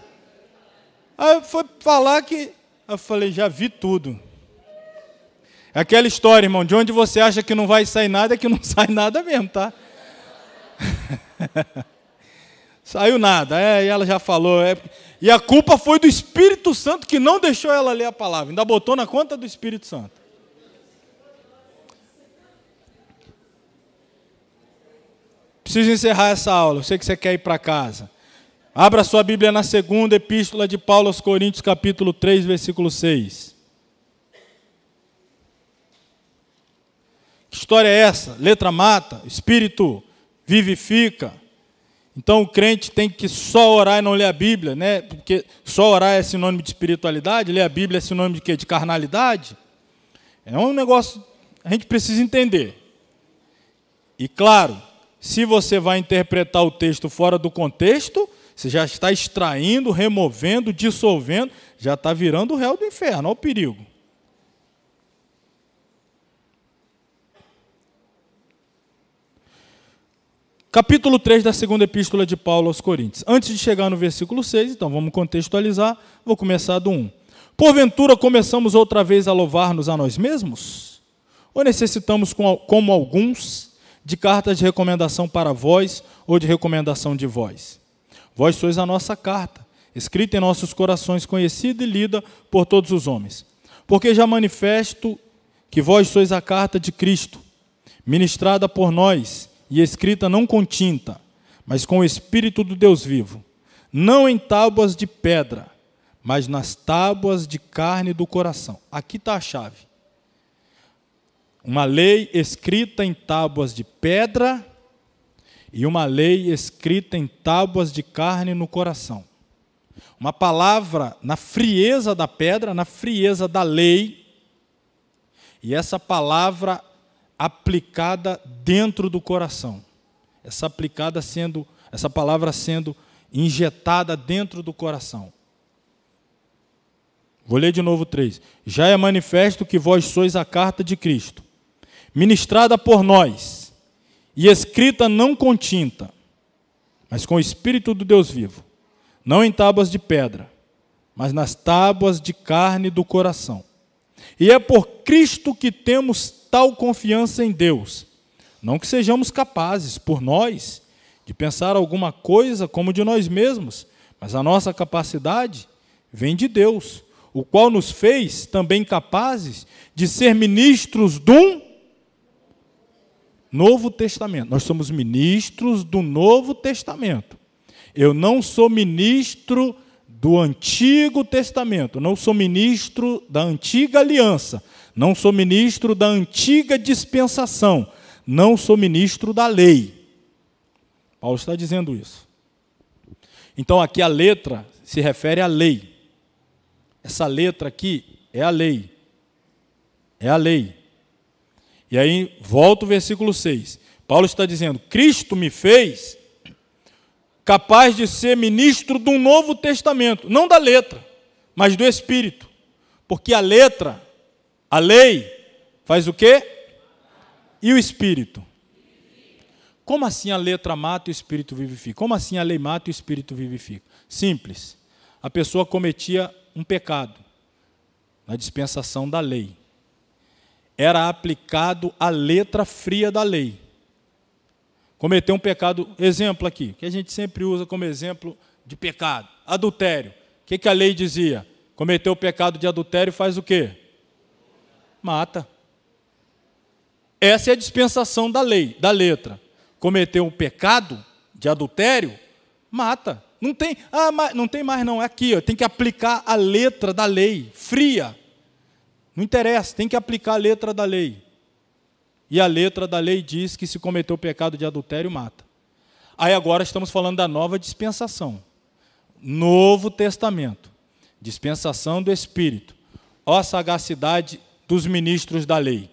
aí foi falar que eu falei, já vi tudo. Aquela história, irmão, de onde você acha que não vai sair nada, é que não [laughs] sai nada mesmo, tá? [laughs] Saiu nada, é, e ela já falou. É, e a culpa foi do Espírito Santo que não deixou ela ler a palavra, ainda botou na conta do Espírito Santo. Preciso encerrar essa aula, eu sei que você quer ir para casa. Abra sua Bíblia na segunda epístola de Paulo aos Coríntios, capítulo 3, versículo 6. Que história é essa? Letra mata, espírito vivifica. Então o crente tem que só orar e não ler a Bíblia, né? Porque só orar é sinônimo de espiritualidade, ler a Bíblia é sinônimo de quê? De carnalidade. É um negócio a gente precisa entender. E claro, se você vai interpretar o texto fora do contexto, você já está extraindo, removendo, dissolvendo, já está virando o réu do inferno, olha o perigo. Capítulo 3 da segunda epístola de Paulo aos Coríntios. Antes de chegar no versículo 6, então vamos contextualizar, vou começar do 1. Porventura começamos outra vez a louvar-nos a nós mesmos? Ou necessitamos, como alguns, de cartas de recomendação para vós ou de recomendação de vós? Vós sois a nossa carta, escrita em nossos corações, conhecida e lida por todos os homens. Porque já manifesto que vós sois a carta de Cristo, ministrada por nós e escrita não com tinta, mas com o Espírito do Deus vivo, não em tábuas de pedra, mas nas tábuas de carne do coração. Aqui está a chave. Uma lei escrita em tábuas de pedra e uma lei escrita em tábuas de carne no coração. Uma palavra na frieza da pedra, na frieza da lei, e essa palavra aplicada dentro do coração. Essa aplicada sendo, essa palavra sendo injetada dentro do coração. Vou ler de novo três. Já é manifesto que vós sois a carta de Cristo, ministrada por nós, e escrita não com tinta, mas com o Espírito do Deus vivo, não em tábuas de pedra, mas nas tábuas de carne do coração. E é por Cristo que temos tal confiança em Deus. Não que sejamos capazes, por nós, de pensar alguma coisa como de nós mesmos, mas a nossa capacidade vem de Deus, o qual nos fez também capazes de ser ministros de um Novo Testamento. Nós somos ministros do Novo Testamento. Eu não sou ministro do Antigo Testamento, não sou ministro da Antiga Aliança, não sou ministro da Antiga Dispensação, não sou ministro da lei. Paulo está dizendo isso. Então aqui a letra se refere à lei. Essa letra aqui é a lei. É a lei. E aí volta o versículo 6. Paulo está dizendo: Cristo me fez capaz de ser ministro de um novo testamento, não da letra, mas do espírito. Porque a letra, a lei, faz o quê? E o espírito. Como assim a letra mata e o espírito vivifica? Como assim a lei mata e o espírito vivifica? Simples. A pessoa cometia um pecado na dispensação da lei era aplicado a letra fria da lei. Cometer um pecado, exemplo aqui, que a gente sempre usa como exemplo de pecado, adultério. O que, que a lei dizia? Cometeu o pecado de adultério faz o quê? Mata. Essa é a dispensação da lei, da letra. Cometeu o pecado de adultério, mata. Não tem, ah, não tem mais não, é aqui, ó, tem que aplicar a letra da lei, fria. Não interessa, tem que aplicar a letra da lei. E a letra da lei diz que se cometeu o pecado de adultério, mata. Aí agora estamos falando da nova dispensação. Novo Testamento. Dispensação do Espírito. Ó sagacidade dos ministros da lei.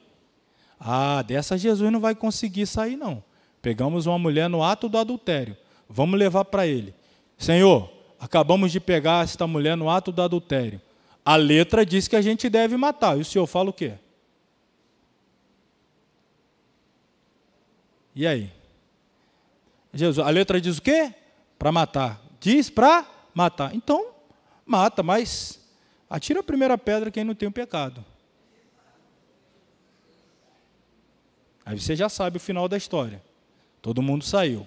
Ah, dessa Jesus não vai conseguir sair, não. Pegamos uma mulher no ato do adultério. Vamos levar para ele. Senhor, acabamos de pegar esta mulher no ato do adultério. A letra diz que a gente deve matar. E o senhor fala o quê? E aí? Jesus, a letra diz o quê? Para matar. Diz para matar. Então, mata, mas atira a primeira pedra quem não tem o pecado. Aí você já sabe o final da história. Todo mundo saiu.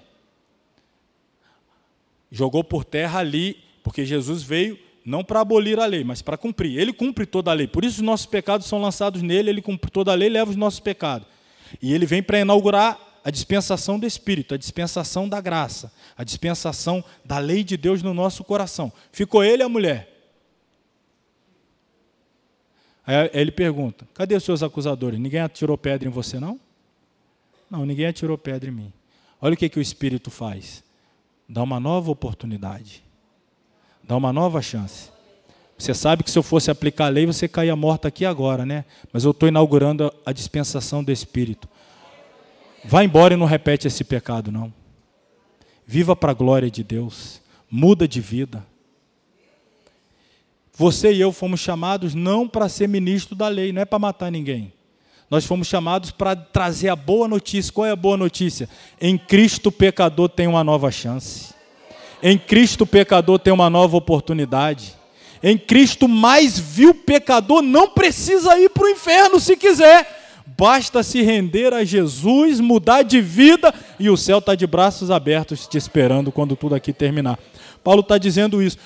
Jogou por terra ali, porque Jesus veio não para abolir a lei, mas para cumprir. Ele cumpre toda a lei. Por isso os nossos pecados são lançados nele, ele cumpre toda a lei, leva os nossos pecados. E ele vem para inaugurar a dispensação do Espírito, a dispensação da graça, a dispensação da lei de Deus no nosso coração. Ficou ele a mulher. Aí ele pergunta: cadê os seus acusadores? Ninguém atirou pedra em você, não? Não, ninguém atirou pedra em mim. Olha o que, que o Espírito faz: dá uma nova oportunidade Dá uma nova chance. Você sabe que se eu fosse aplicar a lei, você caía morto aqui agora, né? Mas eu estou inaugurando a dispensação do Espírito. Vá embora e não repete esse pecado, não. Viva para a glória de Deus. Muda de vida. Você e eu fomos chamados não para ser ministro da lei, não é para matar ninguém. Nós fomos chamados para trazer a boa notícia. Qual é a boa notícia? Em Cristo, o pecador tem uma nova chance. Em Cristo o pecador tem uma nova oportunidade. Em Cristo mais vil pecador não precisa ir para o inferno se quiser. Basta se render a Jesus, mudar de vida e o céu está de braços abertos te esperando quando tudo aqui terminar. Paulo está dizendo isso.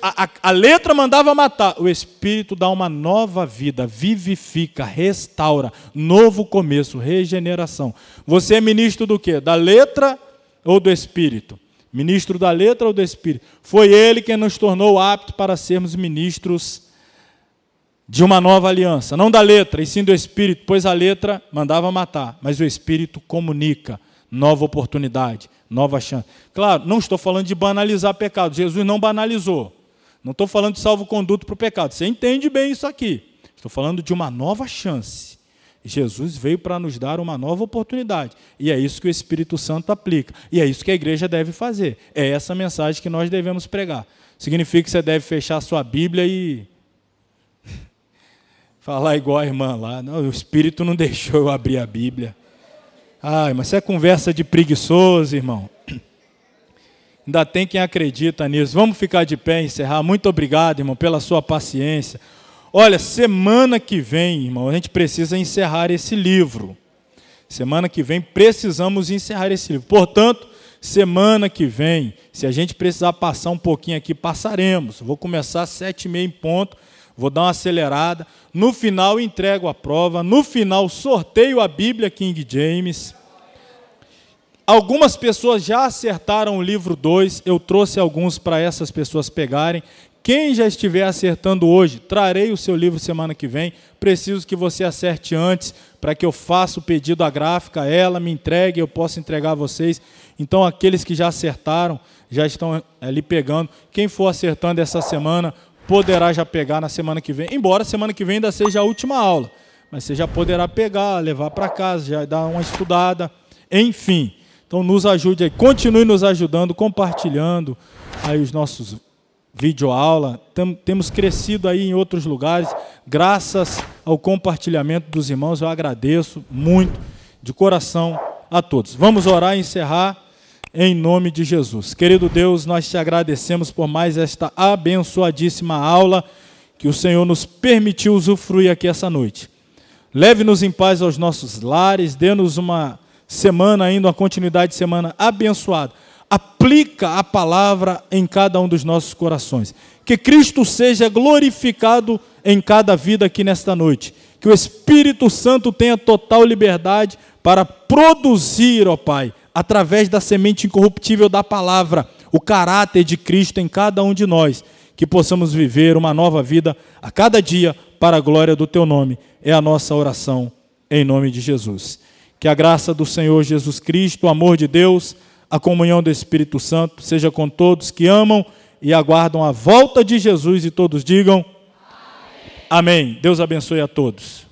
A, a, a, letra mandava matar. O Espírito dá uma nova vida, vivifica, restaura, novo começo, regeneração. Você é ministro do quê? Da letra ou do Espírito? ministro da letra ou do espírito? Foi ele quem nos tornou aptos para sermos ministros de uma nova aliança, não da letra, e sim do espírito, pois a letra mandava matar, mas o espírito comunica nova oportunidade, nova chance. Claro, não estou falando de banalizar pecado, Jesus não banalizou. Não estou falando de salvo-conduto para o pecado, você entende bem isso aqui. Estou falando de uma nova chance Jesus veio para nos dar uma nova oportunidade. E é isso que o Espírito Santo aplica. E é isso que a igreja deve fazer. É essa mensagem que nós devemos pregar. Significa que você deve fechar sua Bíblia e [laughs] falar igual a irmã lá. Não, o Espírito não [laughs] deixou eu abrir a Bíblia. Ai, mas isso é conversa de preguiçoso, irmão. [clears throat] Ainda tem quem acredita nisso. Vamos ficar de pé e encerrar. Muito obrigado, irmão, pela sua paciência. Olha, semana que vem, irmão, a gente precisa encerrar esse livro. Semana que vem precisamos encerrar esse livro. Portanto, semana que vem, se a gente precisar passar um pouquinho aqui, passaremos. Vou começar às sete e meia em ponto, vou dar uma acelerada. No final, entrego a prova. No final, sorteio a Bíblia King James. Algumas pessoas já acertaram o livro 2, eu trouxe alguns para essas pessoas pegarem. Quem já estiver acertando hoje, trarei o seu livro semana que vem. Preciso que você acerte antes para que eu faça o pedido à gráfica, ela me entregue, eu possa entregar a vocês. Então, aqueles que já acertaram, já estão eh, ali pegando. Quem for acertando essa semana, poderá já pegar na semana que vem. Embora semana que vem ainda seja a última aula, mas você já poderá pegar, levar para casa, já dar uma estudada, enfim. Então, nos ajude aí, continue nos ajudando, compartilhando aí os nossos videoaula, tam, temos crescido aí em outros lugares, graças ao compartilhamento dos irmãos, eu agradeço muito, de coração, a todos. Vamos orar e encerrar em nome de Jesus. Querido Deus, nós te agradecemos por mais esta abençoadíssima aula que o Senhor nos permitiu usufruir aqui essa noite. Leve-nos em paz aos nossos lares, dê-nos uma semana ainda, uma continuidade de semana abençoada aplica a palavra em cada um dos nossos corações. Que Cristo seja glorificado em cada vida aqui nesta noite. Que o Espírito Santo tenha total liberdade para produzir, ó Pai, através da semente incorruptível da palavra, o caráter de Cristo em cada um de nós. Que possamos viver uma nova vida a cada dia para a glória do Teu nome. É a nossa oração em nome de Jesus. Que a graça do Senhor Jesus Cristo, o amor de Deus, a comunhão do Espírito Santo seja com todos que amam e aguardam a volta de Jesus e todos digam Amém. Amém. Deus abençoe a todos.